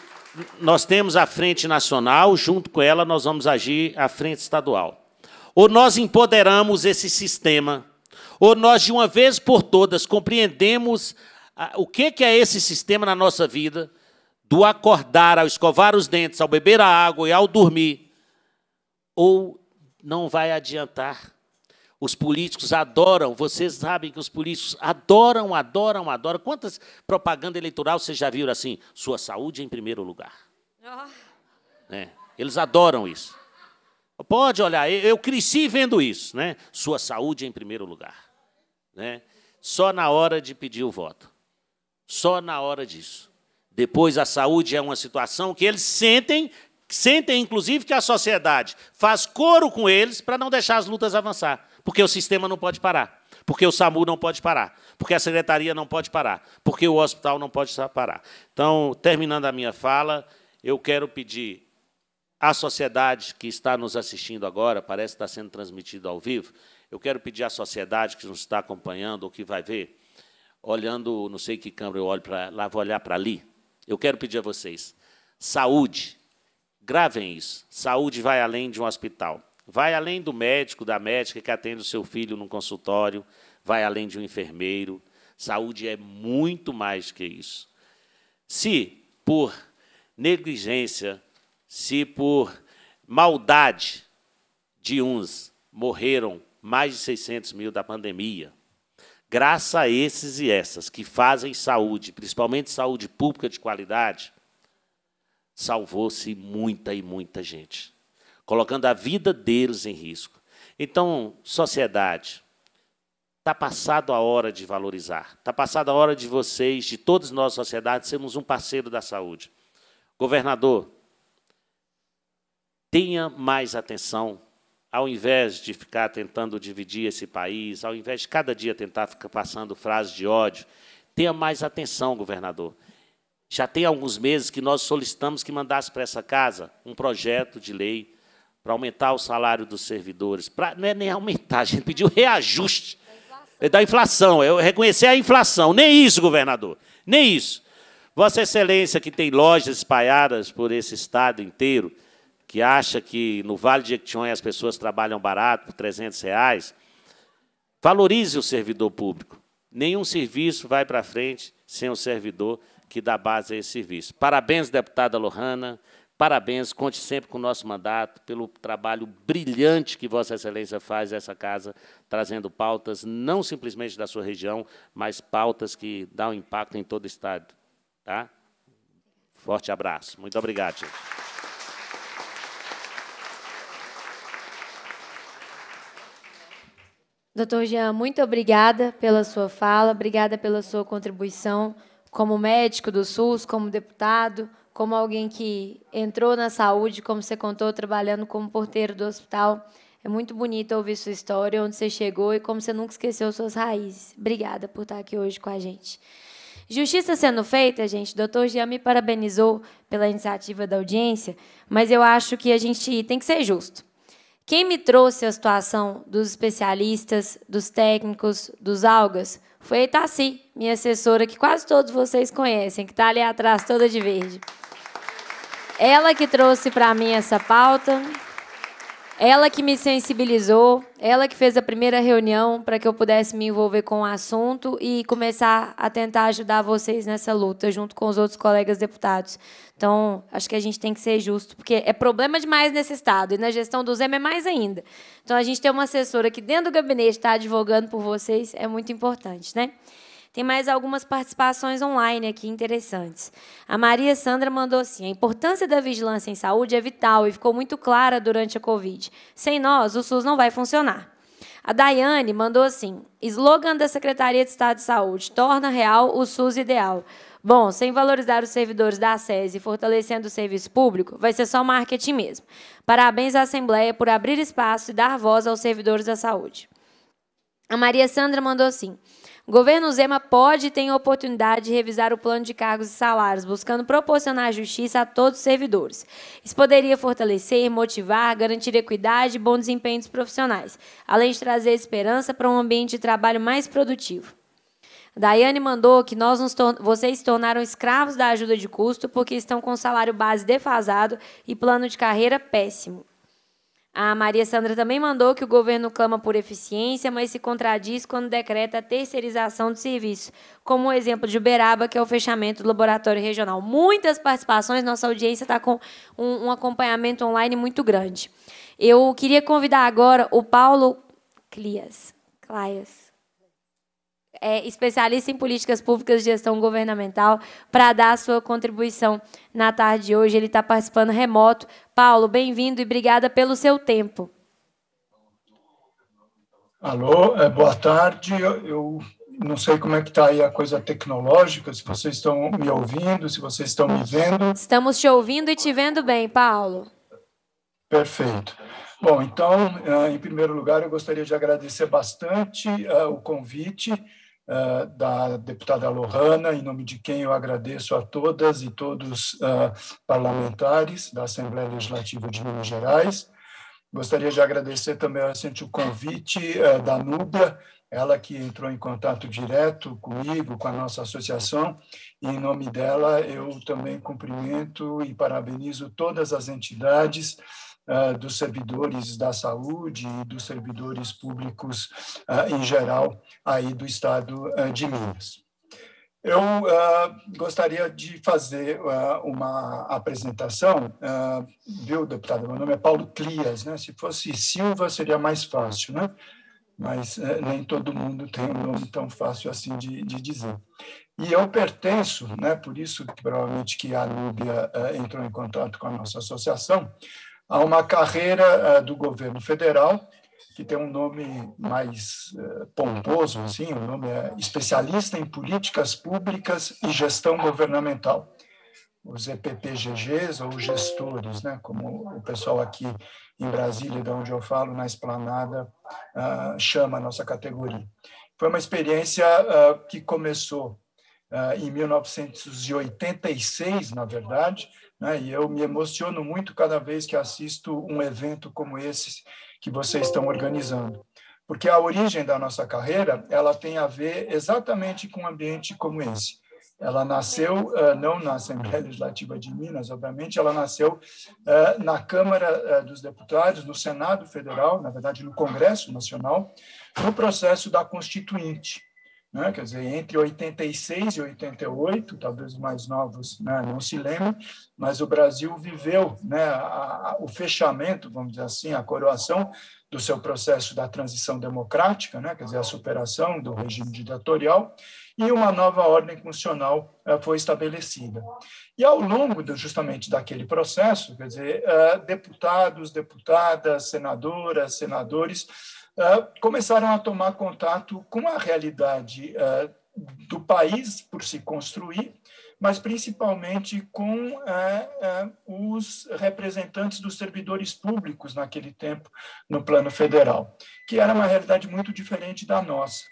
nós temos a Frente Nacional, junto com ela nós vamos agir a Frente Estadual. Ou nós empoderamos esse sistema, ou nós de uma vez por todas compreendemos o que é esse sistema na nossa vida, do acordar, ao escovar os dentes, ao beber a água e ao dormir, ou não vai adiantar. Os políticos adoram, vocês sabem que os políticos adoram, adoram, adoram. Quantas propaganda eleitoral vocês já viram assim? Sua saúde em primeiro lugar. Oh. É, eles adoram isso. Pode olhar, eu cresci vendo isso, né? Sua saúde em primeiro lugar, né? Só na hora de pedir o voto, só na hora disso. Depois a saúde é uma situação que eles sentem Sentem, inclusive, que a sociedade faz coro com eles para não deixar as lutas avançar, porque o sistema não pode parar, porque o SAMU não pode parar, porque a secretaria não pode parar, porque o hospital não pode parar. Então, terminando a minha fala, eu quero pedir à sociedade que está nos assistindo agora, parece estar tá sendo transmitido ao vivo, eu quero pedir à sociedade que nos está acompanhando ou que vai ver, olhando, não sei que câmera eu olho para lá, vou olhar para ali. Eu quero pedir a vocês saúde, Gravem isso. Saúde vai além de um hospital. Vai além do médico, da médica que atende o seu filho num consultório, vai além de um enfermeiro. Saúde é muito mais que isso. Se por negligência, se por maldade de uns morreram mais de 600 mil da pandemia, graças a esses e essas que fazem saúde, principalmente saúde pública de qualidade, salvou-se muita e muita gente, colocando a vida deles em risco. Então, sociedade, está passado a hora de valorizar, está passada a hora de vocês, de todos nós, sociedade, sermos um parceiro da saúde. Governador, tenha mais atenção ao invés de ficar tentando dividir esse país, ao invés de cada dia tentar ficar passando frases de ódio, tenha mais atenção, governador. Já tem alguns meses que nós solicitamos que mandasse para essa casa um projeto de lei para aumentar o salário dos servidores. Pra, não é nem aumentar, <laughs> a gente pediu reajuste é da inflação, é reconhecer a inflação. Nem isso, governador, nem isso. Vossa Excelência, que tem lojas espalhadas por esse estado inteiro, que acha que no Vale de Jequitinhonha as pessoas trabalham barato, por 300 reais, valorize o servidor público. Nenhum serviço vai para frente sem o servidor público que dá base a esse serviço. Parabéns, deputada Lohana. Parabéns, conte sempre com o nosso mandato, pelo trabalho brilhante que Vossa Excelência faz essa casa, trazendo pautas não simplesmente da sua região, mas pautas que dão impacto em todo o Estado. Tá? Forte abraço. Muito obrigado, gente. Doutor Jean, muito obrigada pela sua fala, obrigada pela sua contribuição como médico do SUS, como deputado, como alguém que entrou na saúde, como você contou, trabalhando como porteiro do hospital. É muito bonito ouvir sua história, onde você chegou e como você nunca esqueceu suas raízes. Obrigada por estar aqui hoje com a gente. Justiça sendo feita, gente, o doutor Jean me parabenizou pela iniciativa da audiência, mas eu acho que a gente tem que ser justo. Quem me trouxe a situação dos especialistas, dos técnicos, dos algas, foi a Itaci, minha assessora, que quase todos vocês conhecem, que está ali atrás toda de verde. Ela que trouxe para mim essa pauta, ela que me sensibilizou, ela que fez a primeira reunião para que eu pudesse me envolver com o assunto e começar a tentar ajudar vocês nessa luta, junto com os outros colegas deputados. Então, acho que a gente tem que ser justo, porque é problema demais nesse Estado, e na gestão do Zema é mais ainda. Então, a gente ter uma assessora que dentro do gabinete está advogando por vocês é muito importante, né? Tem mais algumas participações online aqui interessantes. A Maria Sandra mandou assim: a importância da vigilância em saúde é vital e ficou muito clara durante a Covid. Sem nós, o SUS não vai funcionar. A Daiane mandou assim: slogan da Secretaria de Estado de Saúde: torna real o SUS ideal. Bom, sem valorizar os servidores da SESI e fortalecendo o serviço público, vai ser só marketing mesmo. Parabéns à Assembleia por abrir espaço e dar voz aos servidores da saúde. A Maria Sandra mandou assim: o governo Zema pode e tem a oportunidade de revisar o plano de cargos e salários, buscando proporcionar justiça a todos os servidores. Isso poderia fortalecer, motivar, garantir equidade e bom desempenho dos profissionais, além de trazer esperança para um ambiente de trabalho mais produtivo. Daiane mandou que nós nos tor vocês tornaram escravos da ajuda de custo porque estão com salário base defasado e plano de carreira péssimo. A Maria Sandra também mandou que o governo clama por eficiência, mas se contradiz quando decreta a terceirização de serviço, como o exemplo de Uberaba, que é o fechamento do laboratório regional. Muitas participações, nossa audiência está com um, um acompanhamento online muito grande. Eu queria convidar agora o Paulo Clias, Clias é especialista em políticas públicas de gestão governamental, para dar a sua contribuição na tarde de hoje. Ele está participando remoto, Paulo, bem-vindo e obrigada pelo seu tempo. Alô, é, boa tarde. Eu não sei como é que está aí a coisa tecnológica, se vocês estão me ouvindo, se vocês estão me vendo. Estamos te ouvindo e te vendo bem, Paulo. Perfeito. Bom, então, eh, em primeiro lugar, eu gostaria de agradecer bastante eh, o convite. Eh, da deputada Lohana, em nome de quem eu agradeço a todas e todos eh, parlamentares da Assembleia Legislativa de Minas Gerais. Gostaria de agradecer também recente o convite eh, da Nubia, ela que entrou em contato direto comigo, com a nossa associação, e em nome dela eu também cumprimento e parabenizo todas as entidades ah, dos servidores da saúde e dos servidores públicos uh, em geral aí do estado ah, de Minas. Eu gostaria de fazer uma apresentação, viu, deputado? Meu nome é Paulo Clias, né? Se fosse Silva seria mais fácil, né? mas eh, nem todo mundo tem um nome tão fácil assim de, de dizer. E eu pertenço, né, por isso que provavelmente que a Núbia eh, entrou em contato com a nossa associação, a uma carreira eh, do governo federal, que tem um nome mais eh, pomposo, assim, o nome é Especialista em Políticas Públicas e Gestão Governamental, os EPPGGs ou gestores, né, como o pessoal aqui em Brasília, de onde eu falo, na esplanada, ah, chama a nossa categoria. Foi uma experiência ah, que começou ah, em 1986, na verdade, né? E eu me emociono muito cada vez que assisto um evento como esse que vocês estão organizando. Porque a origem da nossa carreira, ela tem a ver exatamente com um ambiente como esse. Ela nasceu eh, não na Assembleia Legislativa de Minas, obviamente, ela nasceu eh, na Câmara eh, dos Deputados, no Senado Federal, na verdade no Congresso Nacional, no processo da Constituinte. Né? Quer dizer, entre 86 e 88, talvez os mais novos né, não se lembrem, mas o Brasil viveu né, a, a, o fechamento, vamos dizer assim, a coroação do seu processo da transição democrática, né? quer dizer, a superação do regime ditatorial, e uma nova ordem constitucional eh, foi estabelecida. E ao longo do, justamente daquele processo, quer dizer, eh, deputados, deputadas, senadoras, senadores ah, começaram a tomar contato com a realidade ah, do país por se construir, mas principalmente com ah, os representantes dos servidores públicos naquele tempo no plano federal, que era uma realidade muito diferente da nossa.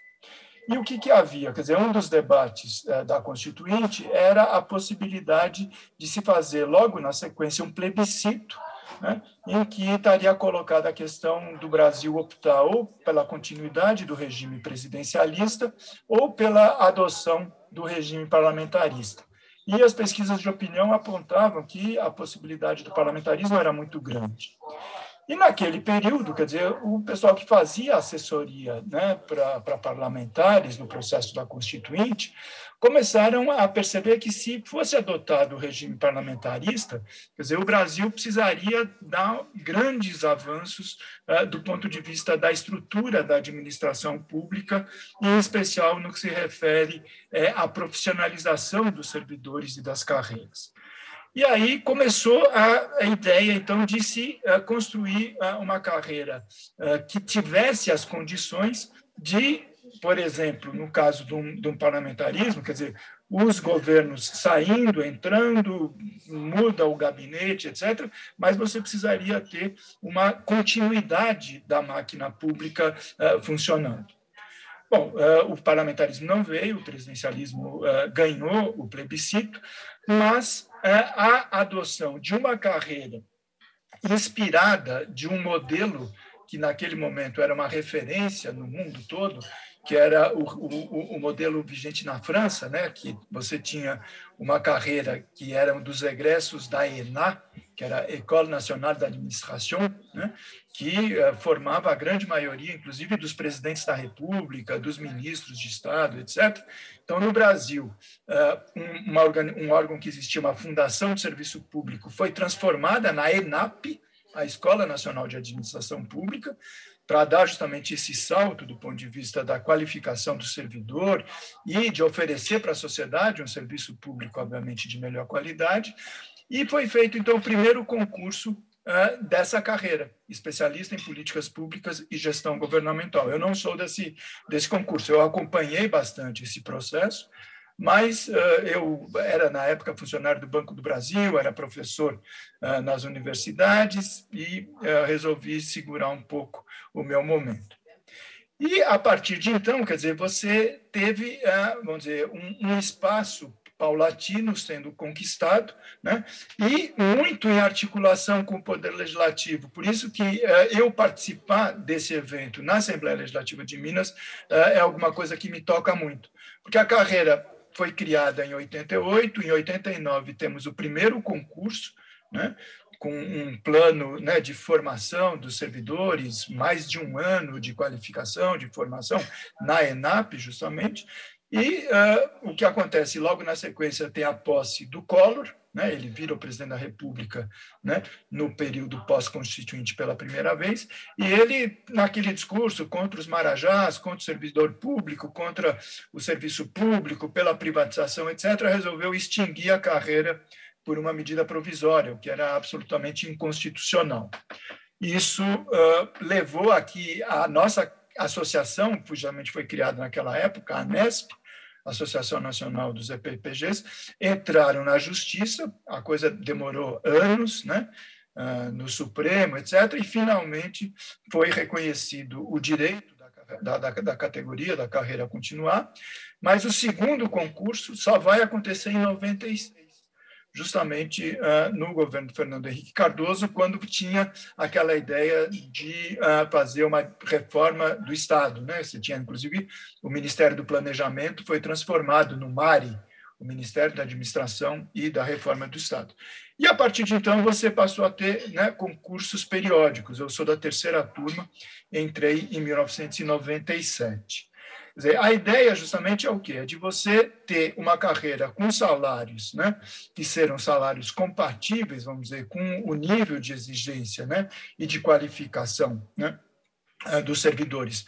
E o que, que havia? Quer dizer, um dos debates da Constituinte era a possibilidade de se fazer, logo na sequência, um plebiscito né, em que estaria colocada a questão do Brasil optar ou pela continuidade do regime presidencialista ou pela adoção do regime parlamentarista. E as pesquisas de opinião apontavam que a possibilidade do parlamentarismo era muito grande. E naquele período, quer dizer, o pessoal que fazia assessoria né, para parlamentares no processo da Constituinte começaram a perceber que se fosse adotado o regime parlamentarista, quer dizer, o Brasil precisaria dar grandes avanços uh, do ponto de vista da estrutura da administração pública, em especial no que se refere uh, à profissionalização dos servidores e das carreiras. E aí começou a, a ideia, então, de se uh, construir uh, uma carreira uh, que tivesse as condições de, por exemplo, no caso de um, de um parlamentarismo, quer dizer, os governos saindo, entrando, muda o gabinete, etc. Mas você precisaria ter uma continuidade da máquina pública uh, funcionando. Bom, o parlamentarismo não veio, o presidencialismo ganhou o plebiscito, mas é a adoção de uma carreira inspirada de um modelo que naquele momento era uma referência no mundo todo, que era o, o, o, modelo vigente na França, né? que você tinha uma carreira que era um dos egressos da ENA, que era a École Nationale d'Administration, né? que eh, formava a grande maioria, inclusive dos presidentes da República, dos ministros de Estado, etc. Então, no Brasil, eh, um órgão que existia, uma fundação de serviço público, foi transformada na ENAP, a Escola Nacional de Administração Pública, para dar justamente esse salto do ponto de vista da qualificação do servidor e de oferecer para a sociedade um serviço público, obviamente, de melhor qualidade. E foi feito, então, o primeiro concurso é, dessa carreira, especialista em políticas públicas e gestão governamental. Eu não sou desse, desse concurso, eu acompanhei bastante esse processo, mas é, eu era, na época, funcionário do Banco do Brasil, era professor é, nas universidades e resolvi segurar um pouco o meu momento. E, a partir de então, quer dizer, você teve, vamos dizer, um, um espaço paulatino sendo conquistado, né? e muito em articulação com o Poder Legislativo. Por isso que eh, eu participar desse evento na Assembleia Legislativa de Minas eh, é alguma coisa que me toca muito, porque a carreira foi criada em 88, em 89 temos o primeiro concurso, né? com um plano né, de formação dos servidores, mais de um ano de qualificação, de formação na ENAP, justamente. E uh, o que acontece logo na sequência tem a posse do Collor, né? ele vira o presidente da República né? no período pós-constituinte pela primeira vez, e ele, naquele discurso contra os marajás, contra o servidor público, contra o serviço público, pela privatização, etc., resolveu extinguir a carreira por uma medida provisória, o que era absolutamente inconstitucional. Isso uh, levou a que a nossa associação, que justamente foi criada naquela época, a ANESP, Associação Nacional dos EPPGs, entraram na justiça, a coisa demorou anos, né? Ah, no Supremo, etc., e finalmente foi reconhecido o direito da, da, da, categoria, da carreira continuar, mas o segundo concurso só vai acontecer em 96 justamente uh, no governo Fernando Henrique Cardoso, quando tinha aquela ideia de uh, fazer uma reforma do Estado. Né? Você tinha, inclusive, o Ministério do Planejamento foi transformado no MARE, o Ministério da Administração e da Reforma do Estado. E, a partir de então, você passou a ter né, concursos periódicos. Eu sou da terceira turma, entrei em 1997 dizer, a ideia justamente é o quê? É de você ter uma carreira com salários, né, que serão salários compatíveis, vamos dizer, com o nível de exigência, né, e de qualificação, né, eh, dos servidores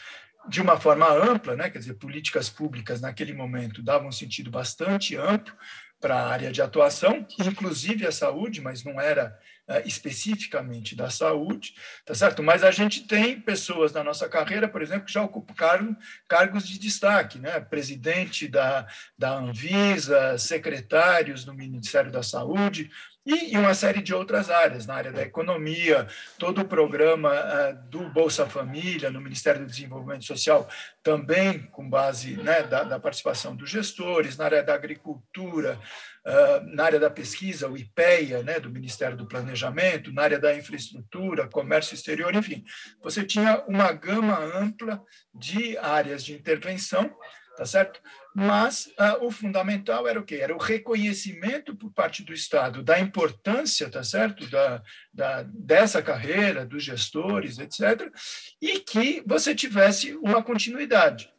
de uma forma ampla, né, quer dizer, políticas públicas naquele momento davam um sentido bastante amplo para a área de atuação, inclusive a saúde, mas não era eh, especificamente da saúde, tá certo? Mas a gente tem pessoas na nossa carreira, por exemplo, que já ocupam cargos de destaque, né? Presidente da, da Anvisa, secretários no Ministério da Saúde, e, uma série de outras áreas, na área da economia, todo o programa ah, do Bolsa Família, no Ministério do Desenvolvimento Social, também com base né, da, da participação dos gestores, na área da agricultura, ah, na área da pesquisa, o IPEA, né, do Ministério do Planejamento, na área da infraestrutura, comércio exterior, enfim. Você tinha uma gama ampla de áreas de intervenção, tá certo? Mas ah, o fundamental era o quê? Era o reconhecimento por parte do Estado da importância, tá certo, da, da, dessa carreira, dos gestores, etc., e que você tivesse uma continuidade.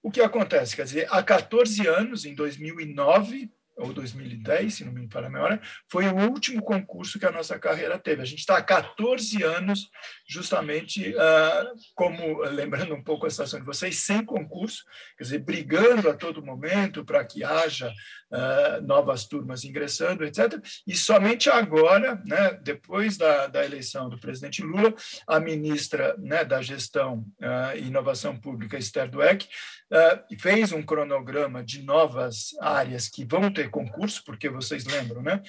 O que acontece? Quer dizer, há 14 anos, em 2009, ou 2010, se não me falha a memória, foi o último concurso que a nossa carreira teve. A gente está há 14 anos, justamente, uh, como, lembrando um pouco a situação de vocês, sem concurso, quer dizer, brigando a todo momento para que haja uh, novas turmas ingressando, etc. E somente agora, né, depois da, da eleição do presidente Lula, a ministra né, da Gestão uh, e Inovação Pública, Esther Dweck, uh, ah, fez um cronograma de novas áreas que vão ter concurso, porque vocês lembram, né?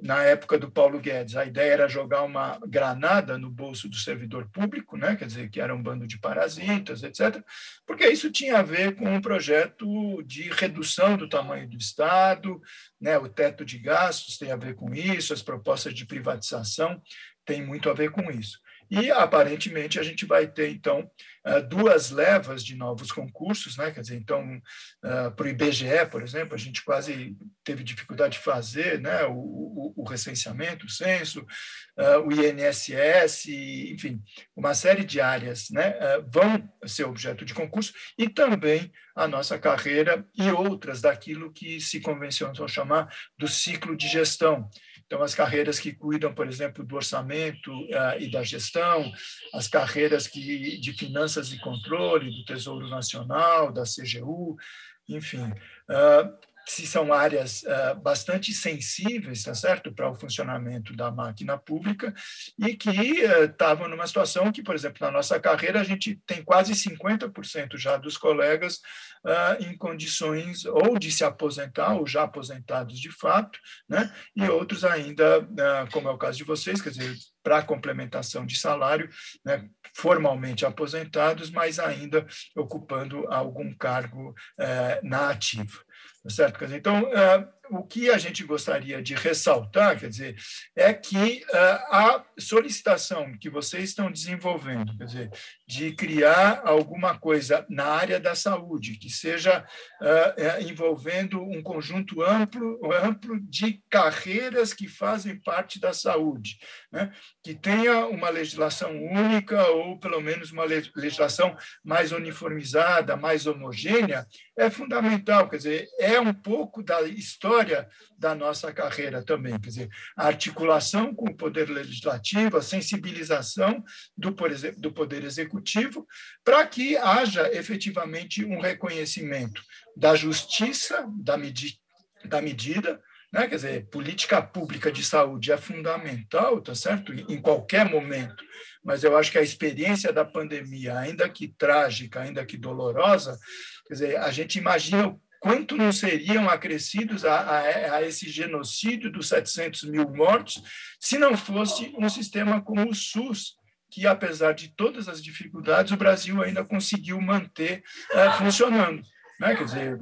na época do Paulo Guedes, a ideia era jogar uma granada no bolso do servidor público, né? quer dizer, que era um bando de parasitas, etc., porque isso tinha a ver com um projeto de redução do tamanho do Estado, né? o teto de gastos tem a ver com isso, as propostas de privatização têm muito a ver com isso. E, aparentemente, a gente vai ter, então, eh, duas levas de novos concursos, né? quer dizer, então, eh, para o IBGE, por exemplo, a gente quase teve dificuldade de fazer né? o, o, o recenseamento, o censo, eh, o INSS, enfim, uma série de áreas né? vão ser objeto de concurso e também a nossa carreira e outras daquilo que se convencionou chamar do ciclo de gestão, então, as carreiras que cuidam, por exemplo, do orçamento uh, e da gestão, as carreiras que, de finanças e controle, do Tesouro Nacional, da CGU, enfim. Uh, se são áreas uh, bastante sensíveis, tá certo, para o funcionamento da máquina pública e que eh, estavam uh, numa situação que, por exemplo, na nossa carreira a gente tem quase 50% já dos colegas uh, em condições ou de se aposentar ou já aposentados de fato, né, e outros ainda, ah, como é o caso de vocês, quer dizer, para complementação de salário, né, formalmente aposentados, mas ainda ocupando algum cargo eh, na ativa certo? Dizer, então, eh, o que a gente gostaria de ressaltar, quer dizer, é que eh, a solicitação que vocês estão desenvolvendo, quer dizer, de criar alguma coisa na área da saúde que seja eh, eh, envolvendo um conjunto amplo, amplo de carreiras que fazem parte da saúde, né? que tenha uma legislação única ou pelo menos uma legislação mais uniformizada, mais homogênea, é fundamental, quer dizer, é um pouco da história história da nossa carreira também. Quer dizer, a articulação com o poder legislativo, a sensibilização do, do poder executivo, para que haja efetivamente um reconhecimento da justiça da, medi da medida, né? quer dizer, política pública de saúde é fundamental, tá certo? Em qualquer momento. Mas eu acho que a experiência da pandemia, ainda que trágica, ainda que dolorosa, quer dizer, a gente imagina quanto não seriam acrescidos a, a, a, esse genocídio dos 700 mil mortos se não fosse um sistema como o SUS, que apesar de todas as dificuldades, o Brasil ainda conseguiu manter é, funcionando. Né? Quer dizer,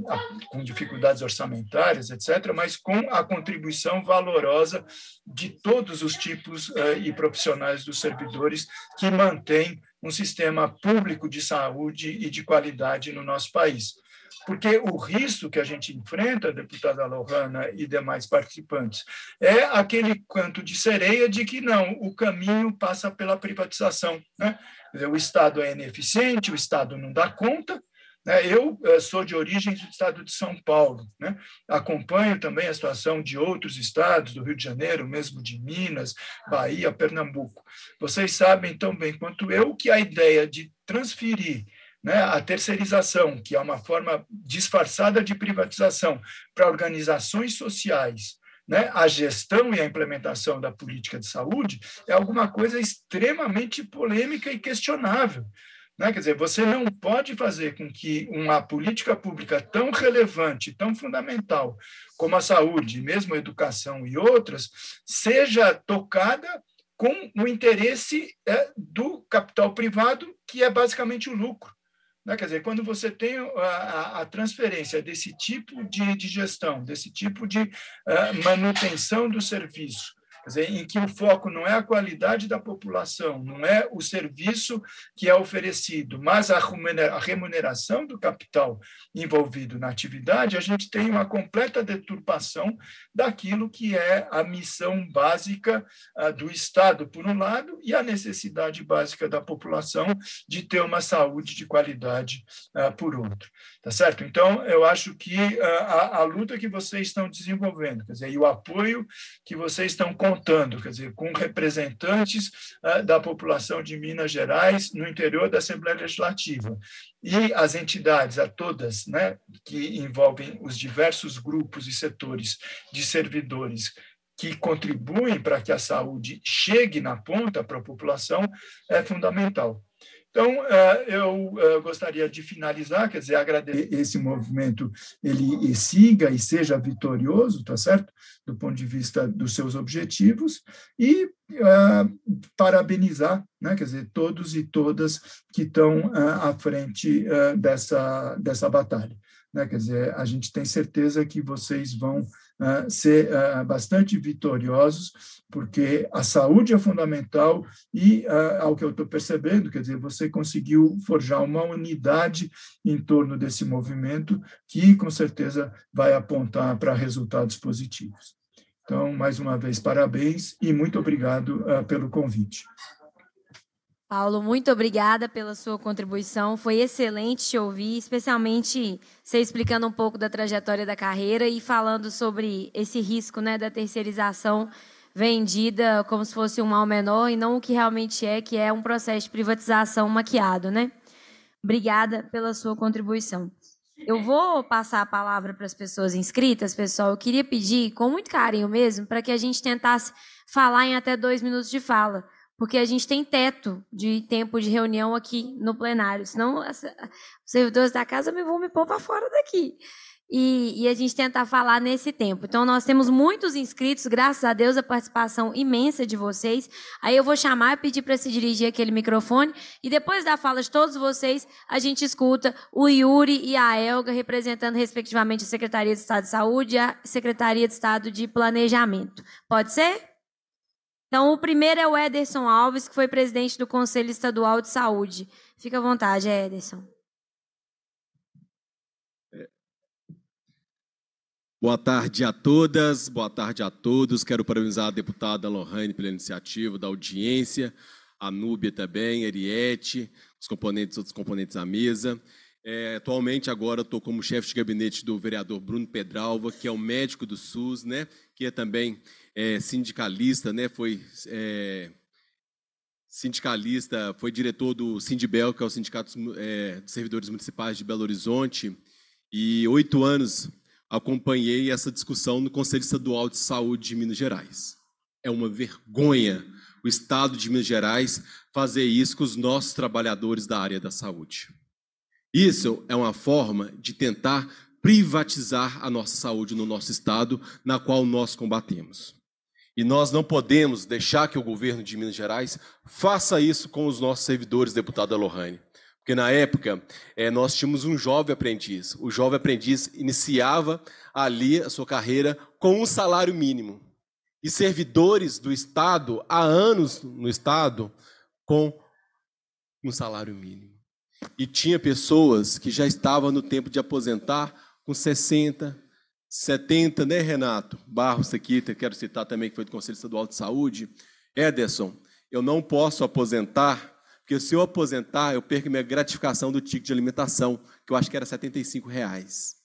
com dificuldades orçamentárias, etc., mas com a contribuição valorosa de todos os tipos eh, e profissionais dos servidores que mantêm um sistema público de saúde e de qualidade no nosso país. Porque o risco que a gente enfrenta, deputada Lohana e demais participantes, é aquele canto de sereia de que não, o caminho passa pela privatização. Né? O Estado é ineficiente, o Estado não dá conta, né? eu eh, sou de origem do estado de São Paulo, né? acompanho também a situação de outros estados, do Rio de Janeiro, mesmo de Minas, Bahia, Pernambuco. Vocês sabem tão bem quanto eu que a ideia de transferir né, a terceirização, que é uma forma disfarçada de privatização para organizações sociais, né, a gestão e a implementação da política de saúde, é alguma coisa extremamente polêmica e questionável. Né? Quer dizer, você não pode fazer com que uma política pública tão relevante, tão fundamental como a saúde, mesmo a educação e outras, seja tocada com o interesse é, do capital privado, que é basicamente o lucro. Né? Quer dizer, quando você tem uh, a, a transferência desse tipo de, de, gestão, desse tipo de uh, manutenção do serviço dizer, em que o foco não é a qualidade da população, não é o serviço que é oferecido, mas a remuneração do capital envolvido na atividade, a gente tem uma completa deturpação daquilo que é a missão básica ah, do Estado, por um lado, e a necessidade básica da população de ter uma saúde de qualidade, ah, por outro. Tá certo? Então, eu acho que ah, a, a luta que vocês estão desenvolvendo, quer dizer, e o apoio que vocês estão contando, quer dizer, com representantes ah, da população de Minas Gerais no interior da Assembleia Legislativa. E as entidades, a todas, né, que envolvem os diversos grupos e setores de servidores que contribuem para que a saúde chegue na ponta para a população, é fundamental. Então, é, eu é, gostaria de finalizar, quer dizer, agradecer esse movimento, ele siga e seja vitorioso, tá certo? Do ponto de vista dos seus objetivos e uh, parabenizar, né? Quer dizer, todos e todas que estão uh, à frente uh, dessa dessa batalha, né? Quer dizer, a gente tem certeza que vocês vão né, ser eh, bastante vitoriosos, porque a saúde é fundamental e, eh, ao que eu estou percebendo, quer dizer, você conseguiu forjar uma unidade em torno desse movimento que, com certeza, vai apontar para resultados positivos. Então, mais uma vez, parabéns e muito obrigado eh, pelo convite. Paulo, muito obrigada pela sua contribuição. Foi excelente te ouvir, especialmente você explicando um pouco da trajetória da carreira e falando sobre esse risco né, da terceirização vendida como se fosse um mal menor e não o que realmente é, que é um processo de privatização maquiado. Né? Obrigada pela sua contribuição. Eu vou passar a palavra para as pessoas inscritas, pessoal. Eu queria pedir, com muito carinho mesmo, para que a gente tentasse falar em até dois minutos de fala porque a gente tem teto de tempo de reunião aqui no plenário, senão os servidores da casa me vão me pôr para fora daqui. E, e, a gente tentar falar nesse tempo. Então, nós temos muitos inscritos, graças a Deus, a participação imensa de vocês. Aí eu vou chamar e pedir para se dirigir aquele microfone. E depois da fala de todos vocês, a gente escuta o Yuri e a Elga, representando, respectivamente, a Secretaria de Estado de Saúde e a Secretaria de Estado de Planejamento. Pode ser? Então, o primeiro é o Ederson Alves, que foi presidente do Conselho Estadual de Saúde. Fica à vontade, Ederson. Boa tarde a todas, boa tarde a todos. Quero parabenizar a deputada Lohane pela iniciativa, da audiência, a Núbia também, a Ariete, os componentes, outros componentes à mesa. É, atualmente, agora, estou como chefe de gabinete do vereador Bruno Pedralva, que é o médico do SUS, né, que é também é, sindicalista, né? Foi é, sindicalista, foi diretor do Sindibel, que é o Sindicato é, de Servidores Municipais de Belo Horizonte, e oito anos acompanhei essa discussão no Conselho Estadual de Saúde de Minas Gerais. É uma vergonha o Estado de Minas Gerais fazer isso com os nossos trabalhadores da área da saúde. Isso é uma forma de tentar privatizar a nossa saúde no nosso Estado, na qual nós combatemos. E nós não podemos deixar que o governo de Minas Gerais faça isso com os nossos servidores, deputada Lohane. Porque na época é, nós tínhamos um jovem aprendiz. O jovem aprendiz iniciava ali a sua carreira com um salário mínimo. E servidores do Estado, há anos no Estado, com um salário mínimo. E tinha pessoas que já estavam no tempo de aposentar com 60, 70, né, Renato? Barros aqui, quero citar também que foi do Conselho Estadual de Saúde. Ederson, eu não posso aposentar, porque se eu aposentar, eu perco minha gratificação do ticket de alimentação, que eu acho que era 75 reais.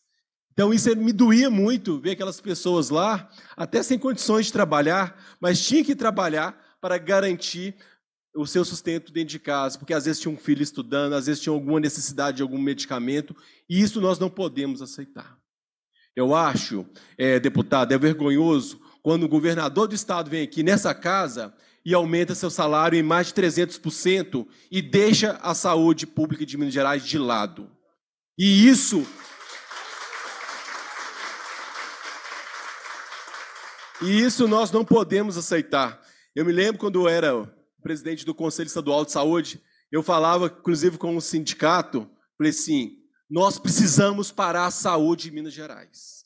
Então isso me doía muito ver aquelas pessoas lá, até sem condições de trabalhar, mas tinha que trabalhar para garantir o seu sustento dentro de casa, porque às vezes tinha um filho estudando, às vezes tinha alguma necessidade de algum medicamento, e isso nós não podemos aceitar. Eu acho, é, deputado, é vergonhoso quando o governador do estado vem aqui nessa casa e aumenta seu salário em mais de 300% e deixa a saúde pública de Minas Gerais de lado. E isso. E isso nós não podemos aceitar. Eu me lembro quando eu era presidente do Conselho Estadual de Saúde, eu falava, inclusive, com o um sindicato, falei assim: nós precisamos parar a saúde em Minas Gerais.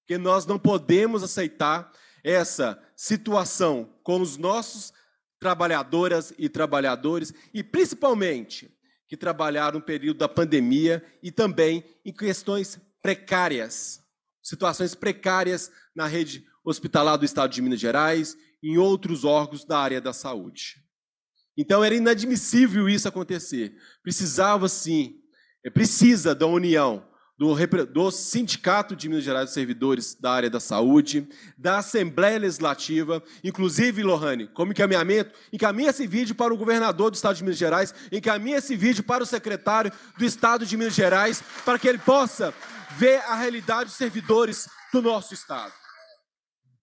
Porque nós não podemos aceitar essa situação com os nossos trabalhadoras e trabalhadores, e principalmente que trabalharam no período da pandemia e também em questões precárias, situações precárias na rede hospitalar do Estado de Minas Gerais e em outros órgãos da área da saúde. Então era inadmissível isso acontecer. Precisava sim precisa da união do, do, Sindicato de Minas Gerais dos Servidores da área da saúde, da Assembleia Legislativa, inclusive, Lohane, como encaminhamento, encaminha esse vídeo para o governador do Estado de Minas Gerais, encaminha esse vídeo para o secretário do Estado de Minas Gerais, para que ele possa ver a realidade dos servidores do nosso Estado.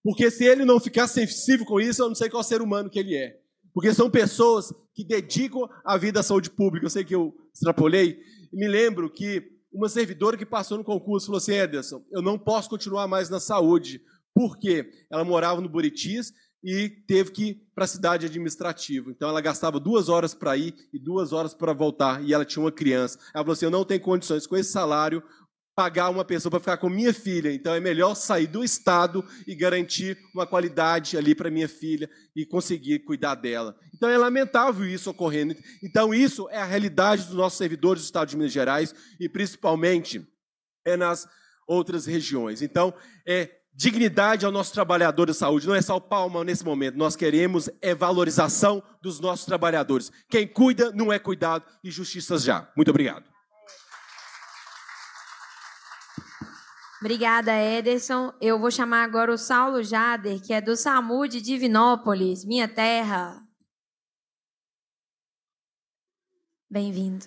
Porque se ele não ficar sensível com isso, eu não sei qual ser humano que ele é. Porque são pessoas que dedicam a vida à saúde pública. Eu sei que eu extrapolei, me lembro que uma servidora que passou no concurso falou assim: Ederson, eu não posso continuar mais na saúde. Por quê? Ela morava no Buritis e teve que ir para a cidade administrativa. Então ela gastava duas horas para ir e duas horas para voltar. E ela tinha uma criança. Ela falou assim: eu não tenho condições, com esse salário, pagar uma pessoa para ficar com minha filha, então é melhor sair do estado e garantir uma qualidade ali para minha filha e conseguir cuidar dela. Então é lamentável isso ocorrendo. Então isso é a realidade dos nossos servidores do estado de Minas Gerais e principalmente é nas outras regiões. Então é dignidade ao nosso trabalhador da saúde, não é só palma nesse momento. Nós queremos é valorização dos nossos trabalhadores. Quem cuida não é cuidado e justiça já. Muito obrigado. Obrigada, Ederson. Eu vou chamar agora o Saulo Jader, que é do SAMU de Divinópolis, minha terra. Bem-vindo.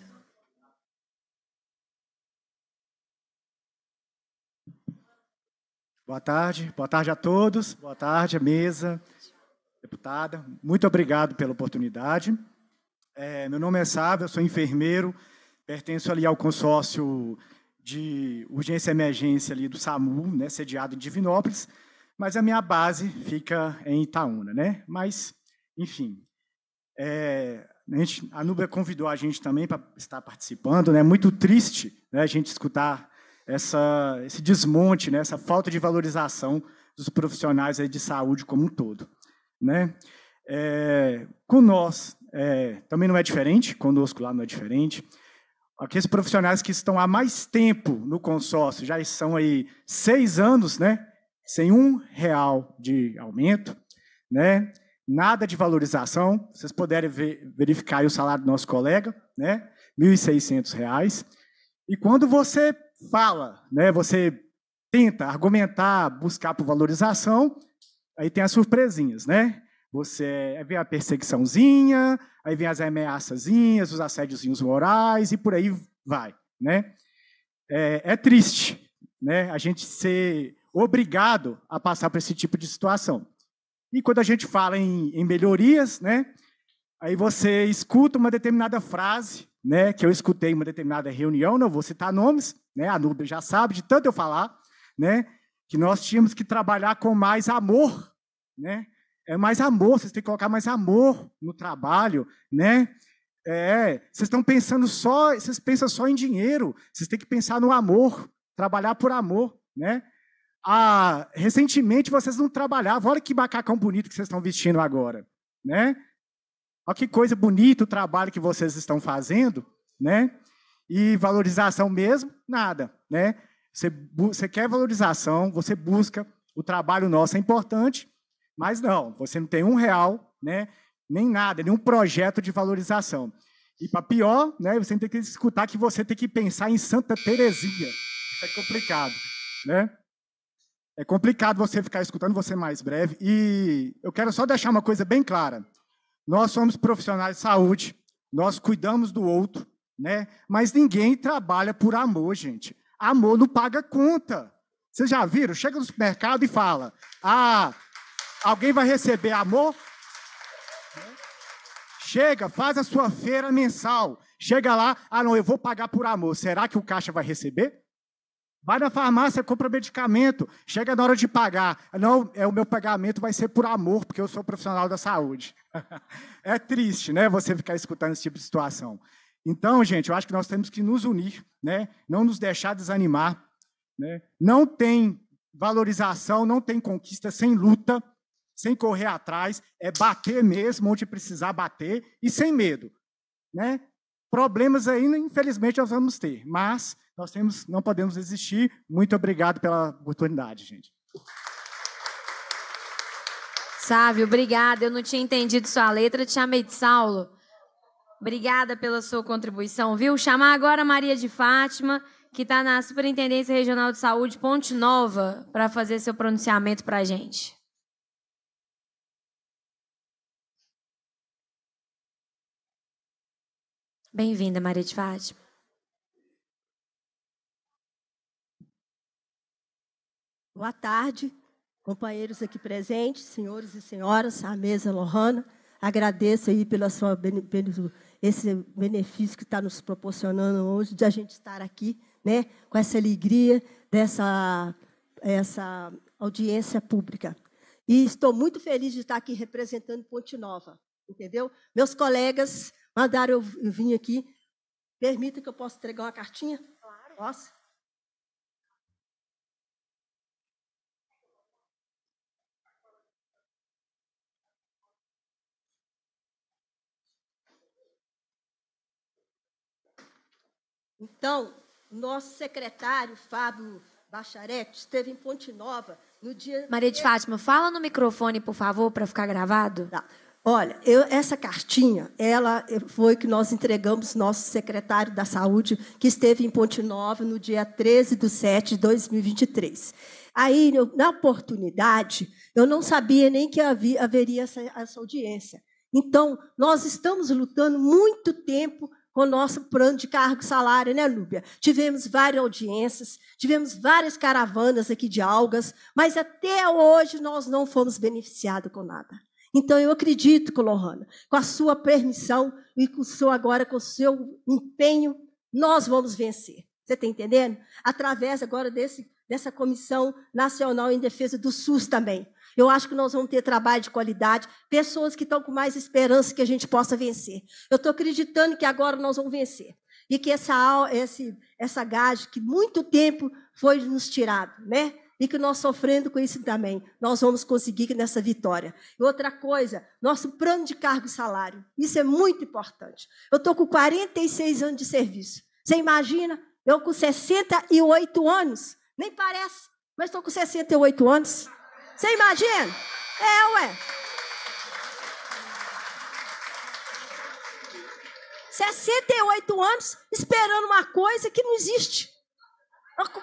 Boa tarde, boa tarde a todos, boa tarde à mesa, deputada. Muito obrigado pela oportunidade. É, meu nome é Sábio, eu sou enfermeiro, pertenço ali ao consórcio de urgência e emergência ali do SAMU, né, sediado em Divinópolis, mas a minha base fica em Itaúna, né? Mas, enfim, é, a, gente, a Nubia convidou a gente também para estar participando, né? É muito triste, né, a gente escutar essa, esse desmonte, né, essa falta de valorização dos profissionais aí de saúde como um todo, né? É, com nós é, também não é diferente, conosco lá não é diferente. Aqueles profissionais que estão há mais tempo no consórcio, já são aí seis anos, né? Sem um real de aumento, né? Nada de valorização. Vocês puderem ver, verificar o salário do nosso colega, né? R$ 1.600. E quando você fala, né? Você tenta argumentar, buscar por valorização, aí tem as surpresinhas, né? Você vem a perseguiçãozinha, aí vem as ameaçazinhas, os assédiozinhos morais e por aí vai, né? É, é triste, né? A gente ser obrigado a passar por esse tipo de situação. E quando a gente fala em, em melhorias, né? Aí você escuta uma determinada frase, né? Que eu escutei em uma determinada reunião, não vou citar nomes, né? A Nubia já sabe de tanto eu falar, né? Que nós tínhamos que trabalhar com mais amor, né? É mais amor, vocês têm que colocar mais amor no trabalho, né? É, vocês estão pensando só, vocês pensam só em dinheiro, vocês têm que pensar no amor, trabalhar por amor, né? Ah, recentemente vocês não trabalhavam, olha que macacão bonito que vocês estão vestindo agora, né? Olha que coisa bonita o trabalho que vocês estão fazendo, né? E valorização mesmo, nada, né? Você, você quer valorização, você busca, o trabalho nosso é importante, mas não, você não tem um real, né? nem nada, nenhum projeto de valorização. E para pior, né, você tem que escutar que você tem que pensar em Santa Teresia. Isso é complicado, né? É complicado você ficar escutando, você é mais breve. E eu quero só deixar uma coisa bem clara. Nós somos profissionais de saúde, nós cuidamos do outro, né? Mas ninguém trabalha por amor, gente. Amor não paga conta. Vocês já viram? Chega no supermercado e fala: "Ah, Alguém vai receber amor? Chega, faz a sua feira mensal. Chega lá, ah não, eu vou pagar por amor. Será que o caixa vai receber? Vai na farmácia, compra medicamento. Chega na hora de pagar. Não, é o meu pagamento vai ser por amor, porque eu sou profissional da saúde. <laughs> é triste, né, você ficar escutando esse tipo de situação. Então, gente, eu acho que nós temos que nos unir, né? Não nos deixar desanimar, né? Não tem valorização, não tem conquista sem luta sem correr atrás, é bater mesmo onde precisar bater e sem medo. Né? Problemas ainda, infelizmente, nós vamos ter, mas nós temos, não podemos desistir. Muito obrigado pela oportunidade, gente. Sávio, obrigada. Eu não tinha entendido sua letra, te chamei de Saulo. Obrigada pela sua contribuição, viu? Chamar agora a Maria de Fátima, que está na Superintendência Regional de Saúde Ponte Nova, para fazer seu pronunciamento para a gente. Bem-vinda, Maria de Fátima. Boa tarde, companheiros aqui presentes, senhores e senhoras, a mesa Lohana. Agradeço aí pela sua, pelo esse benefício que está nos proporcionando hoje de a gente estar aqui, né, com essa alegria dessa essa audiência pública. E estou muito feliz de estar aqui representando Ponte Nova, entendeu? Meus colegas Mandaram eu vir aqui. Permita que eu possa entregar uma cartinha? Claro. Posso? Então, nosso secretário, Fábio Bacharete, esteve em Ponte Nova no dia. Maria de Fátima, fala no microfone, por favor, para ficar gravado. Tá. Olha, eu, essa cartinha, ela foi que nós entregamos nosso secretário da Saúde, que esteve em Ponte Nova no dia 13 de setembro de 2023. Aí, eu, na oportunidade, eu não sabia nem que havia, haveria essa, essa audiência. Então, nós estamos lutando muito tempo com o nosso plano de cargo salário, né, Lúbia? Tivemos várias audiências, tivemos várias caravanas aqui de algas, mas até hoje nós não fomos beneficiados com nada. Então eu acredito, Colohana, com a sua permissão e com o seu agora, com o seu empenho, nós vamos vencer. Você está entendendo? Através agora desse, dessa Comissão Nacional em Defesa do SUS também. Eu acho que nós vamos ter trabalho de qualidade, pessoas que estão com mais esperança que a gente possa vencer. Eu estou acreditando que agora nós vamos vencer. E que essa, esse, essa gás que muito tempo foi nos tirado, né? e que nós sofrendo com isso também, nós vamos conseguir nessa vitória. E outra coisa, nosso plano de cargo e salário. Isso é muito importante. Eu estou com 46 anos de serviço. Você imagina? Eu com 68 anos. Nem parece, mas estou com 68 anos. Você imagina? É, ué. 68 anos esperando uma coisa que não existe.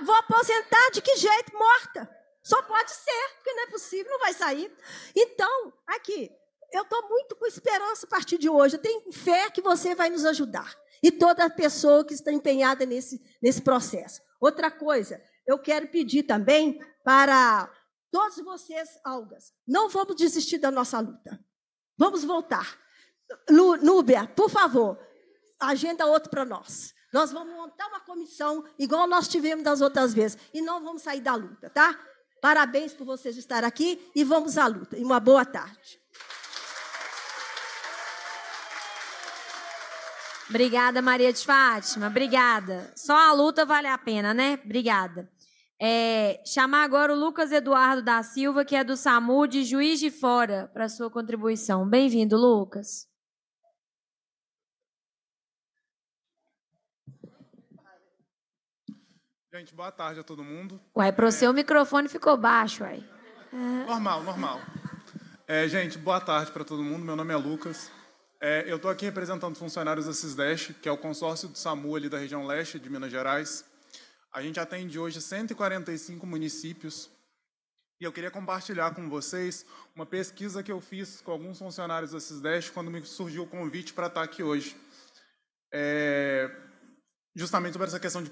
Vou aposentar de que jeito? Morta. Só pode ser, porque não é possível, não vai sair. Então, aqui, eu estou muito com esperança a partir de hoje. Eu tenho fé que você vai nos ajudar. E toda pessoa que está empenhada nesse, nesse processo. Outra coisa, eu quero pedir também para todos vocês, algas, não vamos desistir da nossa luta. Vamos voltar. Núbia, por favor, agenda outro para nós. Nós vamos montar uma comissão, igual nós tivemos das outras vezes, e não vamos sair da luta, tá? Parabéns por vocês estarem aqui e vamos à luta. E uma boa tarde. Obrigada, Maria de Fátima. Obrigada. Só a luta vale a pena, né? Obrigada. É, chamar agora o Lucas Eduardo da Silva, que é do SAMU de Juiz de Fora, para sua contribuição. Bem-vindo, Lucas. Gente, boa tarde a todo mundo. Uai, pro é... seu microfone ficou baixo, uai. É. Normal, normal. É, gente, boa tarde para todo mundo. Meu nome é Lucas. É, eu estou aqui representando funcionários da CISDESH, que é o consórcio do SAMU ali da região leste de Minas Gerais. A gente atende hoje 145 municípios. E eu queria compartilhar com vocês uma pesquisa que eu fiz com alguns funcionários da CISDESH quando me surgiu o convite para estar tá aqui hoje. É, justamente sobre essa questão de,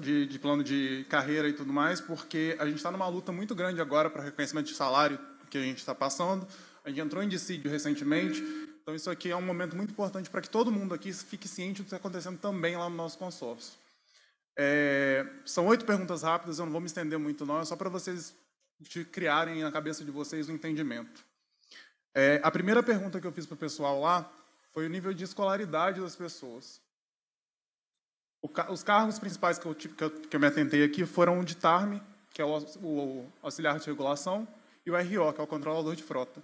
de, de plano de carreira e tudo mais, porque a gente está numa luta muito grande agora para reconhecimento de salário que a gente está passando. A gente entrou em dissídio recentemente, então isso aqui é um momento muito importante para que todo mundo aqui fique ciente do que está acontecendo também lá no nosso consórcio. É, são oito perguntas rápidas, eu não vou me estender muito não, é só para vocês criarem na cabeça de vocês o um entendimento. É, a primeira pergunta que eu fiz para o pessoal lá foi o nível de escolaridade das pessoas. O, os cargos principais que eu, que eu, que, eu, me atentei aqui foram o Tarm, que é o, o, auxiliar de regulação, e o RO, que é o controlador de frota.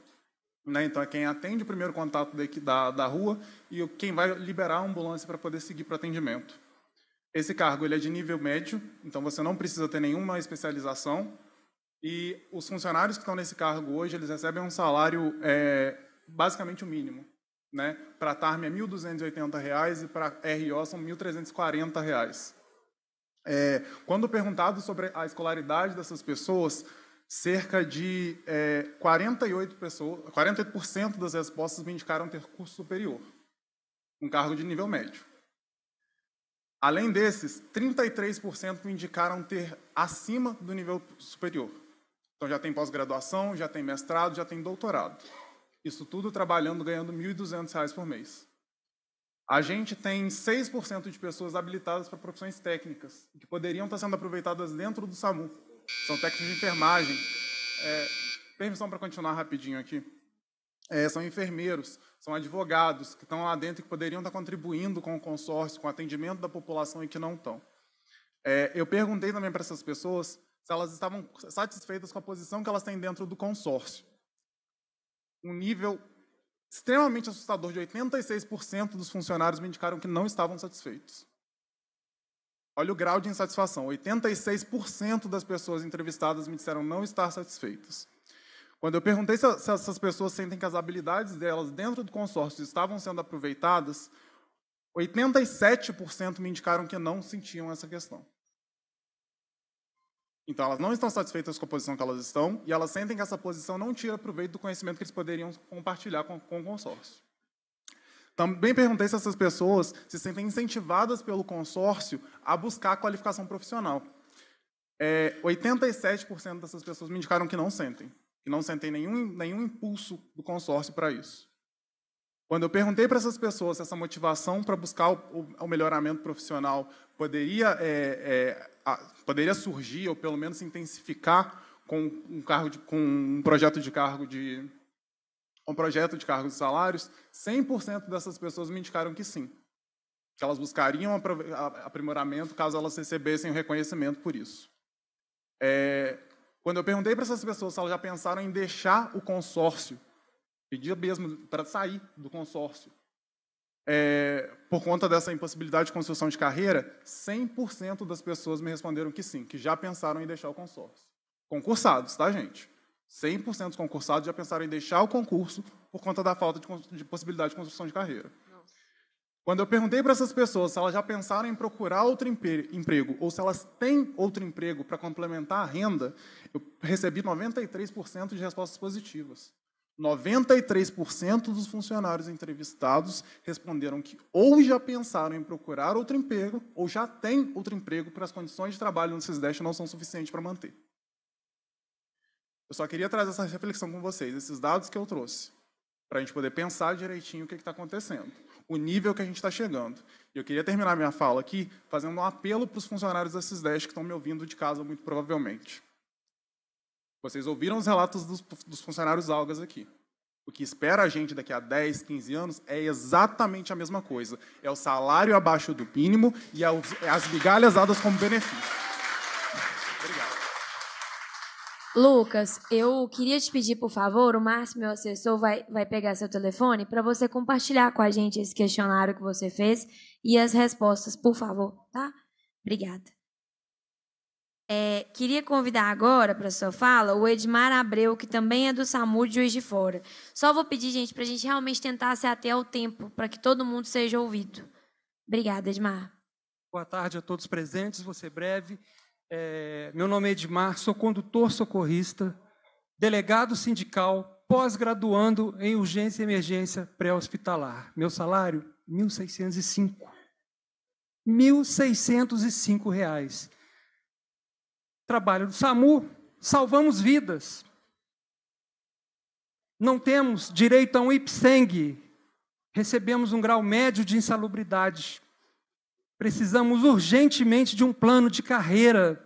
Né? Então, é quem atende o primeiro contato daqui, da, da rua e quem vai liberar a ambulância para poder seguir para o atendimento. Esse cargo ele é de nível médio, então você não precisa ter nenhuma especialização. E os funcionários que estão nesse cargo hoje, eles recebem um salário é, basicamente o mínimo. Né? Para a TARM é R$ 1.280 e para a RO são R$ 1.340. É, quando perguntado sobre a escolaridade dessas pessoas, cerca de é, 48 pessoas, 48% das respostas me indicaram ter curso superior, um cargo de nível médio. Além desses, 33% me indicaram ter acima do nível superior. Então já tem pós-graduação, já tem mestrado, já tem doutorado. Isso tudo trabalhando, ganhando R$ 1.200 por mês. A gente tem 6% de pessoas habilitadas para profissões técnicas, que poderiam estar sendo aproveitadas dentro do SAMU. São técnicos de enfermagem. É, permissão para continuar rapidinho aqui. É, são enfermeiros, são advogados que estão lá dentro e que poderiam estar contribuindo com o consórcio, com o atendimento da população e que não estão. É, eu perguntei também para essas pessoas se elas estavam satisfeitas com a posição que elas têm dentro do consórcio um nível extremamente assustador de 86% dos funcionários me indicaram que não estavam satisfeitos. Olha o grau de insatisfação. 86% das pessoas entrevistadas me disseram não estar satisfeitas. Quando eu perguntei se, essas pessoas sentem que as habilidades delas dentro do consórcio estavam sendo aproveitadas, 87% me indicaram que não sentiam essa questão. Então, elas não estão satisfeitas com a posição que elas estão e elas sentem que essa posição não tira proveito do conhecimento que eles poderiam compartilhar com, com o consórcio. Também perguntei se essas pessoas se sentem incentivadas pelo consórcio a buscar qualificação profissional. É, 87% dessas pessoas me indicaram que não sentem, que não sentem nenhum, nenhum impulso do consórcio para isso. Quando eu perguntei para essas pessoas se essa motivação para buscar o, o, melhoramento profissional poderia é, é, poderia surgir, ou pelo menos intensificar, com um, cargo de, com um projeto de cargo de um projeto de cargos e salários, 100% dessas pessoas me indicaram que sim, que elas buscariam aprimoramento caso elas recebessem o reconhecimento por isso. É, quando eu perguntei para essas pessoas se elas já pensaram em deixar o consórcio, pedir mesmo para sair do consórcio, é, por conta dessa impossibilidade de construção de carreira, 100% das pessoas me responderam que sim, que já pensaram em deixar o consórcio. Concursados, tá, gente? 100% dos concursados já pensaram em deixar o concurso por conta da falta de, de possibilidade de construção de carreira. Nossa. Quando eu perguntei para essas pessoas se elas já pensaram em procurar outro emprego ou se elas têm outro emprego para complementar a renda, eu recebi 93% de respostas positivas. 93% dos funcionários entrevistados responderam que ou já pensaram em procurar outro emprego, ou já têm outro emprego, porque as condições de trabalho no SISDEST não são suficientes para manter. Eu só queria trazer essa reflexão com vocês, esses dados que eu trouxe, para a gente poder pensar direitinho o que está acontecendo, o nível que a gente está chegando. E eu queria terminar minha fala aqui fazendo um apelo para os funcionários da SISDEST que estão me ouvindo de casa, muito provavelmente. Vocês ouviram os relatos dos, dos funcionários algas aqui. O que espera a gente daqui a 10, 15 anos é exatamente a mesma coisa. É o salário abaixo do mínimo e é é as migalhas dadas como benefício. Obrigado. Lucas, eu queria te pedir, por favor, o Márcio, meu assessor, vai, vai pegar seu telefone para você compartilhar com a gente esse questionário que você fez e as respostas, por favor, tá? Obrigada. É, queria convidar agora para sua fala o Edmar Abreu, que também é do SAMU de Juiz de Fora. Só vou pedir, gente, para a gente realmente tentar se ater ao tempo, para que todo mundo seja ouvido. Obrigada, Edmar. Boa tarde a todos presentes, vou ser breve. É, meu nome é Edmar, sou condutor socorrista, delegado sindical, pós-graduando em urgência e emergência pré-hospitalar. Meu salário, R$ 1.605. R$ 1.605 trabalho do SAMU, salvamos vidas. Não temos direito a um IPSENG, recebemos um grau médio de insalubridade. Precisamos urgentemente de um plano de carreira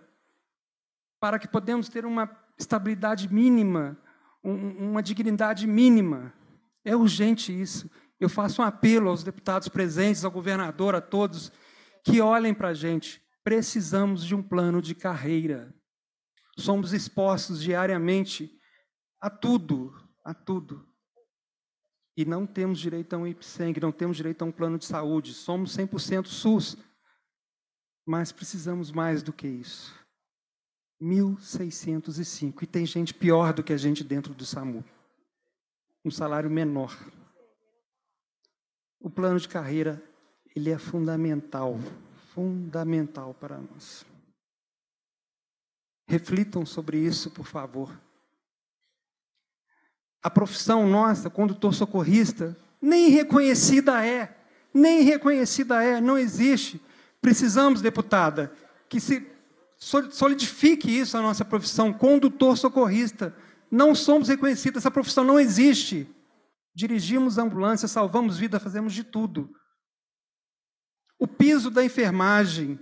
para que podemos ter uma estabilidade mínima, um, uma dignidade mínima. É urgente isso. Eu faço um apelo aos deputados presentes, ao governador, a todos, que olhem para a gente. Precisamos de um plano de carreira. Somos expostos diariamente a tudo, a tudo. E não temos direito a um IPSENG, não temos direito a um plano de saúde. Somos 100% SUS. Mas precisamos mais do que isso. 1.605. E tem gente pior do que a gente dentro do SAMU. Um salário menor. O plano de carreira, ele é fundamental fundamental para nós. Reflitam sobre isso, por favor. A profissão nossa, condutor socorrista, nem reconhecida é, nem reconhecida é, não existe. Precisamos, deputada, que se solidifique isso a nossa profissão, condutor socorrista. Não somos reconhecidos, essa profissão não existe. Dirigimos ambulância, salvamos vidas, fazemos de tudo. O piso da enfermagem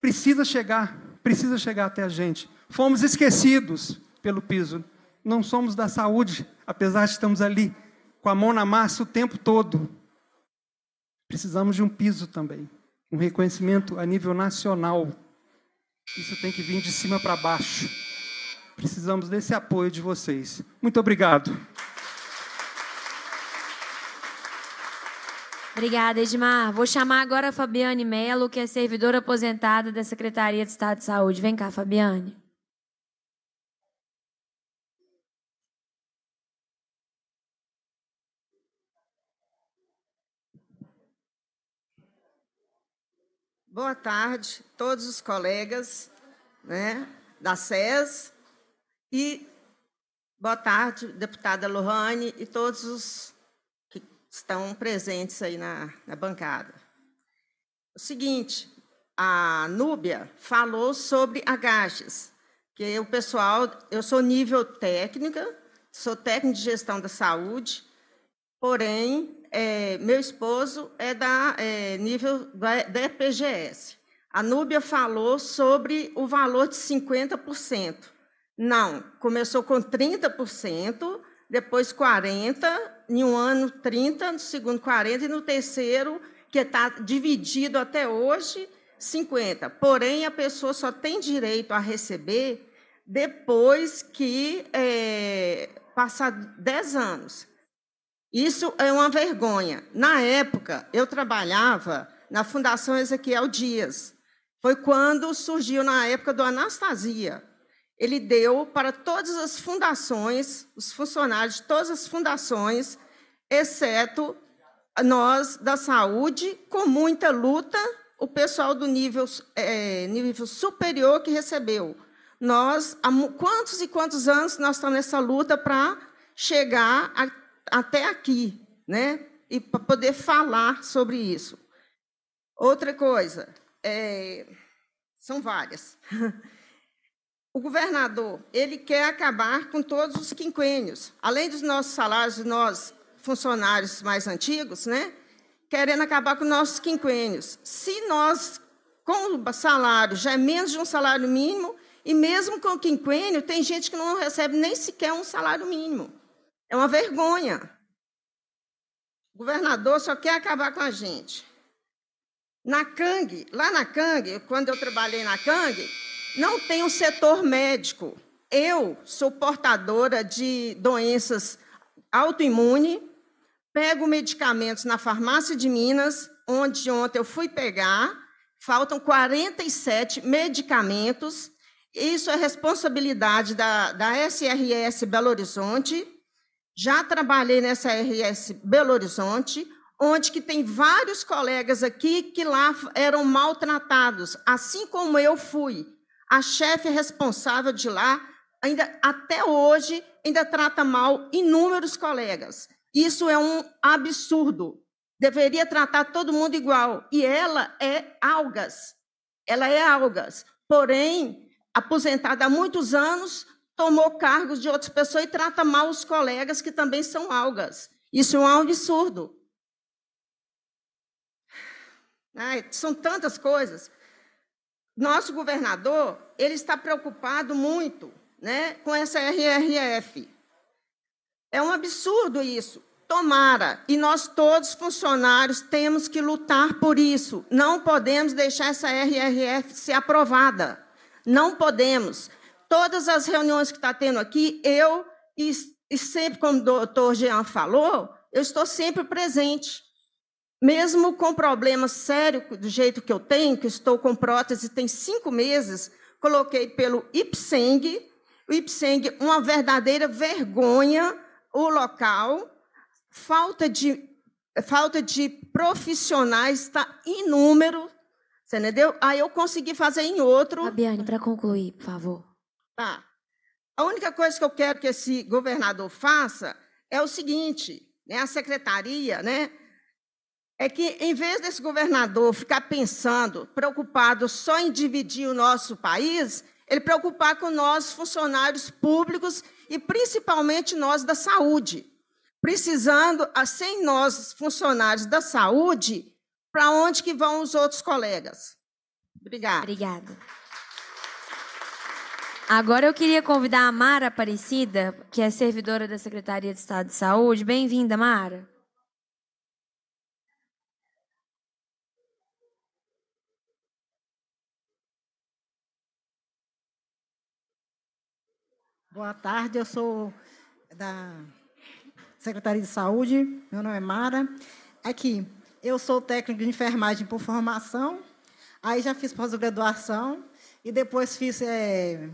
precisa chegar, precisa chegar até a gente. Fomos esquecidos pelo piso. Não somos da saúde, apesar de estamos ali com a mão na massa o tempo todo. Precisamos de um piso também, um reconhecimento a nível nacional. Isso tem que vir de cima para baixo. Precisamos desse apoio de vocês. Muito obrigado. Obrigada, Edmar. Vou chamar agora a Fabiane Melo, que é servidora aposentada da Secretaria de Estado de Saúde. Vem cá, Fabiane. Boa tarde, todos os colegas né, da SES e boa tarde, deputada Lohane e todos os estão presentes aí na, na bancada. O seguinte, a Núbia falou sobre agaches, que o pessoal, eu sou nível técnica, sou técnica de gestão da saúde, porém, é, meu esposo é da é, nível da, da EPGS. A Núbia falou sobre o valor de 50%. Não, começou com 30%, depois 40, em um ano 30, no segundo 40 e no terceiro, que está dividido até hoje, 50. Porém, a pessoa só tem direito a receber depois que é, passar 10 anos. Isso é uma vergonha. Na época, eu trabalhava na Fundação Ezequiel Dias. Foi quando surgiu, na época, do Anastasia ele deu para todas as fundações, os funcionários de todas as fundações, exceto nós da saúde, com muita luta, o pessoal do nível, é, nível superior que recebeu. Nós, há quantos e quantos anos nós estamos nessa luta para chegar a, até aqui, né? E para poder falar sobre isso. Outra coisa, é, são várias. <laughs> O governador, ele quer acabar com todos os quinquênios. Além dos nossos salários, nós, funcionários mais antigos, né? Querendo acabar com nossos quinquênios. Se nós, com o salário, já é menos de um salário mínimo, e mesmo com o quinquênio, tem gente que não recebe nem sequer um salário mínimo. É uma vergonha. O governador só quer acabar com a gente. Na Cang, lá na Cang, quando eu trabalhei na Cang, não tem o setor médico. Eu sou portadora de doenças autoimune, pego medicamentos na farmácia de Minas, onde ontem eu fui pegar, faltam 47 medicamentos. Isso é responsabilidade da, da SRS Belo Horizonte. Já trabalhei nessa RS Belo Horizonte, onde que tem vários colegas aqui que lá eram maltratados, assim como eu fui. A chefe responsável de lá, ainda até hoje, ainda trata mal inúmeros colegas. Isso é um absurdo. Deveria tratar todo mundo igual. E ela é algas. Ela é algas. Porém, aposentada há muitos anos, tomou cargos de outras pessoas e trata mal os colegas que também são algas. Isso é um absurdo. Ai, são tantas coisas nosso governador ele está preocupado muito né, com essa RRF. É um absurdo isso. Tomara, e nós todos funcionários temos que lutar por isso. Não podemos deixar essa RRF ser aprovada. Não podemos. Todas as reuniões que está tendo aqui, eu, e, e sempre como o doutor Jean falou, eu estou sempre presente. Mesmo com problema sério do jeito que eu tenho, que estou com prótese tem cinco meses, coloquei pelo Ipseng. O Ipseng, uma verdadeira vergonha, o local, falta de, falta de profissionais, está inúmero. Você entendeu? Aí eu consegui fazer em outro. Fabiane, para concluir, por favor. Tá. A única coisa que eu quero que esse governador faça é o seguinte, né? A secretaria, né? é que, em vez desse governador ficar pensando, preocupado só em dividir o nosso país, ele preocupar com nós, funcionários públicos e principalmente nós da saúde, precisando, assim nós, funcionários da saúde, para onde que vão os outros colegas. Obrigada. Obrigada. Agora eu queria convidar a Mara Aparecida, que é servidora da Secretaria de Estado de Saúde. Bem-vinda, Mara. Boa tarde, eu sou da Secretaria de Saúde, meu nome é Mara. Aqui, eu sou técnico de enfermagem por formação, aí já fiz pós-graduação e depois fiz é,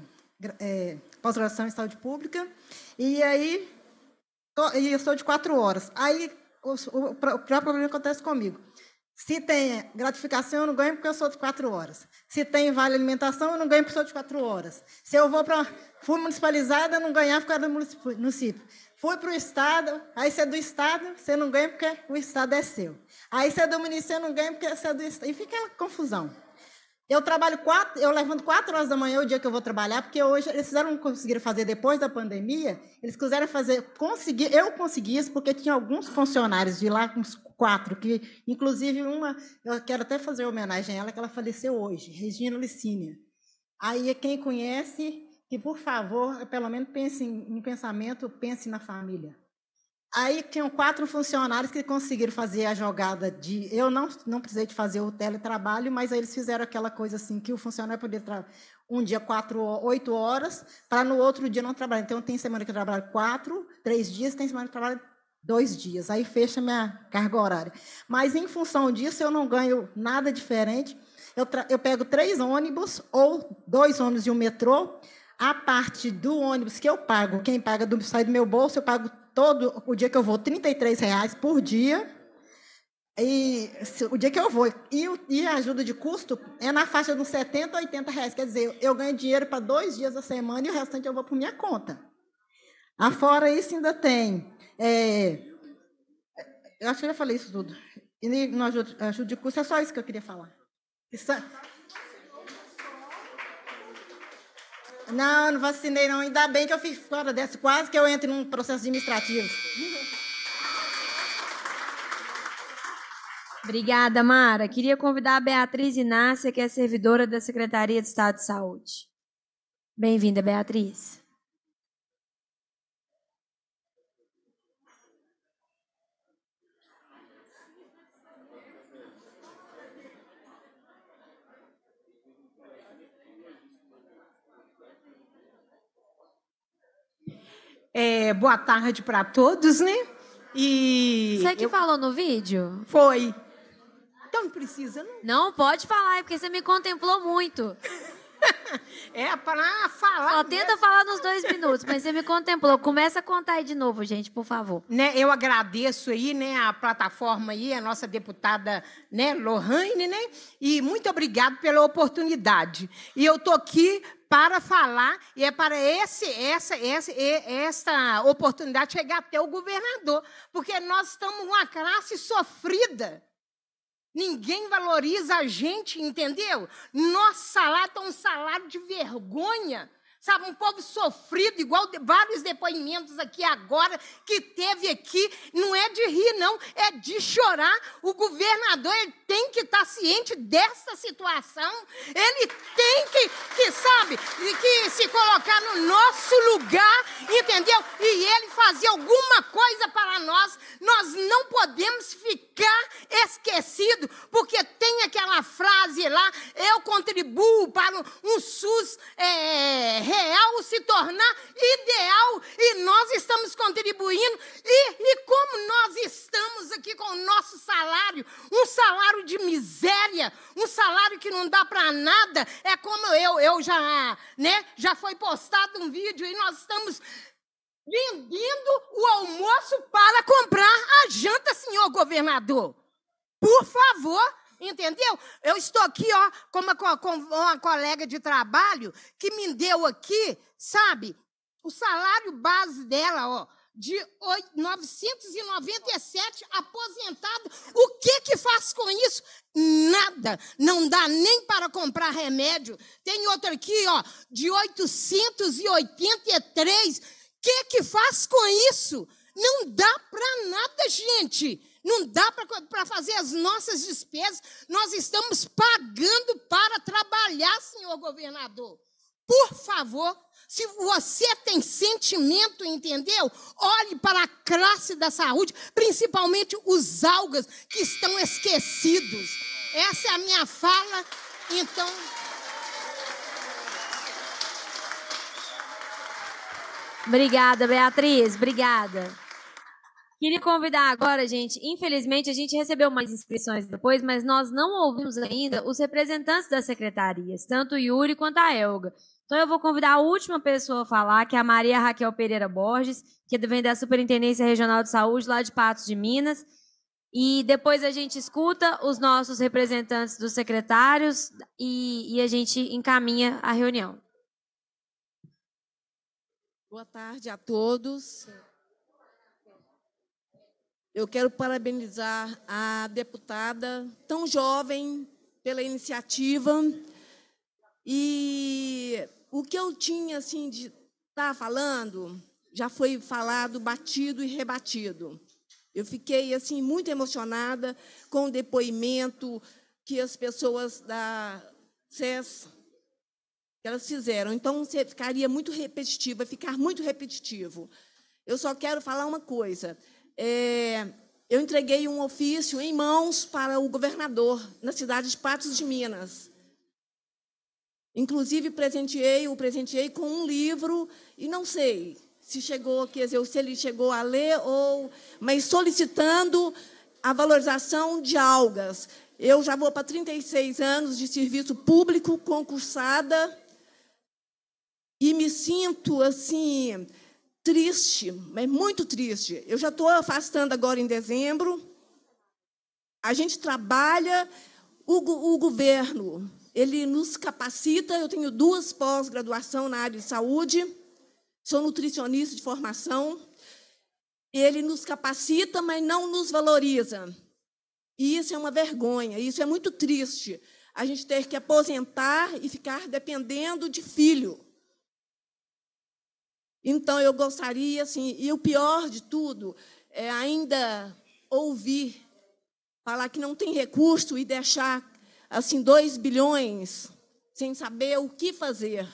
é, pós-graduação em saúde pública. E aí, tô, eu sou de quatro horas. Aí, o, o, o próprio problema acontece comigo. Se tem gratificação, eu não ganho porque eu sou de quatro horas. Se tem vale alimentação, eu não ganho porque eu sou de quatro horas. Se eu vou para. Fui municipalizada, eu não ganho porque era do município. Fui para o Estado, aí você é do Estado, você não ganha porque o Estado é seu. Aí você é do município, você não ganha porque você é do Estado. E fica aquela confusão. Eu trabalho quatro, eu levanto quatro horas da manhã o dia que eu vou trabalhar, porque hoje eles fizeram conseguiram fazer depois da pandemia, eles quiseram fazer, conseguir, eu consegui isso porque tinha alguns funcionários de lá, uns quatro, que inclusive uma, eu quero até fazer homenagem a ela, que ela faleceu hoje, Regina Licínia. Aí quem conhece, que por favor, pelo menos pense em, em pensamento, pense na família. Aí tinham quatro funcionários que conseguiram fazer a jogada de. Eu não, não precisei de fazer o teletrabalho, mas aí eles fizeram aquela coisa assim que o funcionário podia trabalhar um dia quatro, oito horas, para no outro dia não trabalhar. Então tem semana que eu trabalho quatro, três dias, tem semana que eu trabalho dois dias. Aí fecha minha carga horária. Mas em função disso eu não ganho nada diferente. Eu, eu pego três ônibus, ou dois ônibus e um metrô. A parte do ônibus que eu pago, quem paga do, sai do meu bolso, eu pago todo o dia que eu vou, 33 reais por dia. E o dia que eu vou. E, e a ajuda de custo é na faixa dos uns 70, 80 reais. Quer dizer, eu ganho dinheiro para dois dias da semana e o restante eu vou por minha conta. Afora isso ainda tem. É, eu acho que eu já falei isso tudo. E no ajuda, ajuda de custo é só isso que eu queria falar. Isso, é Não, não vacinei não. Ainda bem que eu fiz fora dessa. Quase que eu entro num processo administrativo. Obrigada, Mara. Queria convidar a Beatriz Inácia, que é servidora da Secretaria de Estado de Saúde. Bem-vinda, Beatriz. É, boa tarde para todos, né? E você que eu... falou no vídeo? Foi. Então não precisa, não? Né? Não pode falar, é porque você me contemplou muito. <laughs> é para falar. Só mesmo. tenta falar nos dois minutos, mas você me contemplou. Começa a contar aí de novo, gente, por favor. Né, eu agradeço aí, né, a plataforma aí, a nossa deputada, né, Lohane, né? E muito obrigado pela oportunidade. E eu tô aqui para falar e é para esse, essa, essa, essa oportunidade chegar até o governador, porque nós estamos uma classe sofrida. Ninguém valoriza a gente, entendeu? Nosso salário é um salário de vergonha. Sabe, um povo sofrido, igual de, vários depoimentos aqui agora que teve aqui, não é de rir, não, é de chorar. O governador ele tem que estar tá ciente dessa situação, ele tem que, que, sabe, que se colocar no nosso lugar, entendeu? E ele fazer alguma coisa para nós. Nós não podemos ficar esquecido, porque tem aquela frase lá: eu contribuo para um SUS. É, real se tornar ideal e nós estamos contribuindo. E, e como nós estamos aqui com o nosso salário, um salário de miséria, um salário que não dá para nada, é como eu, eu já, né, já foi postado um vídeo e nós estamos vendendo o almoço para comprar a janta, senhor governador. Por favor, entendeu? Eu estou aqui, ó, com uma, com uma colega de trabalho que me deu aqui, sabe, o salário base dela, ó, de 997 aposentado. O que que faz com isso? Nada. Não dá nem para comprar remédio. Tem outro aqui, ó, de 883. O que que faz com isso? Não dá para nada, gente. Não dá para fazer as nossas despesas. Nós estamos pagando para trabalhar, senhor governador. Por favor, se você tem sentimento, entendeu? Olhe para a classe da saúde, principalmente os algas que estão esquecidos. Essa é a minha fala. Então. Obrigada, Beatriz. Obrigada. Queria convidar agora, gente. Infelizmente, a gente recebeu mais inscrições depois, mas nós não ouvimos ainda os representantes das secretarias, tanto o Yuri quanto a Elga. Então, eu vou convidar a última pessoa a falar, que é a Maria Raquel Pereira Borges, que vem da Superintendência Regional de Saúde, lá de Patos de Minas. E depois a gente escuta os nossos representantes dos secretários e, e a gente encaminha a reunião. Boa tarde a todos. Eu quero parabenizar a deputada, tão jovem, pela iniciativa. E o que eu tinha assim de estar tá falando já foi falado, batido e rebatido. Eu fiquei assim muito emocionada com o depoimento que as pessoas da SES elas fizeram. Então você ficaria muito repetitiva, ficar muito repetitivo. Eu só quero falar uma coisa é, eu entreguei um ofício em mãos para o governador na cidade de Patos de Minas. Inclusive presenteei, o presenteei com um livro e não sei se chegou, quer dizer, se ele chegou a ler ou, mas solicitando a valorização de algas. Eu já vou para 36 anos de serviço público concursada e me sinto assim triste, é muito triste. Eu já estou afastando agora em dezembro. A gente trabalha, o, o governo, ele nos capacita. Eu tenho duas pós-graduação na área de saúde, sou nutricionista de formação. Ele nos capacita, mas não nos valoriza. E isso é uma vergonha, isso é muito triste. A gente ter que aposentar e ficar dependendo de filho. Então, eu gostaria, assim, e o pior de tudo é ainda ouvir falar que não tem recurso e deixar, assim, dois bilhões sem saber o que fazer.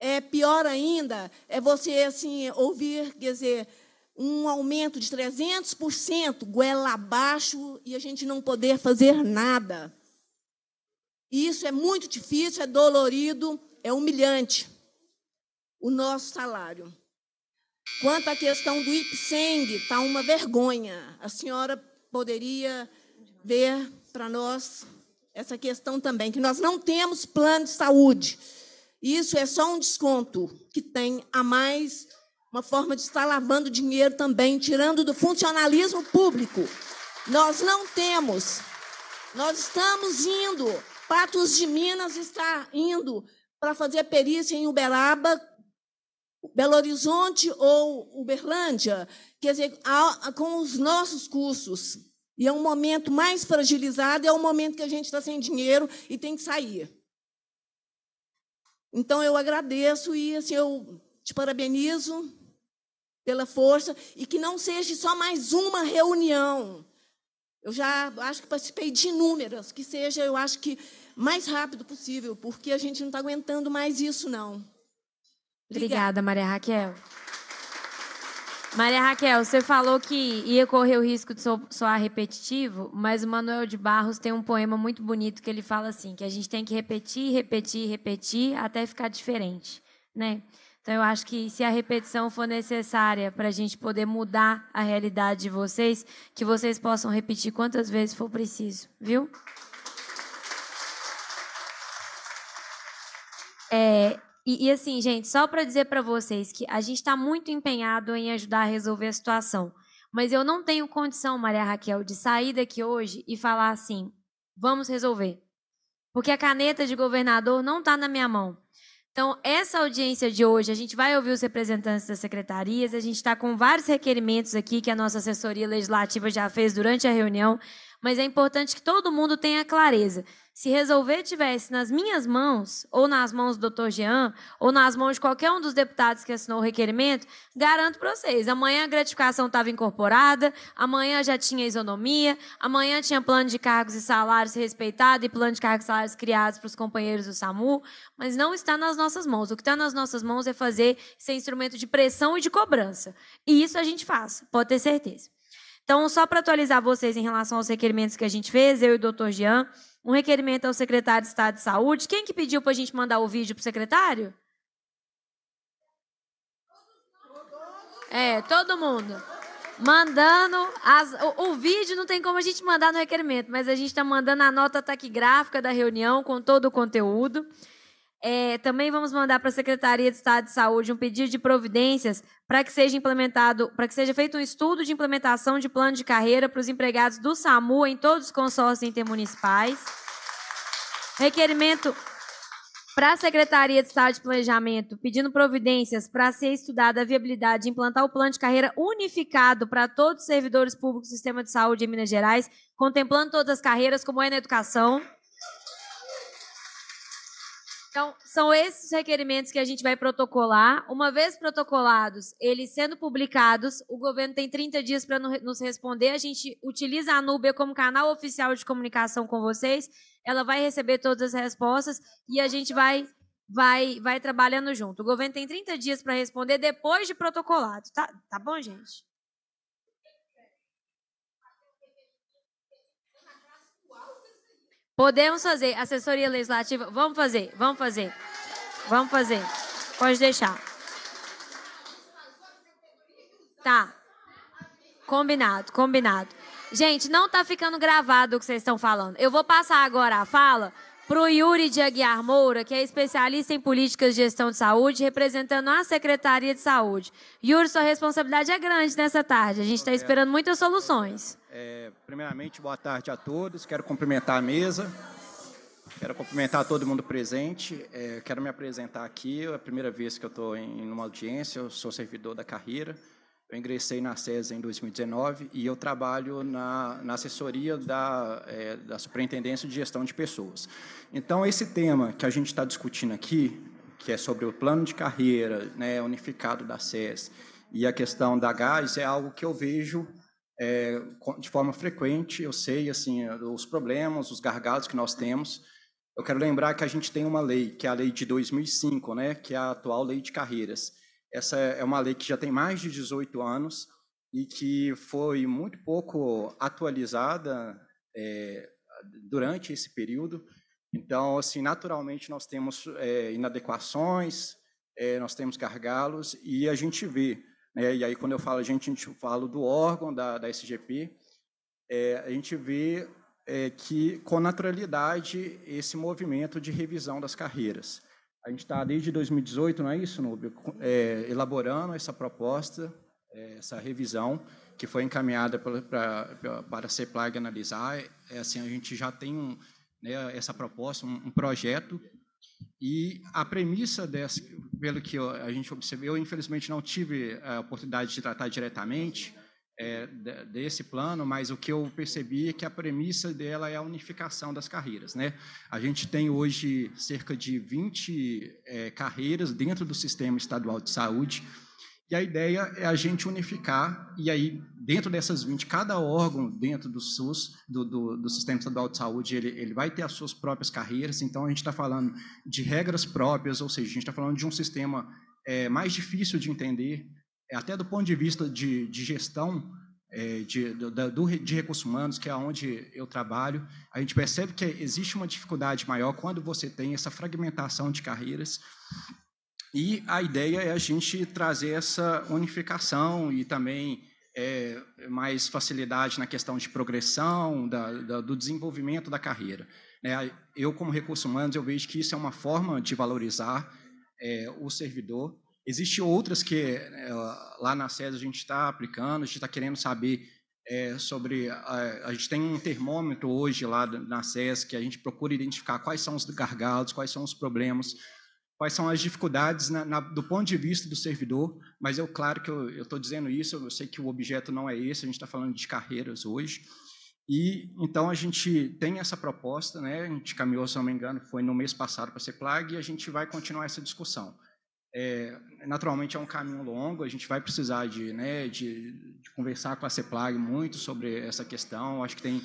É pior ainda é você, assim, ouvir, quer dizer, um aumento de 300%, goela abaixo, e a gente não poder fazer nada. Isso é muito difícil, é dolorido, é humilhante o nosso salário. Quanto à questão do IPSENG, está uma vergonha. A senhora poderia ver para nós essa questão também, que nós não temos plano de saúde. Isso é só um desconto que tem a mais, uma forma de estar lavando dinheiro também, tirando do funcionalismo público. Nós não temos. Nós estamos indo. Patos de Minas está indo para fazer perícia em Uberaba Belo Horizonte ou Uberlândia, quer dizer, com os nossos cursos E é um momento mais fragilizado, é um momento que a gente está sem dinheiro e tem que sair. Então, eu agradeço e assim, eu te parabenizo pela força e que não seja só mais uma reunião. Eu já acho que participei de inúmeras, que seja, eu acho que mais rápido possível, porque a gente não está aguentando mais isso, não. Obrigada, Maria Raquel. Maria Raquel, você falou que ia correr o risco de soar repetitivo, mas o Manuel de Barros tem um poema muito bonito que ele fala assim, que a gente tem que repetir, repetir, repetir até ficar diferente, né? Então eu acho que se a repetição for necessária para a gente poder mudar a realidade de vocês, que vocês possam repetir quantas vezes for preciso, viu? É, e, e assim, gente, só para dizer para vocês que a gente está muito empenhado em ajudar a resolver a situação. Mas eu não tenho condição, Maria Raquel, de sair daqui hoje e falar assim: vamos resolver. Porque a caneta de governador não está na minha mão. Então, essa audiência de hoje, a gente vai ouvir os representantes das secretarias, a gente está com vários requerimentos aqui que a nossa assessoria legislativa já fez durante a reunião. Mas é importante que todo mundo tenha clareza. Se resolver tivesse nas minhas mãos, ou nas mãos do Dr. Jean, ou nas mãos de qualquer um dos deputados que assinou o requerimento, garanto para vocês, amanhã a gratificação estava incorporada, amanhã já tinha isonomia, amanhã tinha plano de cargos e salários respeitado e plano de cargos e salários criados para os companheiros do SAMU, mas não está nas nossas mãos. O que está nas nossas mãos é fazer ser instrumento de pressão e de cobrança. E isso a gente faz, pode ter certeza. Então, só para atualizar vocês em relação aos requerimentos que a gente fez, eu e o doutor Jean, um requerimento ao secretário de Estado de Saúde. Quem que pediu para a gente mandar o vídeo para o secretário? É, todo mundo. Mandando as, o, o, vídeo não tem como a gente mandar no requerimento, mas a gente está mandando a nota taquigráfica da reunião com todo o conteúdo. É, também vamos mandar para a Secretaria de Estado de Saúde um pedido de providências para que seja implementado, para que seja feito um estudo de implementação de plano de carreira para os empregados do SAMU em todos os consórcios intermunicipais. Requerimento para a Secretaria de Estado de Planejamento, pedindo providências para ser estudada a viabilidade de implantar o plano de carreira unificado para todos os servidores públicos do sistema de saúde em Minas Gerais, contemplando todas as carreiras, como é na educação. Então, são esses requerimentos que a gente vai protocolar. Uma vez protocolados, eles sendo publicados, o governo tem 30 dias para nos responder. A gente utiliza a Nubia como canal oficial de comunicação com vocês. Ela vai receber todas as respostas e a gente vai vai vai trabalhando junto. O governo tem 30 dias para responder depois de protocolado, tá? Tá bom, gente? Podemos fazer assessoria legislativa? Vamos fazer, vamos fazer. Vamos fazer. Pode deixar. Tá. Combinado, combinado. Gente, não tá ficando gravado o que vocês estão falando. Eu vou passar agora a fala para o Yuri de Aguiar Moura, que é especialista em políticas de gestão de saúde, representando a Secretaria de Saúde. Yuri, sua responsabilidade é grande nessa tarde. A gente está é. esperando muitas soluções. É, primeiramente, boa tarde a todos. Quero cumprimentar a mesa. Quero cumprimentar todo mundo presente. É, quero me apresentar aqui. É a primeira vez que eu estou em uma audiência. Eu sou servidor da carreira. Eu ingressei na SESI em 2019 e eu trabalho na, na assessoria da, é, da Superintendência de Gestão de Pessoas. Então, esse tema que a gente está discutindo aqui, que é sobre o plano de carreira né, unificado da SES e a questão da GAS, é algo que eu vejo é, de forma frequente, eu sei assim os problemas, os gargalos que nós temos. Eu quero lembrar que a gente tem uma lei, que é a lei de 2005, né, que é a atual lei de carreiras essa é uma lei que já tem mais de 18 anos e que foi muito pouco atualizada é, durante esse período. Então, assim, naturalmente nós temos é, inadequações, é, nós temos gargalos e a gente vê. Né? E aí, quando eu falo a gente, a gente fala do órgão da, da SGP, é, a gente vê é, que, com naturalidade, esse movimento de revisão das carreiras. A gente está desde 2018, não é isso, Nubio? É, elaborando essa proposta, é, essa revisão, que foi encaminhada pra, pra, para a CEPLAG analisar. É, assim, a gente já tem um, né, essa proposta, um, um, projeto. E a premissa dessa, pelo que a gente observou, eu infelizmente não tive a oportunidade de tratar diretamente, é, desse plano, mas o que eu percebi é que a premissa dela é a unificação das carreiras. Né? A gente tem hoje cerca de 20 é, carreiras dentro do sistema estadual de saúde, e a ideia é a gente unificar, e aí, dentro dessas 20, cada órgão dentro do SUS, do, do, do Sistema Estadual de Saúde, ele, ele vai ter as suas próprias carreiras, então a gente está falando de regras próprias, ou seja, a gente está falando de um sistema é, mais difícil de entender, é, até do ponto de vista de, de gestão é, de, do, de recursos humanos, que é onde eu trabalho, a gente percebe que existe uma dificuldade maior quando você tem essa fragmentação de carreiras. E a ideia é a gente trazer essa unificação e também é, mais facilidade na questão de progressão, da, da, do desenvolvimento da carreira. É, eu, como recursos humanos, eu vejo que isso é uma forma de valorizar é, o servidor Existem outras que né, lá na SES a gente está aplicando, a gente está querendo saber é, sobre. A, a, gente tem um termômetro hoje lá na SES que a gente procura identificar quais são os gargalos, quais são os problemas, quais são as dificuldades na, na, do ponto de vista do servidor. Mas eu, claro que eu estou dizendo isso, eu sei que o objeto não é esse, a gente está falando de carreiras hoje. E então a gente tem essa proposta, né? a gente caminhou, se não me engano, foi no mês passado para a CEPLAG, e a gente vai continuar essa discussão. É, naturalmente é um caminho longo, a gente vai precisar de, né, de, de conversar com a CEPLAG muito sobre essa questão. Acho que tem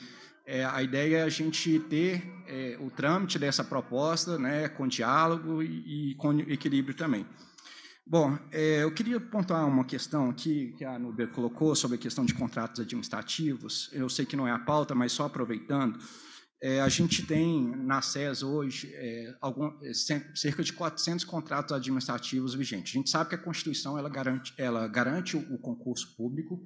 é, a ideia é a gente ter é, o trâmite dessa proposta né, com diálogo e, e com equilíbrio também. Bom, é, eu queria pontuar uma questão aqui que a Nuber colocou sobre a questão de contratos administrativos. Eu sei que não é a pauta, mas só aproveitando. É, a gente tem na SES hoje é, algum, é, cerca de 400 contratos administrativos vigentes. A gente sabe que a Constituição ela garante, ela garante o, o concurso público,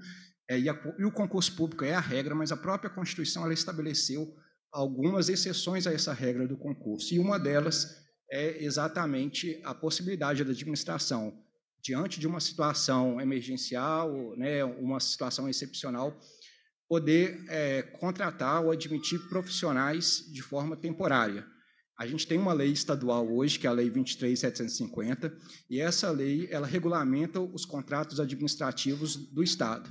é, e, a, e, o concurso público é a regra, mas a própria Constituição ela estabeleceu algumas exceções a essa regra do concurso, e uma delas é exatamente a possibilidade da administração, diante de uma situação emergencial, né, uma situação excepcional, poder é, contratar ou admitir profissionais de forma temporária. A gente tem uma lei estadual hoje, que é a Lei 23.750, e essa lei ela regulamenta os contratos administrativos do Estado.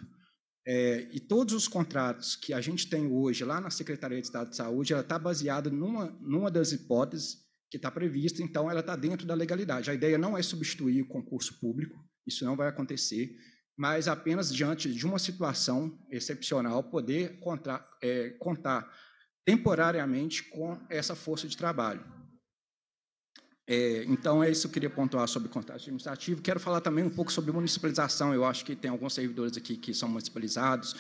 É, e todos os contratos que a gente tem hoje lá na Secretaria de Estado de Saúde, ela está baseada numa, numa das hipóteses que está prevista, então ela está dentro da legalidade. A ideia não é substituir o concurso público, isso não vai acontecer mas apenas diante de uma situação excepcional poder contar, é, contar temporariamente com essa força de trabalho. É, então, é isso que eu queria pontuar sobre contato administrativo. Quero falar também um pouco sobre municipalização. Eu acho que tem alguns servidores aqui que são municipalizados,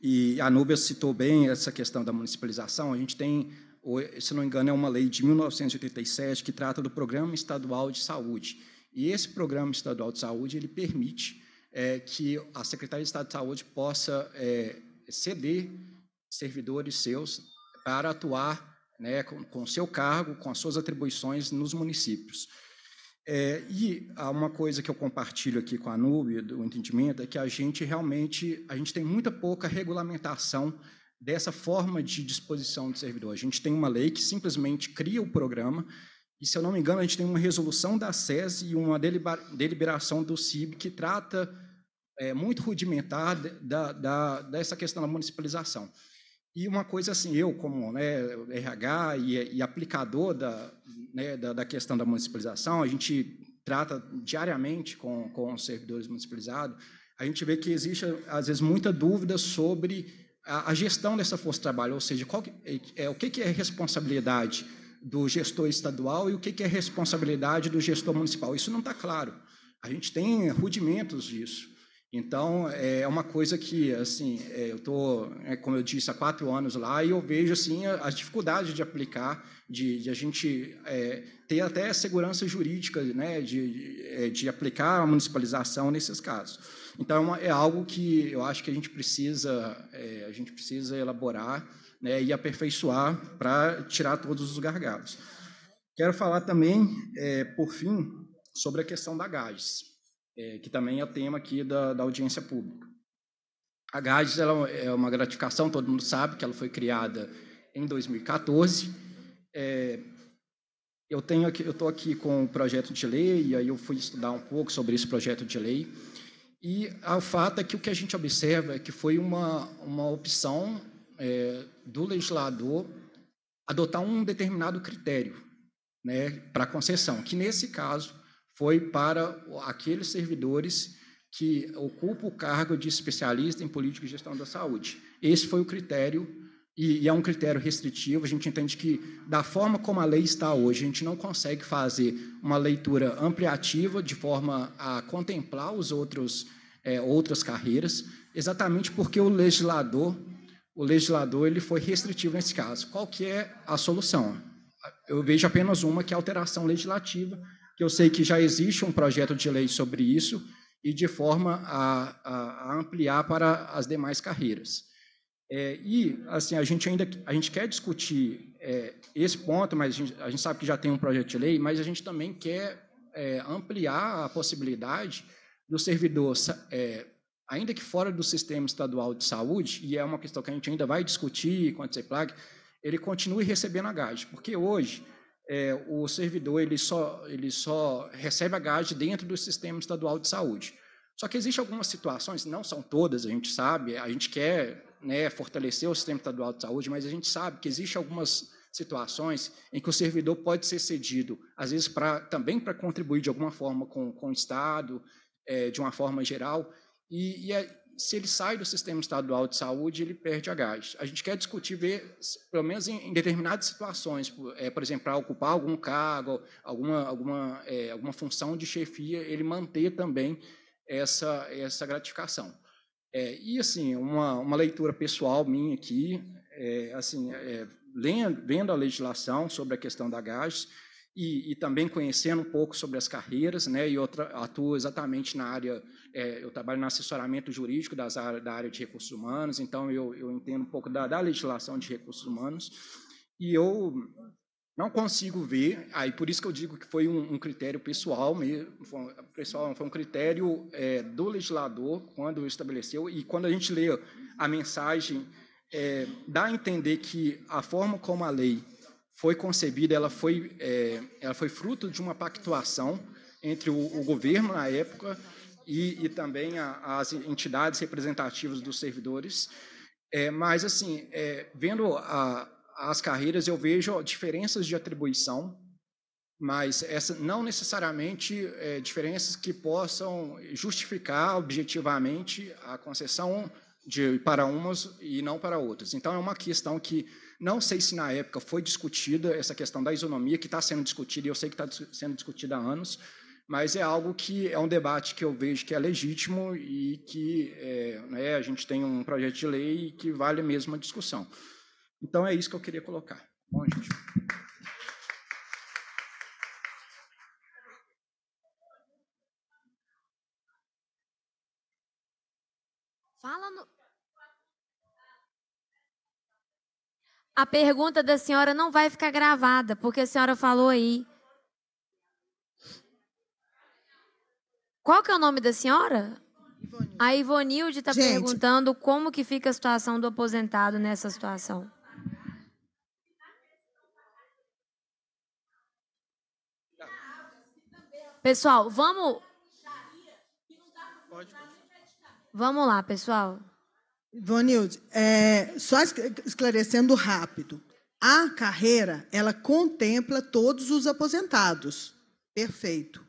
e a Núbia citou bem essa questão da municipalização. A gente tem, se não me engano, é uma lei de 1987 que trata do Programa Estadual de Saúde. E esse Programa Estadual de Saúde ele permite é, que a Secretaria de Estado de Saúde possa é, ceder servidores seus para atuar né, com, o seu cargo, com as suas atribuições nos municípios. É, e uma coisa que eu compartilho aqui com a Nube, do entendimento, é que a gente realmente a gente tem muita pouca regulamentação dessa forma de disposição de servidor. A gente tem uma lei que simplesmente cria o programa, e, se eu não me engano, a gente tem uma resolução da SES e uma deliberação do CIB que trata é, muito rudimentar da, da, dessa questão da municipalização. E uma coisa assim, eu como né, RH e, e aplicador da, né, da, da, questão da municipalização, a gente trata diariamente com, com os servidores municipalizados, a gente vê que existe, às vezes, muita dúvida sobre a, a gestão dessa força de trabalho, ou seja, que, é, o que, que é responsabilidade do gestor estadual e o que, que é responsabilidade do gestor municipal. Isso não está claro. A gente tem rudimentos disso. Então, é uma coisa que, assim, é, eu estou, é, como eu disse, há quatro anos lá e eu vejo, assim, as dificuldades de aplicar, de, de a gente é, ter até segurança jurídica, né, de, de é, aplicar a municipalização nesses casos. Então, é, é algo que eu acho que a gente precisa, é, a gente precisa elaborar né, e aperfeiçoar para tirar todos os gargalos. Quero falar também, por fim, sobre a questão da GAS é, que também é tema aqui da, da audiência pública. A GADES é uma gratificação, todo mundo sabe que ela foi criada em 2014. É, eu tenho aqui, eu estou aqui com o um projeto de lei e aí eu fui estudar um pouco sobre esse projeto de lei e o fato é que o que a gente observa é que foi uma uma opção é, do legislador adotar um determinado critério, né, para concessão, que nesse caso foi para aqueles servidores que ocupam o cargo de especialista em política e gestão da saúde. Esse foi o critério, e, e é um critério restritivo. A gente entende que, da forma como a lei está hoje, a gente não consegue fazer uma leitura ampliativa de forma a contemplar os outros, é, outras carreiras, exatamente porque o legislador o legislador ele foi restritivo nesse caso. Qual que é a solução? Eu vejo apenas uma, que é a alteração legislativa, que eu sei que já existe um projeto de lei sobre isso e de forma a, a, a ampliar para as demais carreiras. É, e assim a gente ainda a gente quer discutir é, esse ponto, mas a gente, a gente, sabe que já tem um projeto de lei, mas a gente também quer é, ampliar a possibilidade do servidor, é, ainda que fora do sistema estadual de saúde, e é uma questão que a gente ainda vai discutir quando se plague, ele continue recebendo a gage, porque hoje é, o servidor ele só, ele só recebe a gage dentro do sistema estadual de saúde. Só que existem algumas situações, não são todas, a gente sabe, a gente quer né, fortalecer o sistema estadual de saúde, mas a gente sabe que existem algumas situações em que o servidor pode ser cedido, às vezes pra, também para contribuir de alguma forma com, com o Estado, é, de uma forma geral, e, e, é se ele sai do sistema estadual de saúde, ele perde a gás. A gente quer discutir, ver, pelo menos em, em determinadas situações, por, é, por exemplo, para ocupar algum cargo, alguma, alguma, é, alguma função de chefia, ele manter também essa, essa gratificação. É, e, assim, uma, uma leitura pessoal minha aqui, é, assim, é, lendo, vendo a legislação sobre a questão da gás, e, e, também conhecendo um pouco sobre as carreiras, né? E eu atuo exatamente na área, é, eu trabalho no assessoramento jurídico das, da área de recursos humanos, então eu, eu entendo um pouco da, da, legislação de recursos humanos. E eu não consigo ver, aí por isso que eu digo que foi um, um critério pessoal, mesmo, foi, pessoal, foi um critério é, do legislador quando estabeleceu, e quando a gente lê a mensagem, é, dá a entender que a forma como a lei foi concebida, ela foi, é, ela foi fruto de uma pactuação entre o, o governo na época e, e também a, as entidades representativas dos servidores. É, mas, assim, é, vendo a, as carreiras, eu vejo diferenças de atribuição, mas essa, não necessariamente é, diferenças que possam justificar objetivamente a concessão de, para umas e não para outras. Então, é uma questão que não sei se na época foi discutida essa questão da isonomia, que está sendo discutida, e eu sei que está sendo discutida há anos, mas é algo que é um debate que eu vejo que é legítimo e que é, né, a gente tem um projeto de lei que vale mesmo a discussão. Então, é isso que eu queria colocar. Bom, gente. a pergunta da senhora não vai ficar gravada, porque a senhora falou aí. Qual que é o nome da senhora? Ivonilde. A Ivonilde está perguntando como que fica a situação do aposentado nessa situação. Pessoal, vamos. Vamos lá, pessoal. Ivanilde, é, só esclarecendo rápido. A carreira, ela contempla todos os aposentados. Perfeito.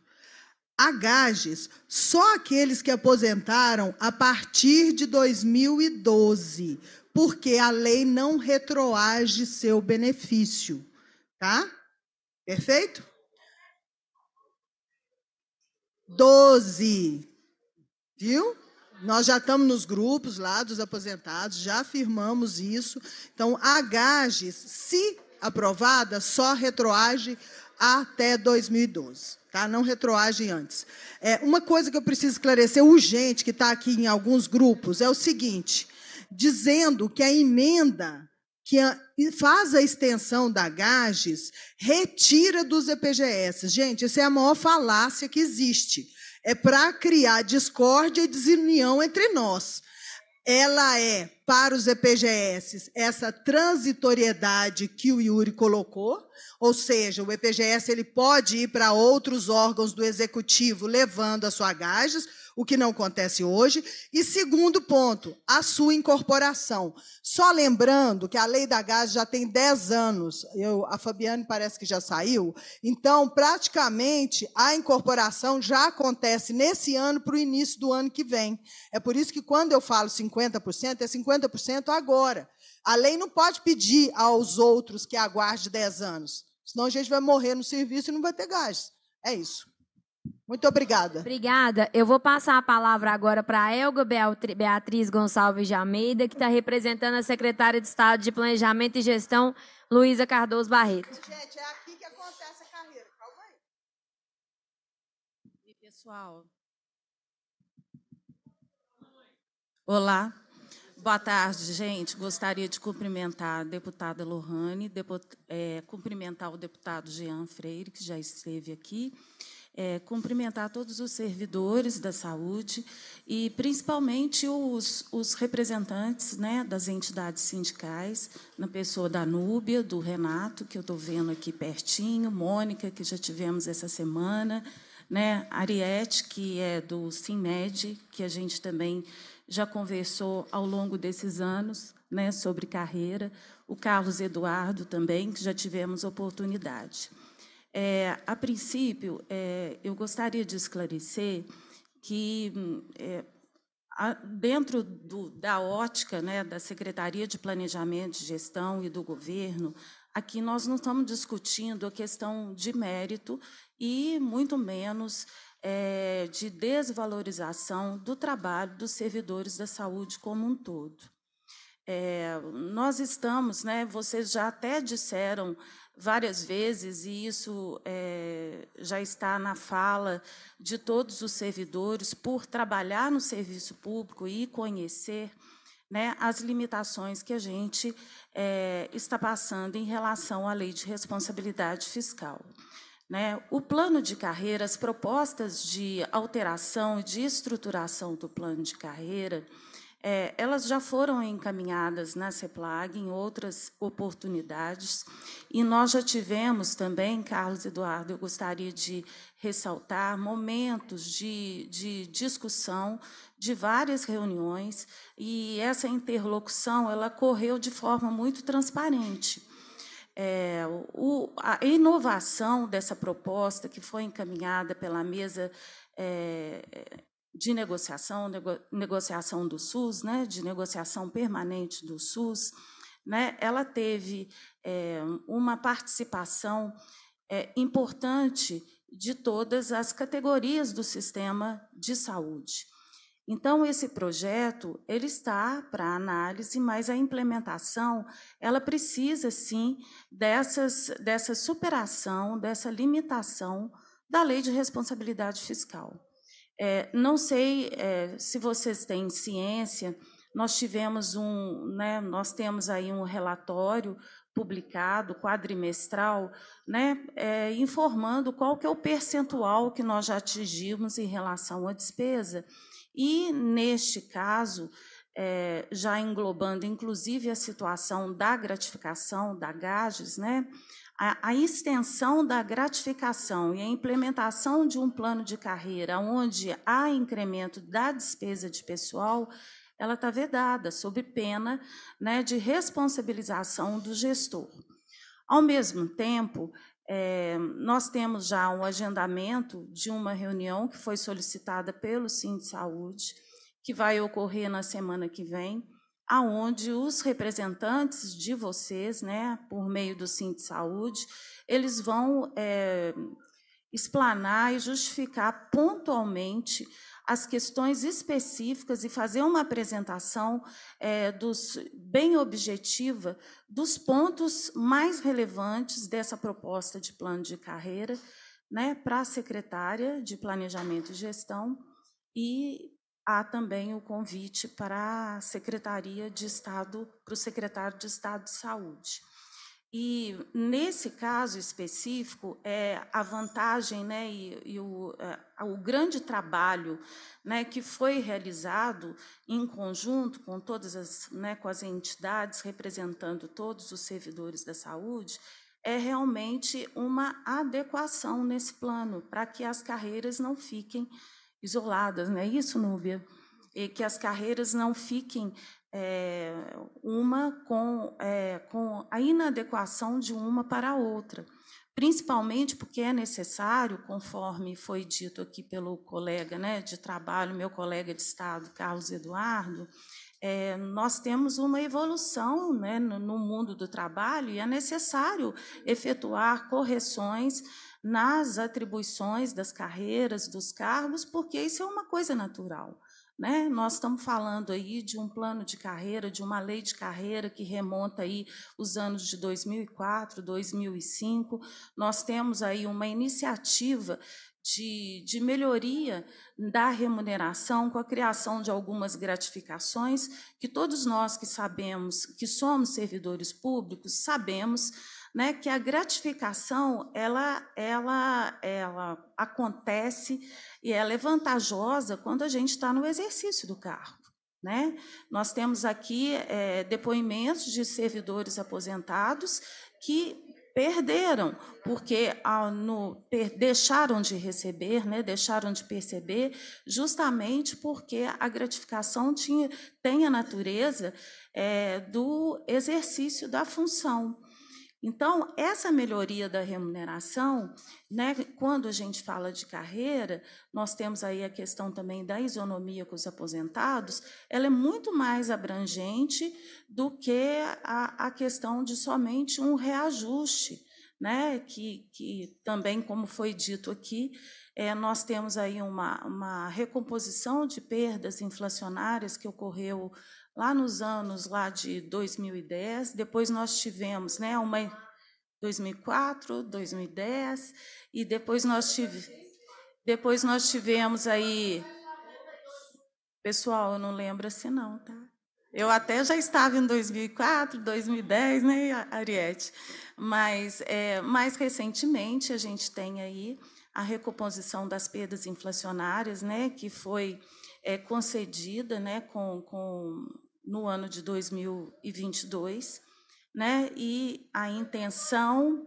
A Gages, só aqueles que aposentaram a partir de 2012, porque a lei não retroage seu benefício. Tá? Perfeito? 12. Viu? Nós já estamos nos grupos lá dos aposentados, já afirmamos isso. Então, a GAGES, se aprovada, só retroage até 2012. Tá? Não retroage antes. É, uma coisa que eu preciso esclarecer urgente, que está aqui em alguns grupos, é o seguinte: dizendo que a emenda que faz a extensão da GAGES retira dos EPGS. Gente, isso é a maior falácia que existe é para criar discórdia e desunião entre nós. Ela é, para os EPGS, essa transitoriedade que o Yuri colocou, ou seja, o EPGS ele pode ir para outros órgãos do executivo levando a sua gajas, o que não acontece hoje. E segundo ponto, a sua incorporação. Só lembrando que a lei da gás já tem 10 anos, eu, a Fabiane parece que já saiu, então, praticamente, a incorporação já acontece nesse ano para o início do ano que vem. É por isso que quando eu falo 50%, é 50% agora. A lei não pode pedir aos outros que aguarde 10 anos, senão a gente vai morrer no serviço e não vai ter gás. É isso. Muito obrigada. Obrigada. Eu vou passar a palavra agora para Elga Beatriz Gonçalves de Almeida, que está representando a secretária de Estado de Planejamento e Gestão, Luísa Cardoso Barreto. Gente, é aqui que acontece a carreira. Calma aí. E pessoal. Olá. Boa tarde, gente. Gostaria de cumprimentar a deputada Lohane, deput é, cumprimentar o deputado Jean Freire, que já esteve aqui é, cumprimentar todos os servidores da saúde e, principalmente, os, os representantes né, das entidades sindicais, na pessoa da Núbia, do Renato, que eu estou vendo aqui pertinho, Mônica, que já tivemos essa semana, né, Ariete, que é do CIMED, que a gente também já conversou ao longo desses anos né, sobre carreira, o Carlos Eduardo também, que já tivemos oportunidade. É, a princípio, é, eu gostaria de esclarecer que, hum, é, a, dentro do, da ótica né, da Secretaria de Planejamento e Gestão e do governo, aqui nós não estamos discutindo a questão de mérito e muito menos é, de desvalorização do trabalho dos servidores da saúde como um todo. É, nós estamos, né, vocês já até disseram várias vezes, e isso é, já está na fala de todos os servidores, por trabalhar no serviço público e conhecer né, as limitações que a gente é, está passando em relação à lei de responsabilidade fiscal. Né? O plano de carreira, as propostas de alteração e de estruturação do plano de carreira, é, elas já foram encaminhadas na CEPLAG em outras oportunidades, e nós já tivemos também, Carlos Eduardo, eu gostaria de ressaltar momentos de, de discussão de várias reuniões, e essa interlocução ela correu de forma muito transparente. É, o, a inovação dessa proposta que foi encaminhada pela mesa é, de negociação, nego, negociação do SUS, né, de negociação permanente do SUS, né, ela teve é, uma participação é, importante de todas as categorias do sistema de saúde. Então, esse projeto ele está para análise, mas a implementação ela precisa sim dessas, dessa superação, dessa limitação da lei de responsabilidade fiscal. É, não sei é, se vocês têm ciência, nós tivemos um, né, nós temos aí um relatório publicado, quadrimestral, né, é, informando qual que é o percentual que nós já atingimos em relação à despesa. E, neste caso, é, já englobando inclusive a situação da gratificação da GAGES, né, a, a, extensão da gratificação e a implementação de um plano de carreira onde há incremento da despesa de pessoal, ela está vedada, sob pena né, de responsabilização do gestor. Ao mesmo tempo, é, nós temos já um agendamento de uma reunião que foi solicitada pelo Sim de Saúde, que vai ocorrer na semana que vem, aonde os representantes de vocês, né, por meio do Sim de Saúde, eles vão é, explanar e justificar pontualmente as questões específicas e fazer uma apresentação é, dos, bem objetiva dos pontos mais relevantes dessa proposta de plano de carreira né, para a secretária de Planejamento e Gestão e há também o convite para a Secretaria de Estado, para o secretário de Estado de Saúde. E nesse caso específico, é a vantagem né, e, e o, é, o grande trabalho né, que foi realizado em conjunto com todas as, né, com as entidades representando todos os servidores da saúde é realmente uma adequação nesse plano para que as carreiras não fiquem isoladas, não é isso, Núbia? E que as carreiras não fiquem é, uma com, é, com a inadequação de uma para a outra, principalmente porque é necessário, conforme foi dito aqui pelo colega né, de trabalho, meu colega de Estado, Carlos Eduardo, é, nós temos uma evolução né, no, no mundo do trabalho e é necessário efetuar correções nas atribuições das carreiras, dos cargos, porque isso é uma coisa natural. Né? Nós estamos falando aí de um plano de carreira, de uma lei de carreira que remonta aí os anos de 2004, 2005. Nós temos aí uma iniciativa de, de melhoria da remuneração com a criação de algumas gratificações que todos nós que sabemos que somos servidores públicos sabemos né, que a gratificação ela, ela, ela acontece e ela é vantajosa quando a gente está no exercício do cargo. Né? Nós temos aqui é, depoimentos de servidores aposentados que perderam, porque ao, no, per, deixaram de receber, né, deixaram de perceber, justamente porque a gratificação tinha, tem a natureza é, do exercício da função. Então, essa melhoria da remuneração, né, quando a gente fala de carreira, nós temos aí a questão também da isonomia com os aposentados, ela é muito mais abrangente do que a, a questão de somente um reajuste, né, que, que também, como foi dito aqui, é, nós temos aí uma, uma recomposição de perdas inflacionárias que ocorreu lá nos anos lá de 2010, depois nós tivemos, né, uma 2004, 2010 e depois nós tive depois nós tivemos aí Pessoal, eu não lembro assim não, tá? Eu até já estava em 2004, 2010, né, Ariete? Mas é, mais recentemente a gente tem aí a recomposição das perdas inflacionárias, né, que foi é, concedida né, com, com no ano de 2022, né? E a intenção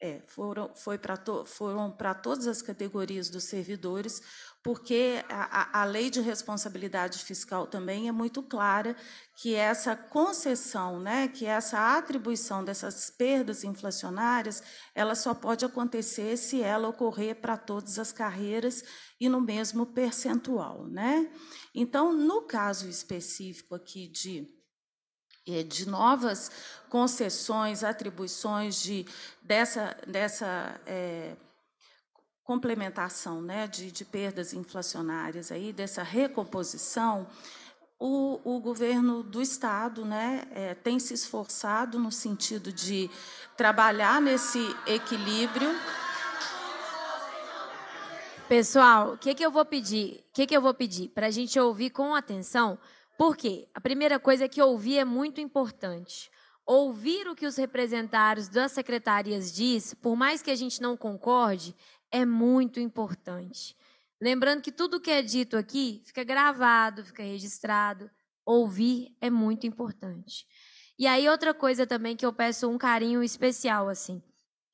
é, foram, foi para to, foram para todas as categorias dos servidores porque a, a, lei de responsabilidade fiscal também é muito clara que essa concessão, né, que essa atribuição dessas perdas inflacionárias, ela só pode acontecer se ela ocorrer para todas as carreiras e no mesmo percentual, né? Então, no caso específico aqui de é, de novas concessões, atribuições de dessa dessa é, complementação né, de, de perdas inflacionárias, aí, dessa recomposição, o, o, governo do Estado né, é, tem se esforçado no sentido de trabalhar nesse equilíbrio. Pessoal, o que, que eu vou pedir? O que, que eu vou pedir? Para a gente ouvir com atenção, porque a primeira coisa é que ouvir é muito importante. Ouvir o que os representantes das secretarias diz, por mais que a gente não concorde, é muito importante. Lembrando que tudo que é dito aqui fica gravado, fica registrado. Ouvir é muito importante. E aí, outra coisa também que eu peço um carinho especial, assim.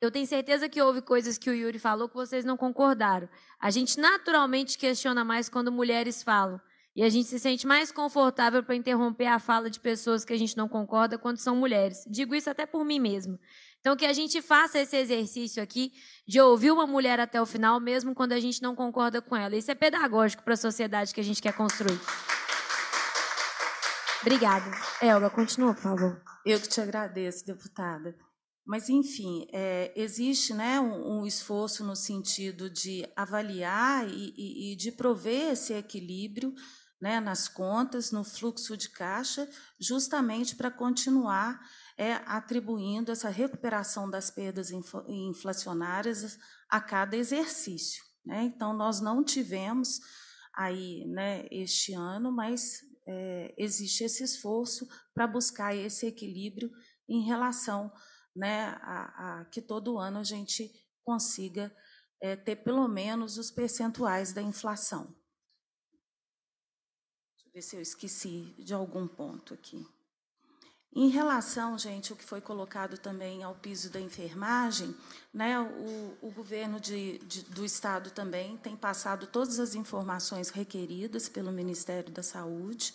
Eu tenho certeza que houve coisas que o Yuri falou que vocês não concordaram. A gente naturalmente questiona mais quando mulheres falam. E a gente se sente mais confortável para interromper a fala de pessoas que a gente não concorda quando são mulheres. Digo isso até por mim mesma. Então, que a gente faça esse exercício aqui de ouvir uma mulher até o final, mesmo quando a gente não concorda com ela. Isso é pedagógico para a sociedade que a gente quer construir. Obrigada. Elga, continua, por favor. Eu que te agradeço, deputada. Mas, enfim, é, existe né, um, um, esforço no sentido de avaliar e, e, e de prover esse equilíbrio né, nas contas, no fluxo de caixa, justamente para continuar é atribuindo essa recuperação das perdas inflacionárias a cada exercício. Né? Então, nós não tivemos aí né, este ano, mas é, existe esse esforço para buscar esse equilíbrio em relação né, a, a, que todo ano a gente consiga é, ter pelo menos os percentuais da inflação. Deixa eu ver se eu esqueci de algum ponto aqui. Em relação, gente, o que foi colocado também ao piso da enfermagem, né, o, o governo de, de, do Estado também tem passado todas as informações requeridas pelo Ministério da Saúde.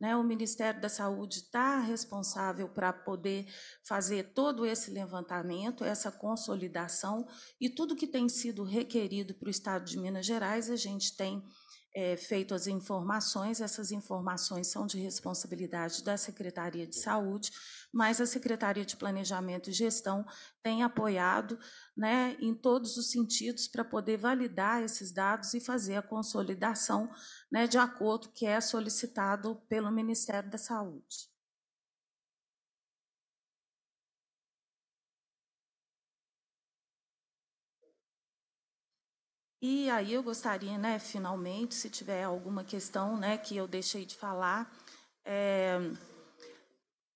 Né, o Ministério da Saúde está responsável para poder fazer todo esse levantamento, essa consolidação, e tudo que tem sido requerido para o Estado de Minas Gerais, a gente tem é, feito as informações, essas informações são de responsabilidade da Secretaria de Saúde, mas a Secretaria de Planejamento e Gestão tem apoiado né, em todos os sentidos para poder validar esses dados e fazer a consolidação né, de acordo que é solicitado pelo Ministério da Saúde. E aí eu gostaria, né, finalmente, se tiver alguma questão, né, que eu deixei de falar, é,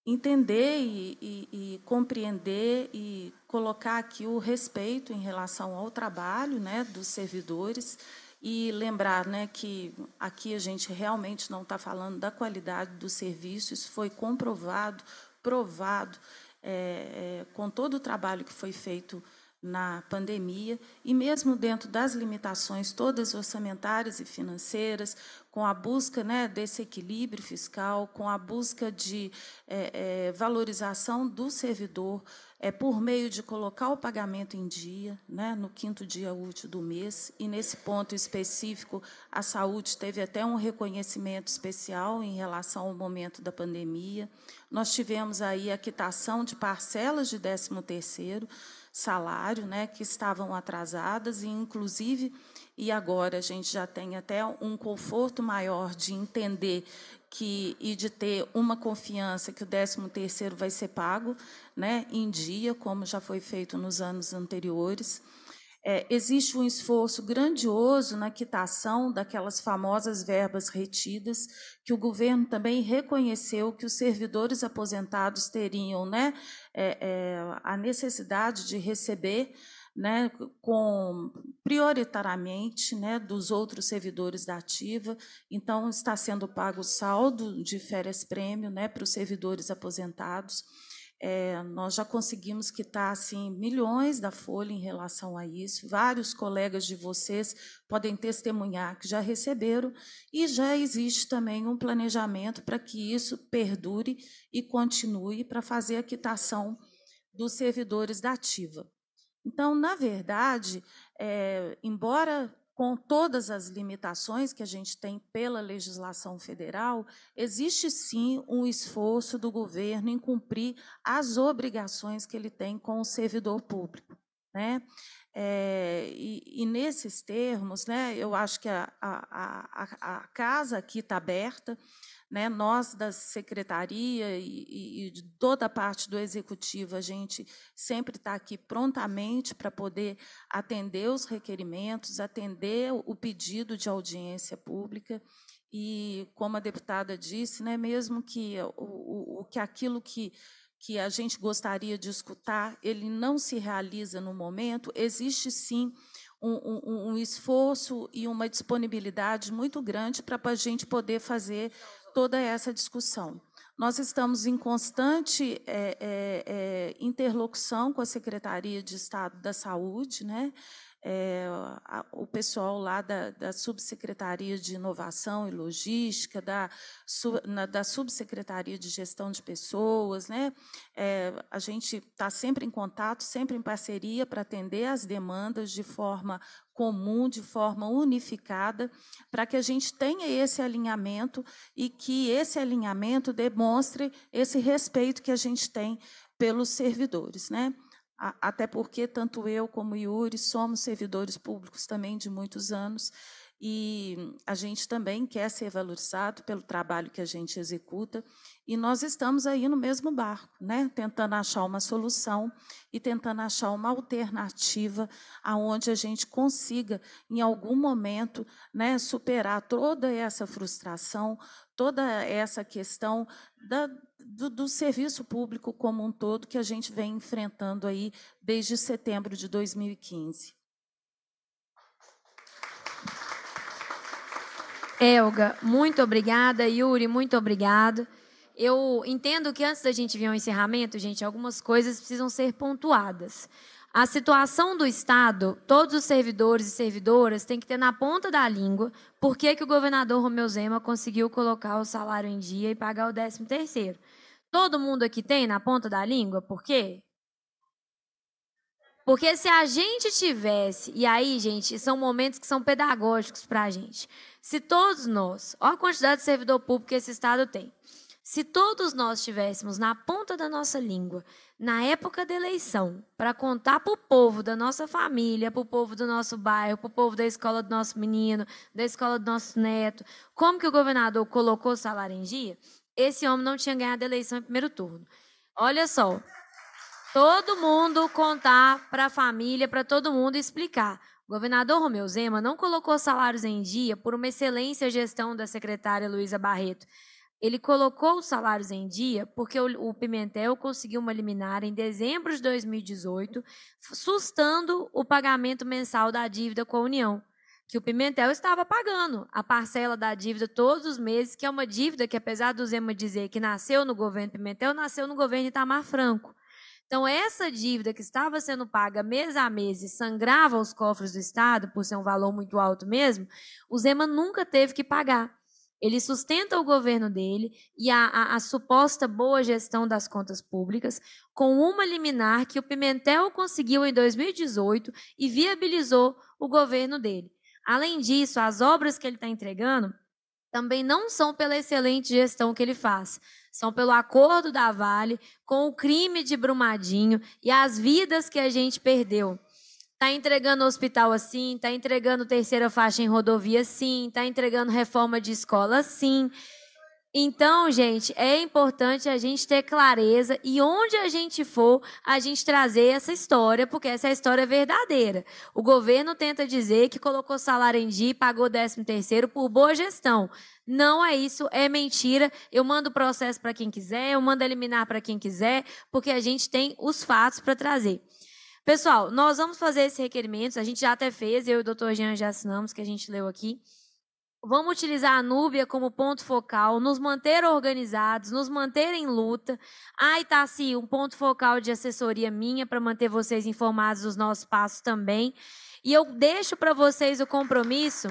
entender e, e, e, compreender e colocar aqui o respeito em relação ao trabalho, né, dos servidores e lembrar, né, que aqui a gente realmente não está falando da qualidade dos serviços, foi comprovado, provado é, é, com todo o trabalho que foi feito na pandemia e mesmo dentro das limitações todas orçamentárias e financeiras, com a busca né, desse equilíbrio fiscal, com a busca de é, é, valorização do servidor é, por meio de colocar o pagamento em dia, né, no quinto dia útil do mês, e nesse ponto específico, a saúde teve até um reconhecimento especial em relação ao momento da pandemia. Nós tivemos aí a quitação de parcelas de 13 terceiro, salário, né, que estavam atrasadas e inclusive e agora a gente já tem até um conforto maior de entender que e de ter uma confiança que o 13 terceiro vai ser pago, né, em dia, como já foi feito nos anos anteriores é, existe um esforço grandioso na quitação daquelas famosas verbas retidas, que o governo também reconheceu que os servidores aposentados teriam né, é, é, a necessidade de receber. Né, com prioritariamente né, dos outros servidores da ativa. Então, está sendo pago saldo de férias-prêmio né, para os servidores aposentados. É, nós já conseguimos quitar assim milhões da folha em relação a isso. Vários colegas de vocês podem testemunhar que já receberam e já existe também um planejamento para que isso perdure e continue para fazer a quitação dos servidores da ativa. Então, na verdade, é, embora com todas as limitações que a gente tem pela legislação federal, existe sim um esforço do governo em cumprir as obrigações que ele tem com o servidor público. Né? É, e, e, nesses termos, né, eu acho que a, a, a, a casa aqui está aberta né? Nós, da secretaria e, e, de toda a parte do executivo, a gente sempre está aqui prontamente para poder atender os requerimentos, atender o pedido de audiência pública. E, como a deputada disse, né, mesmo que, o, o, que aquilo que que a gente gostaria de escutar, ele não se realiza no momento, existe sim um, um, um esforço e uma disponibilidade muito grande para a gente poder fazer toda essa discussão. Nós estamos em constante é, é, é, interlocução com a Secretaria de Estado da Saúde, né? é, a, o pessoal lá da, da, Subsecretaria de Inovação e Logística, da, su, na, da Subsecretaria de Gestão de Pessoas. Né? É, a gente está sempre em contato, sempre em parceria para atender as demandas de forma comum, de forma unificada, para que a gente tenha esse alinhamento e que esse alinhamento demonstre esse respeito que a gente tem pelos servidores. Né? até porque tanto eu como Yuri somos servidores públicos também de muitos anos e a gente também quer ser valorizado pelo trabalho que a gente executa e nós estamos aí no mesmo barco, né? tentando achar uma solução e tentando achar uma alternativa aonde a gente consiga, em algum momento, né, superar toda essa frustração, toda essa questão da, do, do, serviço público como um todo que a gente vem enfrentando aí desde setembro de 2015. Elga, muito obrigada. Yuri, muito obrigado eu entendo que antes da gente vir ao encerramento, gente, algumas coisas precisam ser pontuadas. A situação do Estado, todos os servidores e servidoras têm que ter na ponta da língua por que, que o governador Romeu Zema conseguiu colocar o salário em dia e pagar o 13 terceiro. Todo mundo aqui tem na ponta da língua por quê? Porque se a gente tivesse, e aí, gente, são momentos que são pedagógicos para a gente. Se todos nós, olha a quantidade de servidor público que esse Estado tem. Se todos nós tivéssemos na ponta da nossa língua, na época da eleição, para contar para o povo da nossa família, para o povo do nosso bairro, para o povo da escola do nosso menino, da escola do nosso neto, como que o governador colocou o salário em dia, esse homem não tinha ganhado a eleição em primeiro turno. Olha só, todo mundo contar para a família, para todo mundo explicar. O governador Romeu Zema não colocou salários em dia por uma excelência gestão da secretária Luísa Barreto. Ele colocou os salários em dia porque o, o Pimentel conseguiu uma liminar em dezembro de 2018, sustando o pagamento mensal da dívida com a União que o Pimentel estava pagando a parcela da dívida todos os meses, que é uma dívida que, apesar do Zema dizer que nasceu no governo Pimentel, nasceu no governo Itamar Franco. Então, essa dívida que estava sendo paga mês a mês e sangrava os cofres do Estado, por ser um valor muito alto mesmo, o Zema nunca teve que pagar. Ele sustenta o governo dele e a, a, a, suposta boa gestão das contas públicas com uma liminar que o Pimentel conseguiu em 2018 e viabilizou o governo dele. Além disso, as obras que ele está entregando também não são pela excelente gestão que ele faz, são pelo acordo da Vale com o crime de Brumadinho e as vidas que a gente perdeu. Está entregando hospital assim, está entregando terceira faixa em rodovia sim, está entregando reforma de escola sim. Então, gente, é importante a gente ter clareza e onde a gente for, a gente trazer essa história, porque essa é a história verdadeira. O governo tenta dizer que colocou salário em dia e pagou 13 terceiro por boa gestão. Não é isso, é mentira. Eu mando o processo para quem quiser, eu mando eliminar para quem quiser, porque a gente tem os fatos para trazer. Pessoal, nós vamos fazer esses requerimentos. A gente já até fez, eu e o doutor Jean já assinamos, que a gente leu aqui. Vamos utilizar a Núbia como ponto focal, nos manter organizados, nos manter em luta. Ai, Tassi, um ponto focal de assessoria minha para manter vocês informados dos nossos passos também. E eu deixo para vocês o compromisso.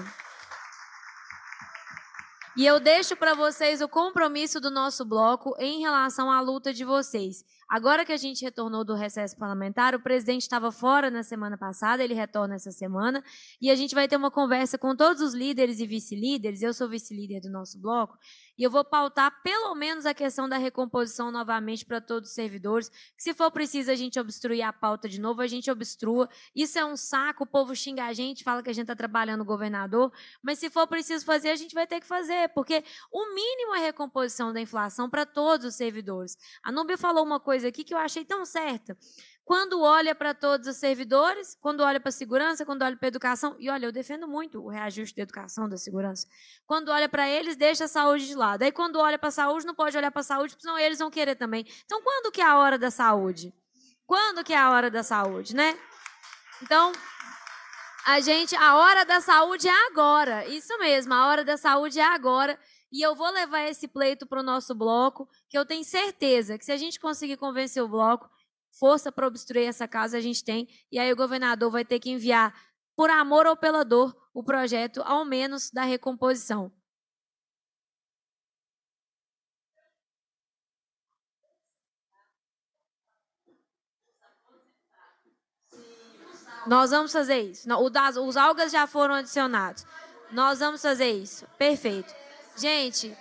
E eu deixo para vocês o compromisso do nosso bloco em relação à luta de vocês. Agora que a gente retornou do recesso parlamentar, o presidente estava fora na semana passada, ele retorna essa semana, e a gente vai ter uma conversa com todos os líderes e vice-líderes. Eu sou vice-líder do nosso bloco, e eu vou pautar pelo menos a questão da recomposição novamente para todos os servidores. se for preciso a gente obstruir a pauta de novo, a gente obstrua. Isso é um saco, o povo xinga a gente, fala que a gente está trabalhando o governador, mas se for preciso fazer, a gente vai ter que fazer, porque o mínimo é recomposição da inflação para todos os servidores. A Núbia falou uma coisa coisa aqui que eu achei tão certa. Quando olha para todos os servidores, quando olha para a segurança, quando olha para a educação, e olha, eu defendo muito o reajuste da educação, da segurança. Quando olha para eles, deixa a saúde de lado. Aí quando olha para a saúde, não pode olhar para a saúde, senão eles vão querer também. Então, quando que é a hora da saúde? Quando que é a hora da saúde, né? Então, a gente, a hora da saúde é agora. Isso mesmo, a hora da saúde é agora. E eu vou levar esse pleito para o nosso bloco, que eu tenho certeza que se a gente conseguir convencer o bloco, força para obstruir essa casa a gente tem. E aí o governador vai ter que enviar, por amor ou pela dor, o projeto, ao menos, da recomposição. Nós vamos fazer isso. os algas já foram adicionados. Nós vamos fazer isso. Perfeito. Gente,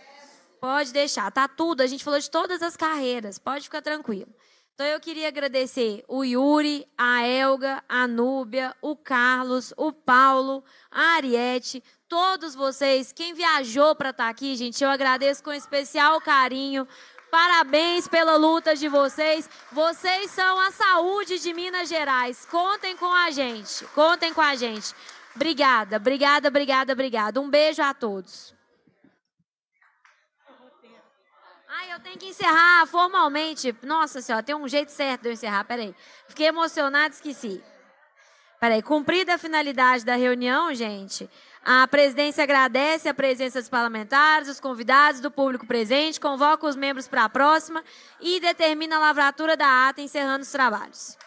pode deixar, tá tudo. A gente falou de todas as carreiras, pode ficar tranquilo. Então eu queria agradecer o Yuri, a Elga, a Núbia, o Carlos, o Paulo, a Ariete, todos vocês, quem viajou para estar tá aqui, gente, eu agradeço com especial carinho. Parabéns pela luta de vocês. Vocês são a saúde de Minas Gerais. Contem com a gente. Contem com a gente. Obrigada, obrigada, obrigada, obrigada. Um beijo a todos. eu tenho que encerrar formalmente. Nossa senhora, tem um jeito certo de eu encerrar, peraí. Fiquei emocionada, esqueci. Peraí, cumprida a finalidade da reunião, gente. A presidência agradece a presença dos parlamentares, dos convidados, do público presente, convoca os membros para a próxima e determina a lavratura da ata encerrando os trabalhos.